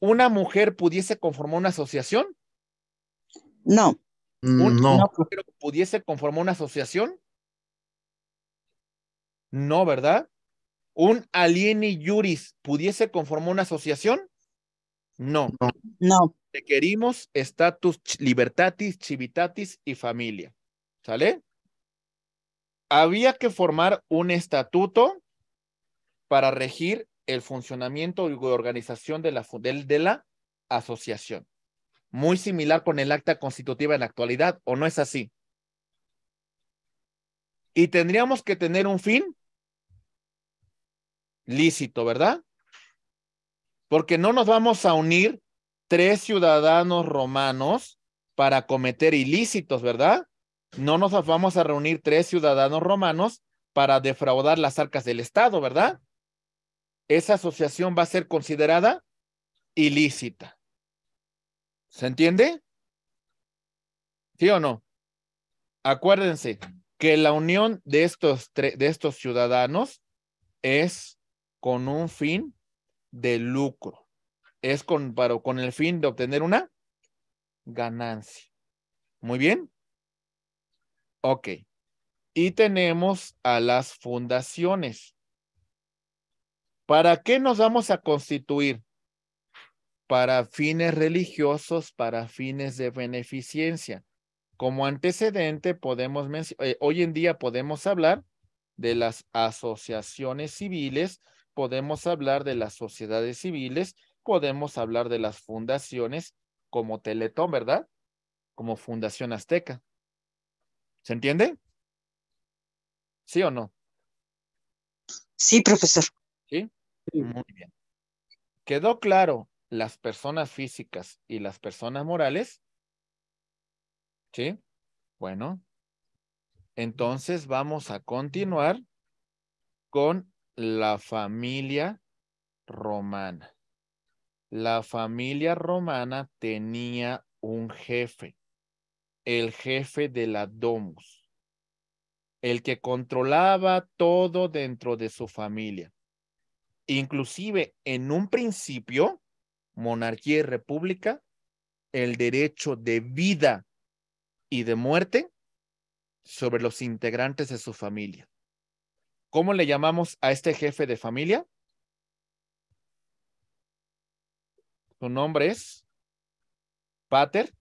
¿una mujer pudiese conformar una asociación? No. Mm, ¿Una mujer pudiese conformar una asociación? No, ¿verdad? ¿Un alieni juris pudiese conformar una asociación? No. No. Requerimos estatus libertatis, civitatis y familia. ¿Sale? Había que formar un estatuto para regir el funcionamiento y organización de la, de la asociación. Muy similar con el acta constitutiva en la actualidad, ¿o no es así? Y tendríamos que tener un fin lícito, ¿verdad? Porque no nos vamos a unir tres ciudadanos romanos para cometer ilícitos, ¿verdad? No nos vamos a reunir tres ciudadanos romanos para defraudar las arcas del Estado, ¿verdad? Esa asociación va a ser considerada ilícita. ¿Se entiende? ¿Sí o no? Acuérdense que la unión de estos, de estos ciudadanos es con un fin de lucro. Es con, con el fin de obtener una ganancia. Muy bien. Ok. Y tenemos a las fundaciones. ¿Para qué nos vamos a constituir? Para fines religiosos, para fines de beneficencia. Como antecedente podemos eh, hoy en día podemos hablar de las asociaciones civiles podemos hablar de las sociedades civiles, podemos hablar de las fundaciones como Teletón, ¿verdad? Como Fundación Azteca. ¿Se entiende? ¿Sí o no? Sí, profesor. Sí, muy bien. ¿Quedó claro las personas físicas y las personas morales? Sí, bueno. Entonces vamos a continuar con la familia romana. La familia romana tenía un jefe, el jefe de la domus, el que controlaba todo dentro de su familia. Inclusive en un principio, monarquía y república, el derecho de vida y de muerte sobre los integrantes de su familia. ¿Cómo le llamamos a este jefe de familia? Su nombre es Pater.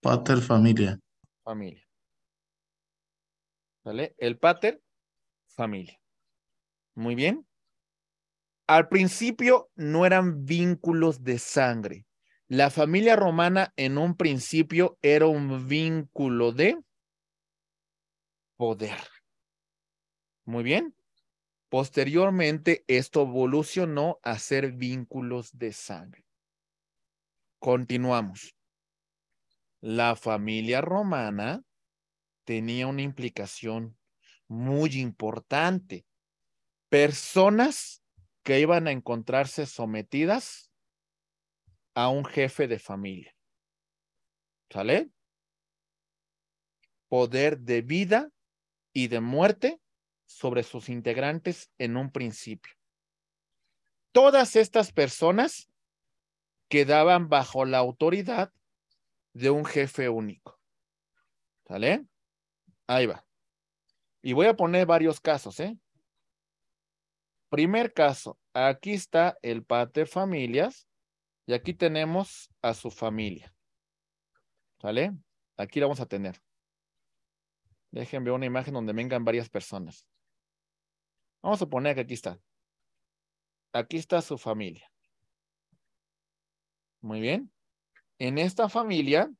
Pater familia. Familia. ¿Vale? El pater familia. Muy bien. Al principio no eran vínculos de sangre. La familia romana en un principio era un vínculo de poder. Muy bien. Posteriormente, esto evolucionó a ser vínculos de sangre. Continuamos. La familia romana tenía una implicación muy importante. Personas que iban a encontrarse sometidas a un jefe de familia. ¿Sale? Poder de vida y de muerte sobre sus integrantes en un principio. Todas estas personas quedaban bajo la autoridad de un jefe único. ¿Sale? Ahí va. Y voy a poner varios casos, ¿eh? Primer caso, aquí está el padre familias y aquí tenemos a su familia. ¿Sale? Aquí la vamos a tener. Déjenme una imagen donde vengan varias personas. Vamos a poner que aquí está. Aquí está su familia. Muy bien. En esta familia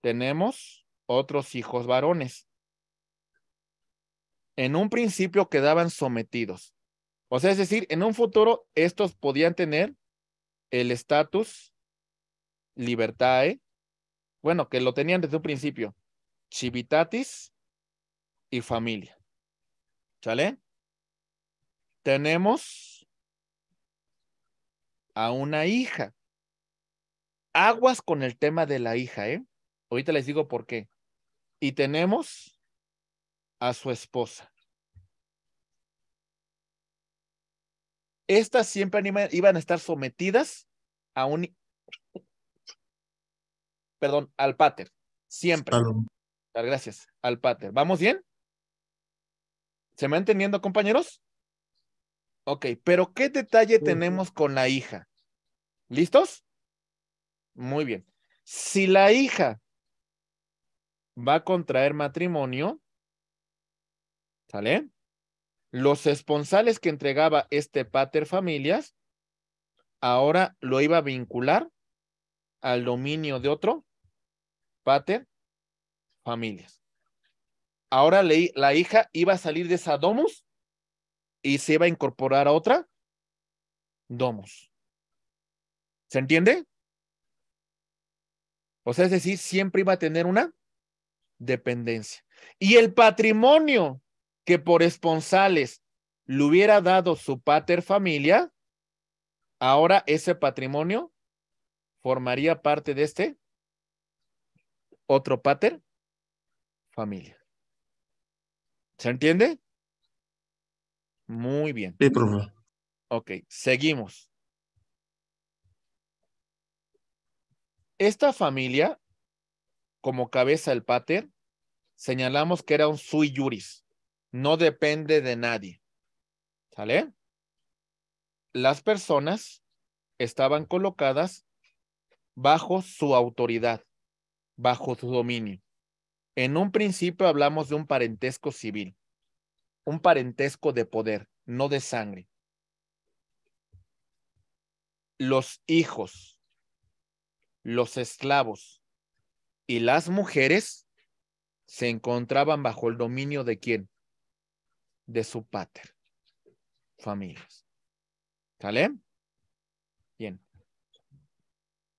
tenemos otros hijos varones. En un principio quedaban sometidos. O sea, es decir, en un futuro estos podían tener el estatus libertae, bueno, que lo tenían desde un principio, civitatis y familia. ¿Sale? Tenemos a una hija. Aguas con el tema de la hija, ¿eh? Ahorita les digo por qué. Y tenemos a su esposa. Estas siempre iban a estar sometidas a un... Perdón, al pater. Siempre. Gracias. Al pater. ¿Vamos bien? ¿Se me entendiendo, compañeros? Ok, pero ¿qué detalle tenemos con la hija? ¿Listos? Muy bien. Si la hija va a contraer matrimonio, ¿sale? Los esponsales que entregaba este pater familias, ahora lo iba a vincular al dominio de otro pater familias ahora la hija iba a salir de esa domus y se iba a incorporar a otra domus. ¿Se entiende? O sea, es decir, siempre iba a tener una dependencia. Y el patrimonio que por esponsales le hubiera dado su pater familia, ahora ese patrimonio formaría parte de este otro pater familia. ¿Se entiende? Muy bien. Ok, seguimos. Esta familia, como cabeza el pater, señalamos que era un sui juris. No depende de nadie. ¿Sale? Las personas estaban colocadas bajo su autoridad, bajo su dominio. En un principio hablamos de un parentesco civil, un parentesco de poder, no de sangre. Los hijos, los esclavos y las mujeres se encontraban bajo el dominio de quién? De su pater, familias. ¿Sale? Bien.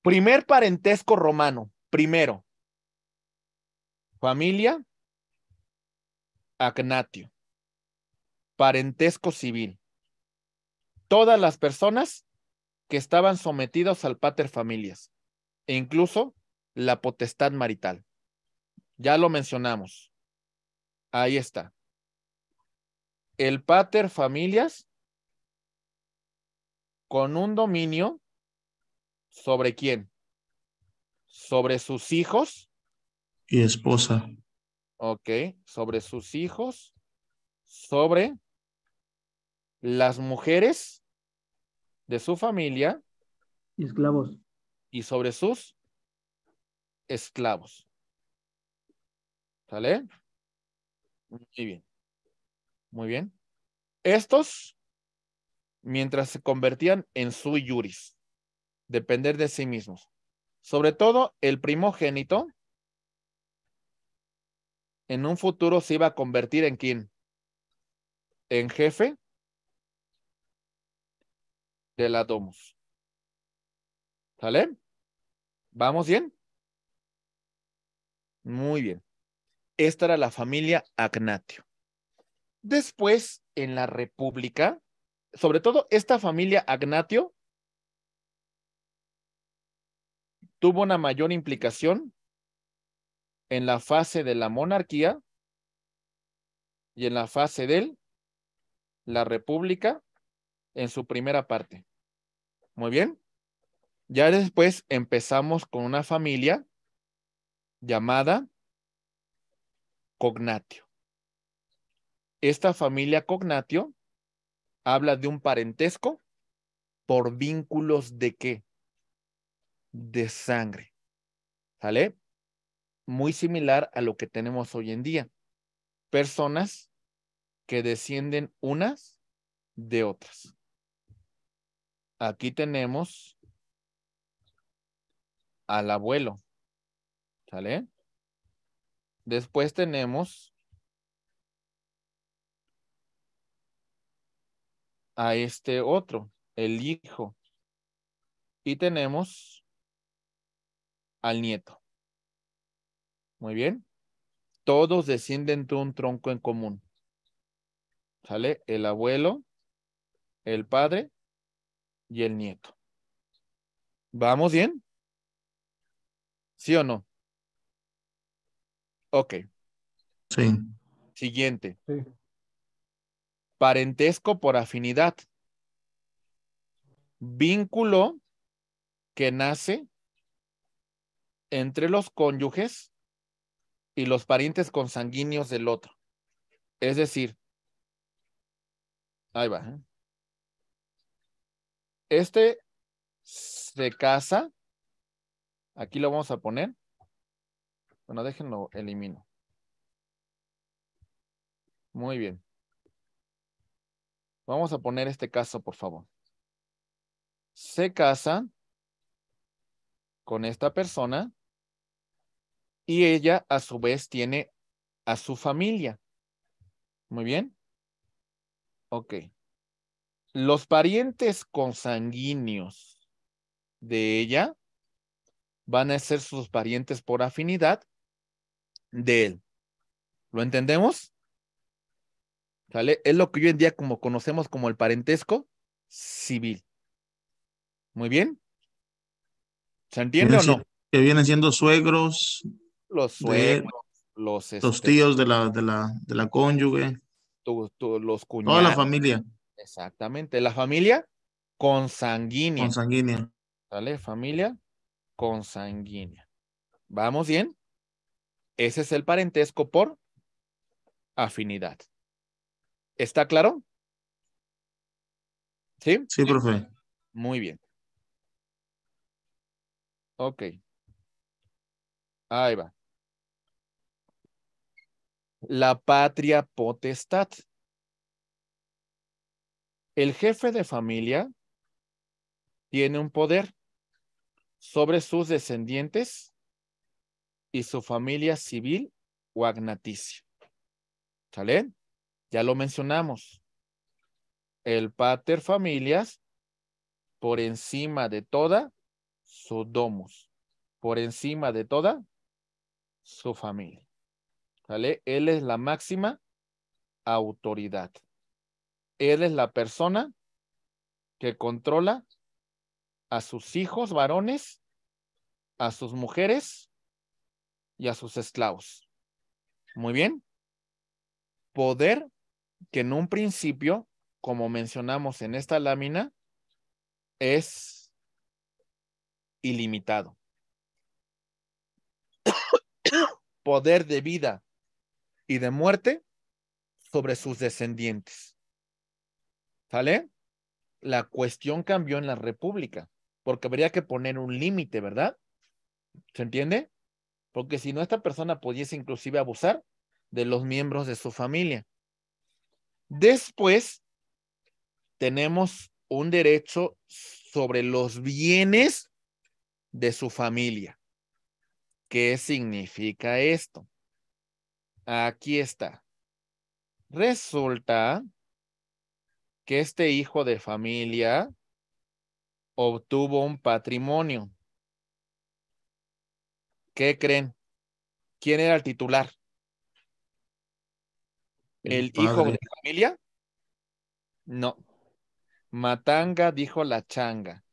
Primer parentesco romano, primero, Familia, agnatio. Parentesco civil. Todas las personas que estaban sometidos al pater familias, e incluso la potestad marital. Ya lo mencionamos. Ahí está. El pater familias con un dominio sobre quién? Sobre sus hijos y esposa. Ok, sobre sus hijos, sobre las mujeres de su familia. Y esclavos. Y sobre sus esclavos. ¿Sale? Muy bien. Muy bien. Estos, mientras se convertían en su juris, depender de sí mismos. Sobre todo el primogénito, en un futuro se iba a convertir en quién? En jefe de la Domus. ¿Sale? ¿Vamos bien? Muy bien. Esta era la familia Agnatio. Después, en la República, sobre todo esta familia Agnatio tuvo una mayor implicación en la fase de la monarquía y en la fase de la república en su primera parte. Muy bien. Ya después empezamos con una familia llamada cognatio. Esta familia cognatio habla de un parentesco por vínculos de qué? De sangre. ¿Sale? muy similar a lo que tenemos hoy en día. Personas que descienden unas de otras. Aquí tenemos al abuelo. ¿Sale? Después tenemos a este otro, el hijo. Y tenemos al nieto. Muy bien. Todos descienden de un tronco en común. ¿Sale? El abuelo, el padre y el nieto. ¿Vamos bien? ¿Sí o no? Ok. Sí. Siguiente. Parentesco por afinidad. Vínculo que nace entre los cónyuges y los parientes consanguíneos del otro. Es decir, ahí va. Este se casa. Aquí lo vamos a poner. Bueno, déjenlo, elimino. Muy bien. Vamos a poner este caso, por favor. Se casa con esta persona y ella a su vez tiene a su familia. Muy bien. Ok. Los parientes consanguíneos de ella van a ser sus parientes por afinidad de él. ¿Lo entendemos? ¿Sale? Es lo que hoy en día como conocemos como el parentesco civil. Muy bien. ¿Se entiende o no? Que vienen siendo suegros, los suegros, los, este, los tíos de la, de la, de la cónyuge, los cuñados. Toda la familia. Exactamente, la familia consanguínea. Consanguínea. ¿Vale? Familia consanguínea. ¿Vamos bien? Ese es el parentesco por afinidad. ¿Está claro? ¿Sí? Sí, profe. Muy bien. Ok. Ahí va la patria potestad. El jefe de familia tiene un poder sobre sus descendientes y su familia civil o agnaticia. ¿Sale? Ya lo mencionamos. El pater familias por encima de toda su domus, por encima de toda su familia. Él es la máxima autoridad. Él es la persona que controla a sus hijos varones, a sus mujeres y a sus esclavos. Muy bien. Poder que en un principio, como mencionamos en esta lámina, es ilimitado. Poder de vida de muerte sobre sus descendientes. ¿Sale? La cuestión cambió en la República, porque habría que poner un límite, ¿verdad? ¿Se entiende? Porque si no, esta persona pudiese inclusive abusar de los miembros de su familia. Después, tenemos un derecho sobre los bienes de su familia. ¿Qué significa esto? Aquí está. Resulta que este hijo de familia obtuvo un patrimonio. ¿Qué creen? ¿Quién era el titular? ¿El, hijo de familia? No. Matanga dijo la changa.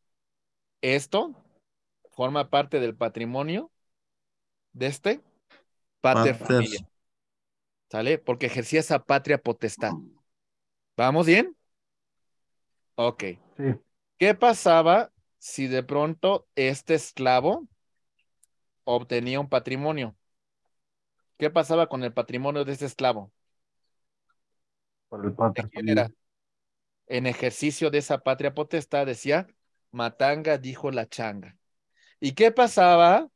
Esto forma parte del patrimonio de este padre familia. ¿sale? Porque ejercía esa patria potestad. Mm. ¿Vamos bien? Ok. ¿Qué pasaba si de pronto este esclavo obtenía un patrimonio? ¿Qué pasaba con el patrimonio de este esclavo? Por el patrimonio. En ejercicio de esa patria potestad decía, Matanga dijo la changa. ¿Y qué pasaba?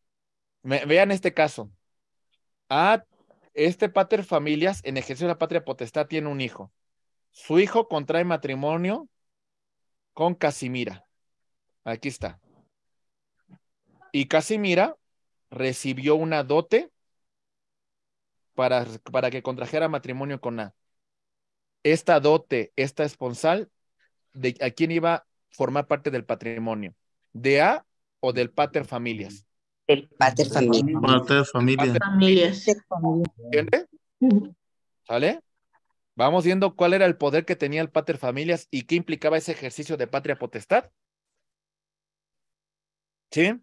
vean este caso. Ah, este pater familias, en ejercicio de la patria potestad, tiene un hijo. Su hijo contrae matrimonio con Casimira. Aquí está. Y Casimira recibió una dote para, para que contrajera matrimonio con A. Esta dote, esta esponsal, de a quién iba a formar parte del patrimonio, de A o del pater familias el pater familia. Pater familia. ¿Sale? Vamos viendo cuál era el poder que tenía el pater familias y qué implicaba ese ejercicio de patria potestad. ¿Sí?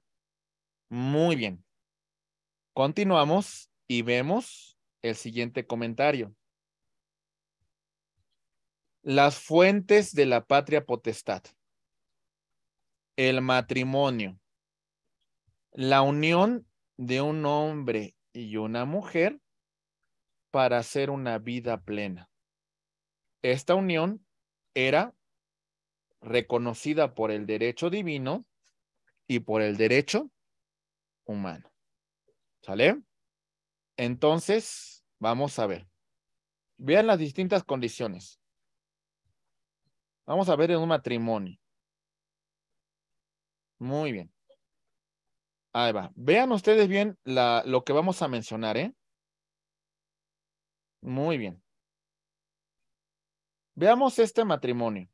Muy bien. Continuamos y vemos el siguiente comentario. Las fuentes de la patria potestad. El matrimonio la unión de un hombre y una mujer para hacer una vida plena. Esta unión era reconocida por el derecho divino y por el derecho humano. ¿Sale? Entonces, vamos a ver. Vean las distintas condiciones. Vamos a ver en un matrimonio. Muy bien. Ahí va. Vean ustedes bien lo que vamos a mencionar, ¿eh? Muy bien. Veamos este matrimonio.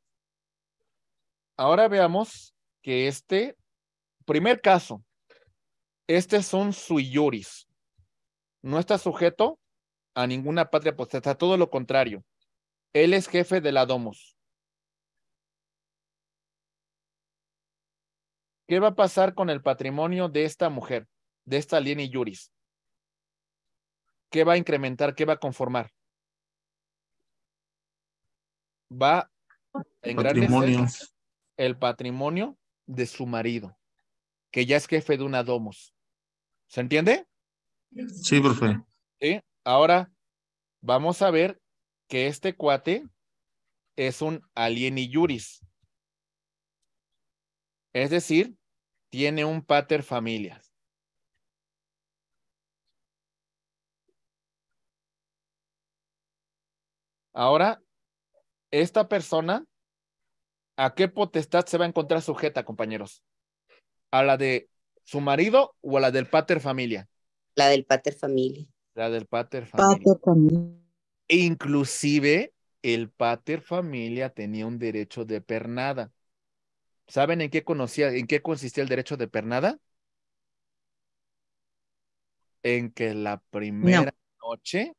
Ahora veamos que este, primer caso, este es un sui No está sujeto a ninguna patria potestad, todo lo contrario. Él es jefe de la domus. ¿Qué va a pasar con el patrimonio de esta mujer, de esta alieni Yuris? ¿Qué va a incrementar? ¿Qué va a conformar? Va a patrimonio. el patrimonio de su marido, que ya es jefe de una domus. ¿Se entiende? Sí, profe. ¿Sí? Ahora vamos a ver que este cuate es un alieni y Es decir, tiene un pater familias. Ahora, esta persona, ¿a qué potestad se va a encontrar sujeta, compañeros? ¿A la de su marido o a la del pater familia? La del pater familia. La del pater Pater familia. Inclusive, el pater familia tenía un derecho de pernada. ¿Saben en qué conocía, en qué consistía el derecho de pernada? En que la primera noche,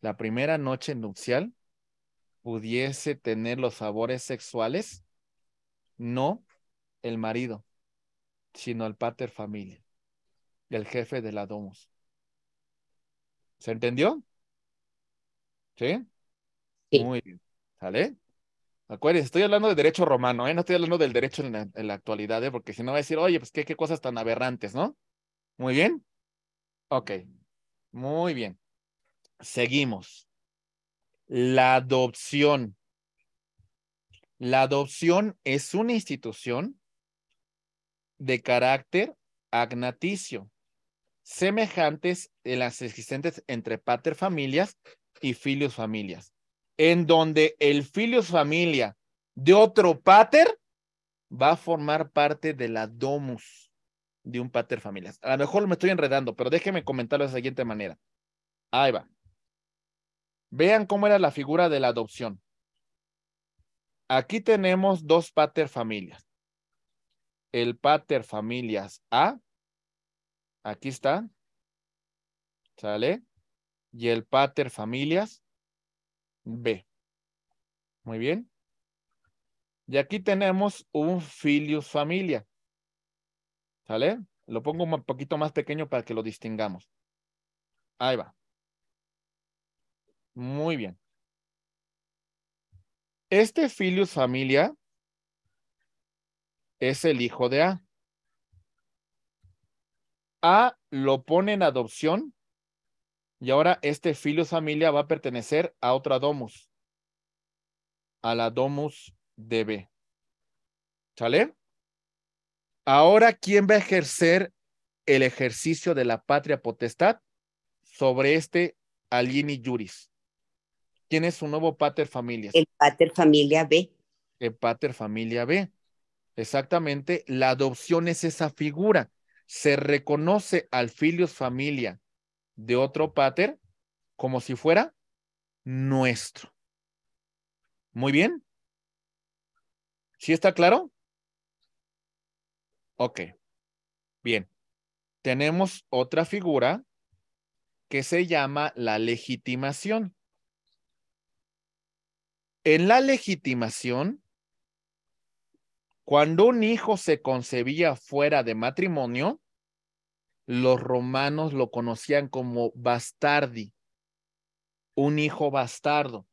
la primera noche nupcial, pudiese tener los sabores sexuales, no el marido, sino el pater familia, el jefe de la domus. ¿Se entendió? ¿Sí? sí. Muy bien. ¿Sale? Acuérdense, estoy hablando de derecho romano, ¿eh? no estoy hablando del derecho en la, actualidad, ¿eh? porque si no va a decir, oye, pues qué, qué cosas tan aberrantes, ¿no? Muy bien. Ok, muy bien. Seguimos. La adopción. La adopción es una institución de carácter agnaticio, semejantes en las existentes entre pater familias y filios familias en donde el filius familia de otro pater va a formar parte de la domus de un pater familias. A lo mejor me estoy enredando, pero déjeme comentarlo de la siguiente manera. Ahí va. Vean cómo era la figura de la adopción. Aquí tenemos dos pater familias. El pater familias A, aquí está, ¿sale? Y el pater familias B. Muy bien. Y aquí tenemos un filius familia. ¿Sale? Lo pongo un poquito más pequeño para que lo distingamos. Ahí va. Muy bien. Este filius familia es el hijo de A. A lo pone en adopción y ahora este filius familia va a pertenecer a otra domus, a la domus de B ¿Sale? Ahora, ¿quién va a ejercer el ejercicio de la patria potestad sobre este alieni juris? ¿Quién es su nuevo pater familia? El pater familia B. El pater familia B. Exactamente, la adopción es esa figura. Se reconoce al filius familia de otro pater como si fuera nuestro. Muy bien. ¿Sí está claro? Ok. Bien. Tenemos otra figura que se llama la legitimación. En la legitimación, cuando un hijo se concebía fuera de matrimonio, los romanos lo conocían como bastardi, un hijo bastardo.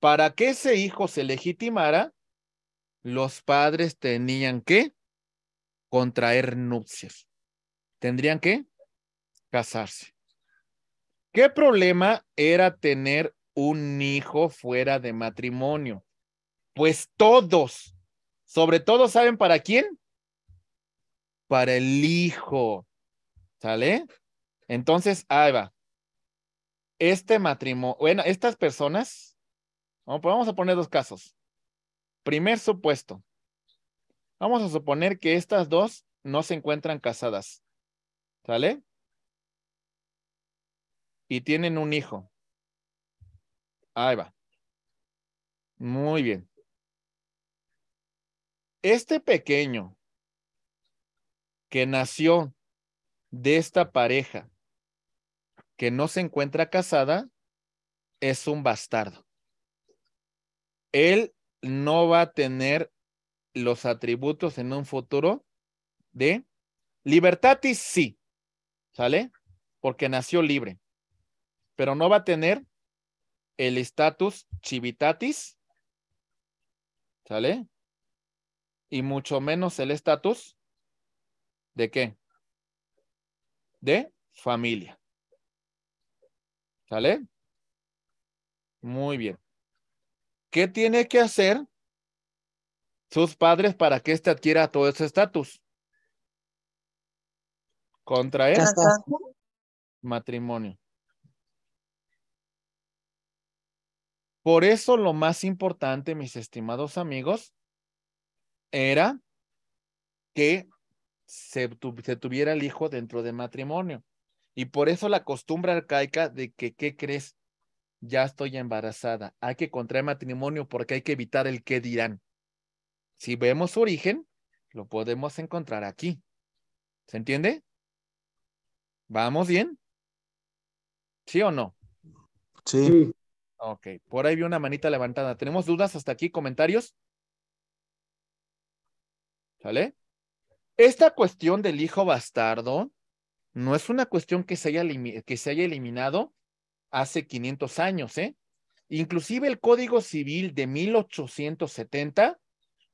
Para que ese hijo se legitimara, los padres tenían que contraer nupcias. Tendrían que casarse. ¿Qué problema era tener un hijo fuera de matrimonio? Pues todos, sobre todo, ¿saben para quién? Para el hijo. ¿Sale? Entonces, ahí va. Este matrimonio, bueno, estas personas, pues vamos a poner dos casos. Primer supuesto. Vamos a suponer que estas dos no se encuentran casadas. ¿Sale? Y tienen un hijo. Ahí va. Muy bien. Este pequeño que nació de esta pareja que no se encuentra casada es un bastardo. Él no va a tener los atributos en un futuro de libertatis, sí, ¿sale? Porque nació libre, pero no va a tener el estatus civitatis, ¿sale? Y mucho menos el estatus de qué? de familia. ¿Sale? Muy bien. ¿Qué tiene que hacer sus padres para que éste adquiera todo ese estatus? Contra Contraer matrimonio. Por eso lo más importante, mis estimados amigos, era que se, tuviera el hijo dentro de matrimonio. Y por eso la costumbre arcaica de que, ¿qué crees? Ya estoy embarazada. Hay que contraer matrimonio porque hay que evitar el qué dirán. Si vemos su origen, lo podemos encontrar aquí. ¿Se entiende? ¿Vamos bien? ¿Sí o no? Sí. Ok, por ahí vi una manita levantada. ¿Tenemos dudas hasta aquí? ¿Comentarios? ¿Sale? Esta cuestión del hijo bastardo no es una cuestión que se haya, que se haya eliminado hace 500 años, ¿eh? Inclusive el Código Civil de 1870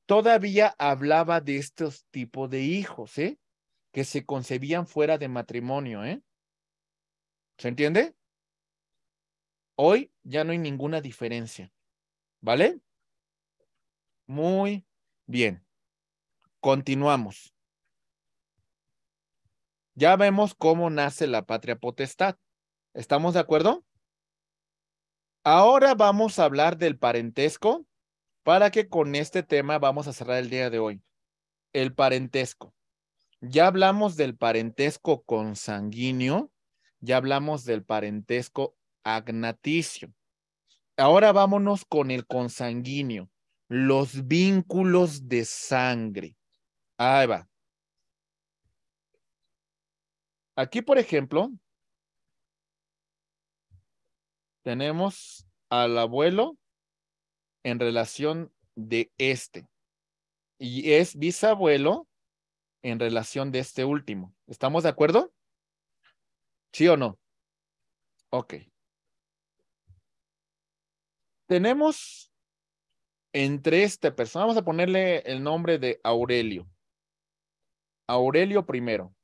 todavía hablaba de estos tipos de hijos, ¿eh? Que se concebían fuera de matrimonio, ¿eh? ¿Se entiende? Hoy ya no hay ninguna diferencia, ¿vale? Muy bien. Continuamos. Ya vemos cómo nace la patria potestad. ¿Estamos de acuerdo? Ahora vamos a hablar del parentesco para que con este tema vamos a cerrar el día de hoy. El parentesco. Ya hablamos del parentesco consanguíneo, ya hablamos del parentesco agnaticio. Ahora vámonos con el consanguíneo, los vínculos de sangre. Ahí va. Aquí, por ejemplo, tenemos al abuelo en relación de este. Y es bisabuelo en relación de este último. ¿Estamos de acuerdo? ¿Sí o no? Ok. Tenemos entre esta persona, vamos a ponerle el nombre de Aurelio. Aurelio primero.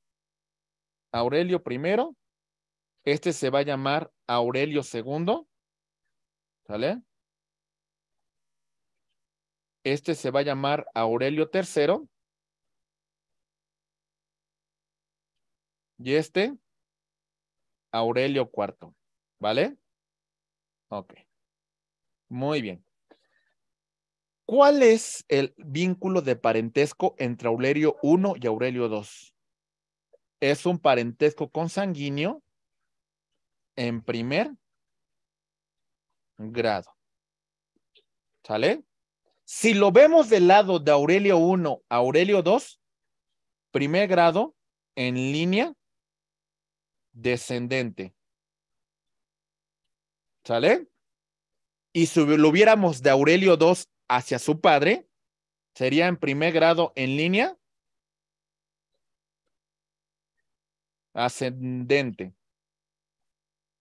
Aurelio primero, este se va a llamar Aurelio II, ¿Vale? Este se va a llamar Aurelio tercero. Y este, Aurelio cuarto, ¿vale? Ok. Muy bien. ¿Cuál es el vínculo de parentesco entre Aurelio I y Aurelio II? es un parentesco consanguíneo en primer grado. ¿Sale? Si lo vemos del lado de Aurelio 1 a Aurelio 2, primer grado en línea descendente. ¿Sale? Y si lo viéramos de Aurelio 2 hacia su padre, sería en primer grado en línea ascendente.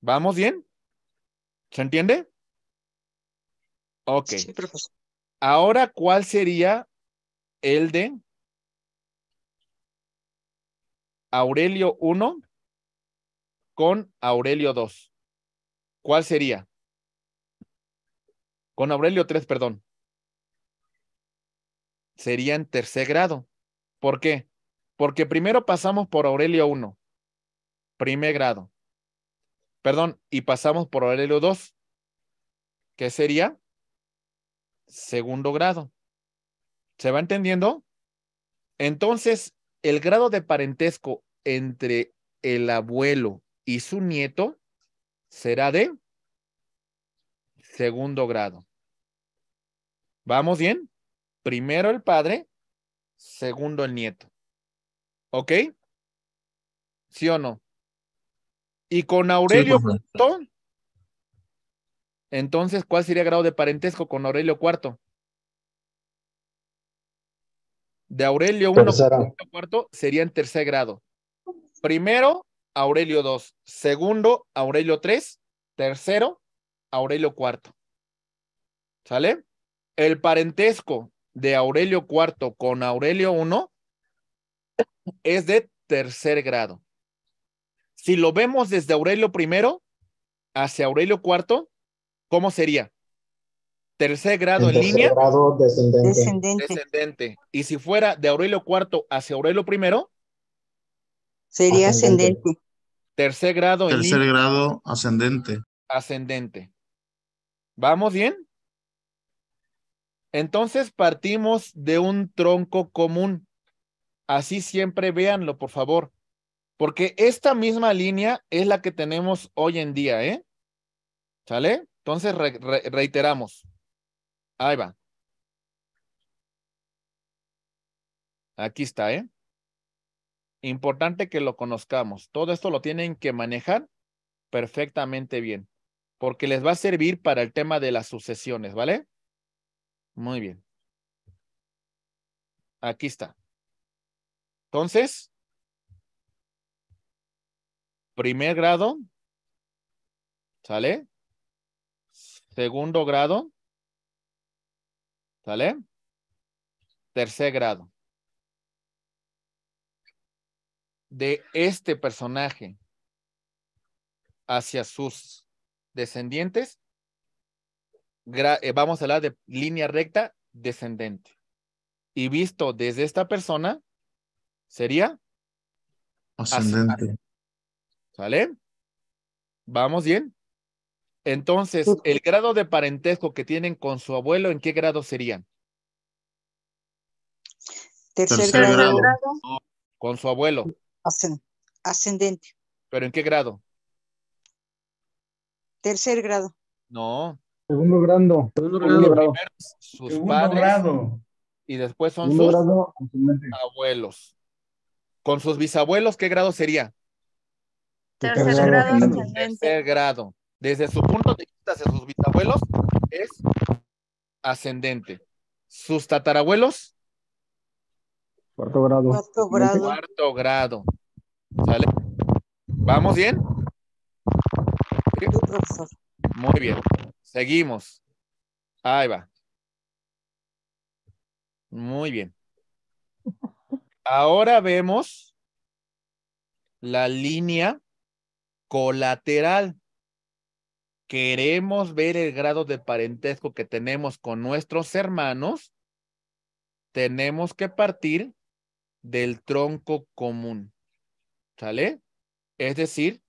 ¿Vamos bien? ¿Se entiende? Ok. Ahora, ¿cuál sería el de Aurelio 1 con Aurelio 2? ¿Cuál sería? Con Aurelio 3, perdón. Sería en tercer grado. ¿Por qué? Porque primero pasamos por Aurelio 1 primer grado. Perdón, y pasamos por paralelo 2, que sería segundo grado. ¿Se va entendiendo? Entonces, el grado de parentesco entre el abuelo y su nieto será de segundo grado. ¿Vamos bien? Primero el padre, segundo el nieto. ¿Ok? ¿Sí o no? Y con Aurelio entonces, ¿cuál sería el grado de parentesco con Aurelio IV? De Aurelio I sería en tercer grado. Primero, Aurelio II. Segundo, Aurelio III. Tercero, Aurelio IV. ¿Sale? El parentesco de Aurelio IV con Aurelio I es de tercer grado si lo vemos desde Aurelio I hacia Aurelio IV, ¿cómo sería? Tercer grado en, tercer línea. Grado descendente. descendente. Y si fuera de Aurelio IV hacia Aurelio I, sería ascendente. Tercer grado en línea. Tercer grado ascendente. Ascendente. ¿Vamos bien? Entonces partimos de un tronco común. Así siempre véanlo, por favor. Porque esta misma línea es la que tenemos hoy en día, ¿eh? ¿Sale? Entonces reiteramos. Ahí va. Aquí está, ¿eh? Importante que lo conozcamos. Todo esto lo tienen que manejar perfectamente bien, porque les va a servir para el tema de las sucesiones, ¿vale? Muy bien. Aquí está. Entonces, primer grado, ¿sale? Segundo grado, ¿sale? Tercer grado. De este personaje hacia sus descendientes, eh, vamos a hablar de línea recta descendente. Y visto desde esta persona, sería ascendente. ¿Sale? ¿Vamos bien? Entonces, el grado de parentesco que tienen con su abuelo, ¿en qué grado serían? Tercer, grado. Con su abuelo. ascendente. ¿Pero en qué grado? Tercer grado. No. Segundo grado. Segundo grado. sus Segundo Grado. Y después son sus abuelos. Con sus bisabuelos, ¿qué grado sería? Tercer, grado, Tercer grado. Desde su punto de vista hacia sus bisabuelos es ascendente. Sus tatarabuelos. Cuarto grado. Cuarto grado. ¿Vamos bien? Muy bien. Seguimos. Ahí va. Muy bien. Ahora vemos la línea Colateral. Queremos ver el grado de parentesco que tenemos con nuestros hermanos. Tenemos que partir del tronco común. ¿Sale? Es decir,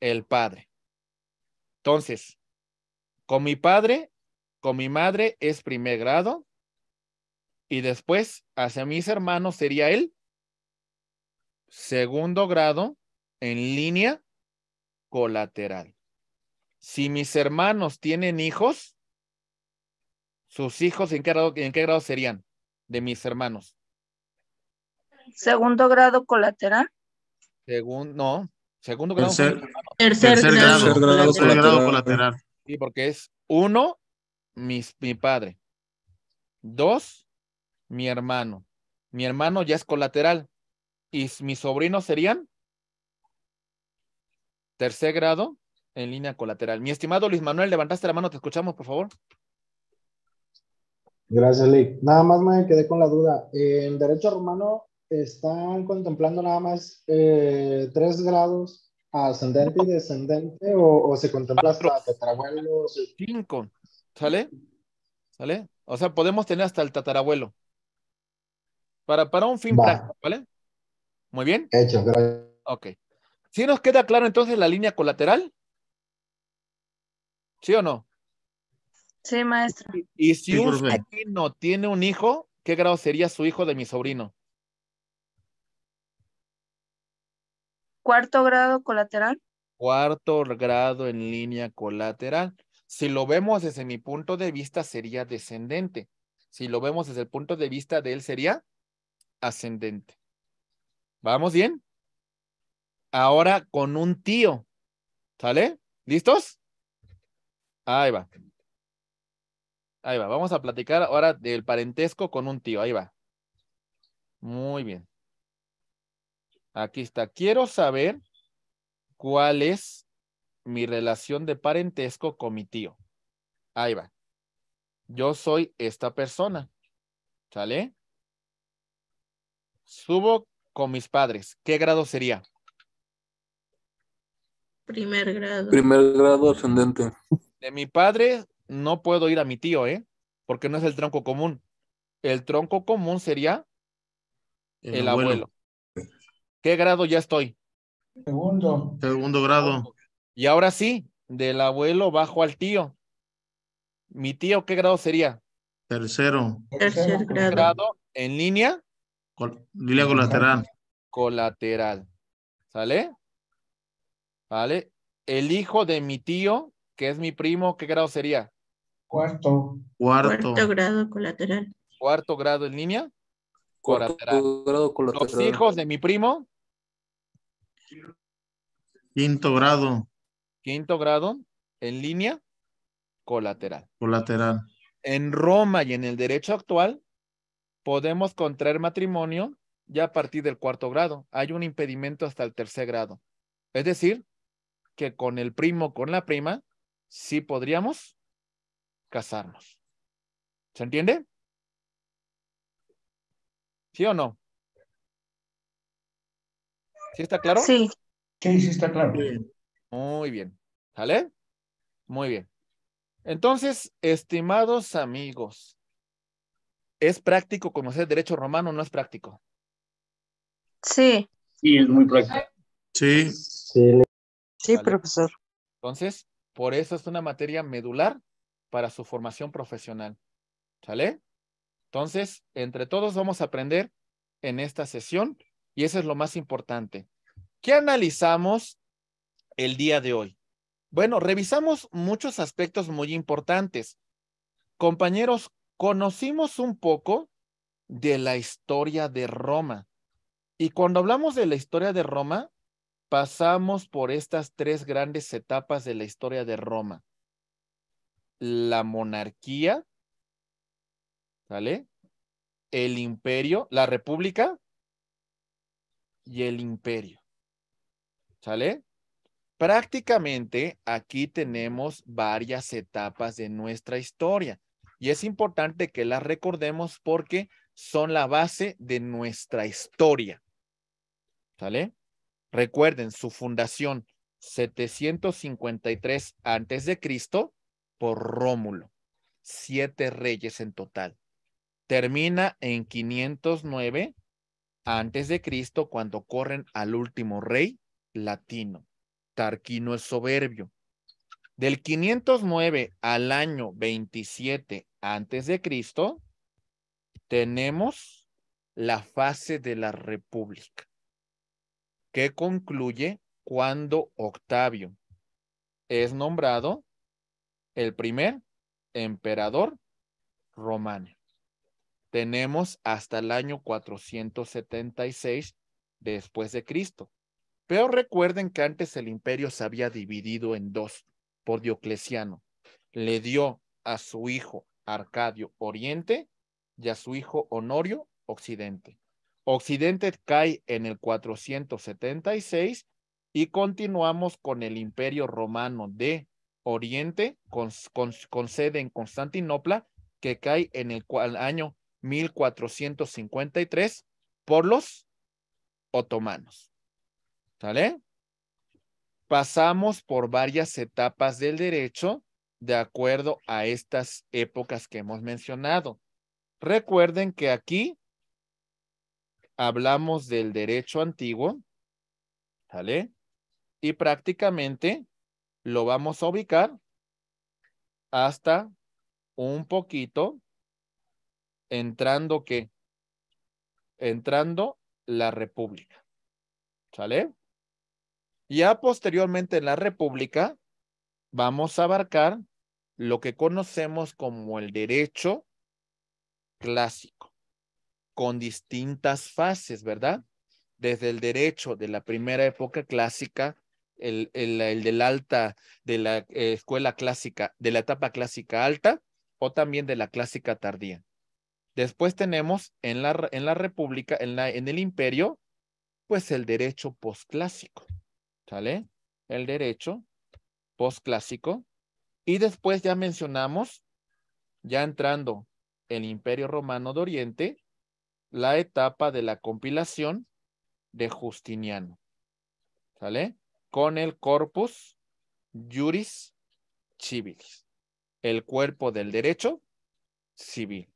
el padre. Entonces, con mi padre, con mi madre es primer grado y después hacia mis hermanos sería él segundo grado en línea colateral. Si mis hermanos tienen hijos, sus hijos en qué grado, en qué grado serían de mis hermanos? Segundo grado colateral. Segundo, no, segundo grado. Tercer, tercer, grado, colateral. Sí, porque es uno, mi padre. Dos, mi hermano. Mi hermano ya es colateral. ¿Y mis sobrinos serían? tercer grado en línea colateral. Mi estimado Luis Manuel, levantaste la mano, te escuchamos, por favor. Gracias, Lee. Nada más me quedé con la duda. En derecho romano están contemplando nada más eh, tres grados ascendente y descendente o, se contempla hasta tatarabuelos. Cinco. ¿Sale? ¿Sale? O sea, podemos tener hasta el tatarabuelo. Para, para un fin práctico, ¿vale? Muy bien. Hecho, gracias. Ok. ¿Sí nos queda claro entonces la línea colateral? ¿Sí o no? Sí, maestro. Y, si un sobrino tiene un hijo, ¿qué grado sería su hijo de mi sobrino? Cuarto grado colateral. Cuarto grado en línea colateral. Si lo vemos desde mi punto de vista, sería descendente. Si lo vemos desde el punto de vista de él, sería ascendente. ¿Vamos bien? ahora con un tío. ¿Sale? ¿Listos? Ahí va. Ahí va. Vamos a platicar ahora del parentesco con un tío. Ahí va. Muy bien. Aquí está. Quiero saber cuál es mi relación de parentesco con mi tío. Ahí va. Yo soy esta persona. ¿Sale? Subo con mis padres. ¿Qué grado sería? Primer grado. Primer grado ascendente. De mi padre no puedo ir a mi tío, ¿eh? Porque no es el tronco común. El tronco común sería el, abuelo. ¿Qué grado ya estoy? Segundo. Segundo grado. Y ahora sí, del abuelo bajo al tío. ¿Mi tío qué grado sería? Tercero. Tercer grado. en línea. línea colateral. Colateral. ¿Sale? ¿Vale? El hijo de mi tío, que es mi primo, ¿qué grado sería? Cuarto. Cuarto, Cuarto grado colateral. Cuarto grado en línea. Cuarto grado colateral. Los hijos de mi primo. Quinto grado. Quinto grado en línea colateral. Colateral. En Roma y en el derecho actual podemos contraer matrimonio ya a partir del cuarto grado. Hay un impedimento hasta el tercer grado. Es decir, que con el primo, con la prima, sí podríamos casarnos. ¿Se entiende? ¿Sí o no? ¿Sí está claro? Sí. Sí, sí está claro. Muy bien. ¿Sale? Muy bien. Entonces, estimados amigos, ¿es práctico conocer derecho romano o no es práctico? Sí. Sí, es muy práctico. Sí. sí. Sí, profesor. Entonces, por eso es una materia medular para su formación profesional. ¿Sale? Entonces, entre todos vamos a aprender en esta sesión y eso es lo más importante. ¿Qué analizamos el día de hoy? Bueno, revisamos muchos aspectos muy importantes. Compañeros, conocimos un poco de la historia de Roma. Y cuando hablamos de la historia de Roma, pasamos por estas tres grandes etapas de la historia de Roma. La monarquía, ¿sale? El imperio, la república y el imperio. ¿Sale? Prácticamente aquí tenemos varias etapas de nuestra historia y es importante que las recordemos porque son la base de nuestra historia. ¿Sale? Recuerden, su fundación 753 antes de Cristo por Rómulo. Siete reyes en total. Termina en 509 antes de Cristo cuando corren al último rey latino. Tarquino es soberbio. Del 509 al año 27 antes de Cristo tenemos la fase de la república que concluye cuando Octavio es nombrado el primer emperador romano. Tenemos hasta el año 476 después de Cristo. Pero recuerden que antes el imperio se había dividido en dos por Diocleciano. Le dio a su hijo Arcadio Oriente y a su hijo Honorio Occidente. Occidente cae en el 476 y continuamos con el Imperio Romano de Oriente, con, sede en Constantinopla, que cae en el año 1453 por los otomanos. ¿Sale? Pasamos por varias etapas del derecho de acuerdo a estas épocas que hemos mencionado. Recuerden que aquí hablamos del derecho antiguo, ¿sale? Y prácticamente lo vamos a ubicar hasta un poquito entrando que entrando la república. ¿Sale? Ya posteriormente en la república vamos a abarcar lo que conocemos como el derecho clásico con distintas fases, ¿verdad? Desde el derecho de la primera época clásica, el, del alta, de la eh, escuela clásica, de la etapa clásica alta o también de la clásica tardía. Después tenemos en la, en la república, en, la, en el imperio, pues el derecho posclásico, ¿sale? El derecho posclásico. Y después ya mencionamos, ya entrando el imperio romano de Oriente, la etapa de la compilación de Justiniano. ¿Sale? Con el corpus juris civilis, el cuerpo del derecho civil.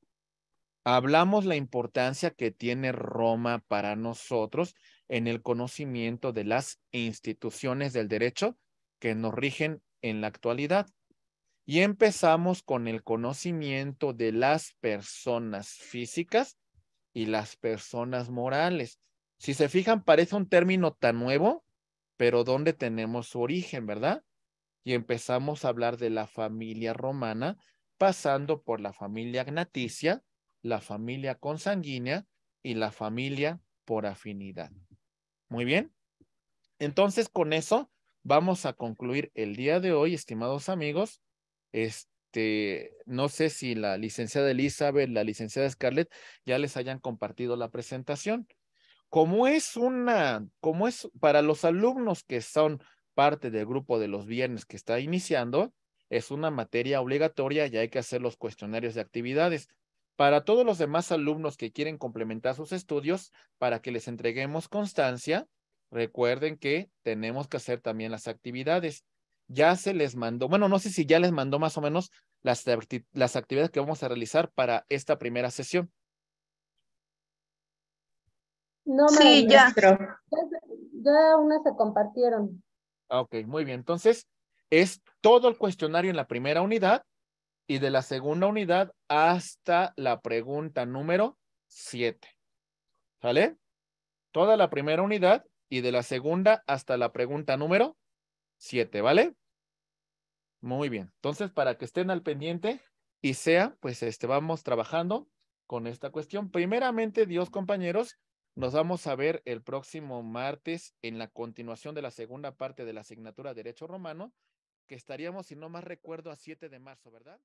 Hablamos la importancia que tiene Roma para nosotros en el conocimiento de las instituciones del derecho que nos rigen en la actualidad. Y empezamos con el conocimiento de las personas físicas y las personas morales. Si se fijan, parece un término tan nuevo, pero ¿dónde tenemos su origen, verdad? Y empezamos a hablar de la familia romana, pasando por la familia gnaticia, la familia consanguínea y la familia por afinidad. Muy bien. Entonces, con eso vamos a concluir el día de hoy, estimados amigos. Este, este, no sé si la licenciada Elizabeth, la licenciada Scarlett ya les hayan compartido la presentación. Como es una, como es para los alumnos que son parte del grupo de los viernes que está iniciando, es una materia obligatoria y hay que hacer los cuestionarios de actividades. Para todos los demás alumnos que quieren complementar sus estudios, para que les entreguemos constancia, recuerden que tenemos que hacer también las actividades ya se les mandó, bueno, no sé si ya les mandó más o menos las, las actividades que vamos a realizar para esta primera sesión. No, sí, ya. ya. unas se compartieron. Ah, ok, muy bien. Entonces, es todo el cuestionario en la primera unidad y de la segunda unidad hasta la pregunta número siete, ¿Vale? Toda la primera unidad y de la segunda hasta la pregunta número siete ¿vale? Muy bien. Entonces, para que estén al pendiente y sea, pues este, vamos trabajando con esta cuestión. Primeramente, Dios, compañeros, nos vamos a ver el próximo martes en la continuación de la segunda parte de la asignatura Derecho Romano, que estaríamos, si no más recuerdo, a 7 de marzo, ¿verdad?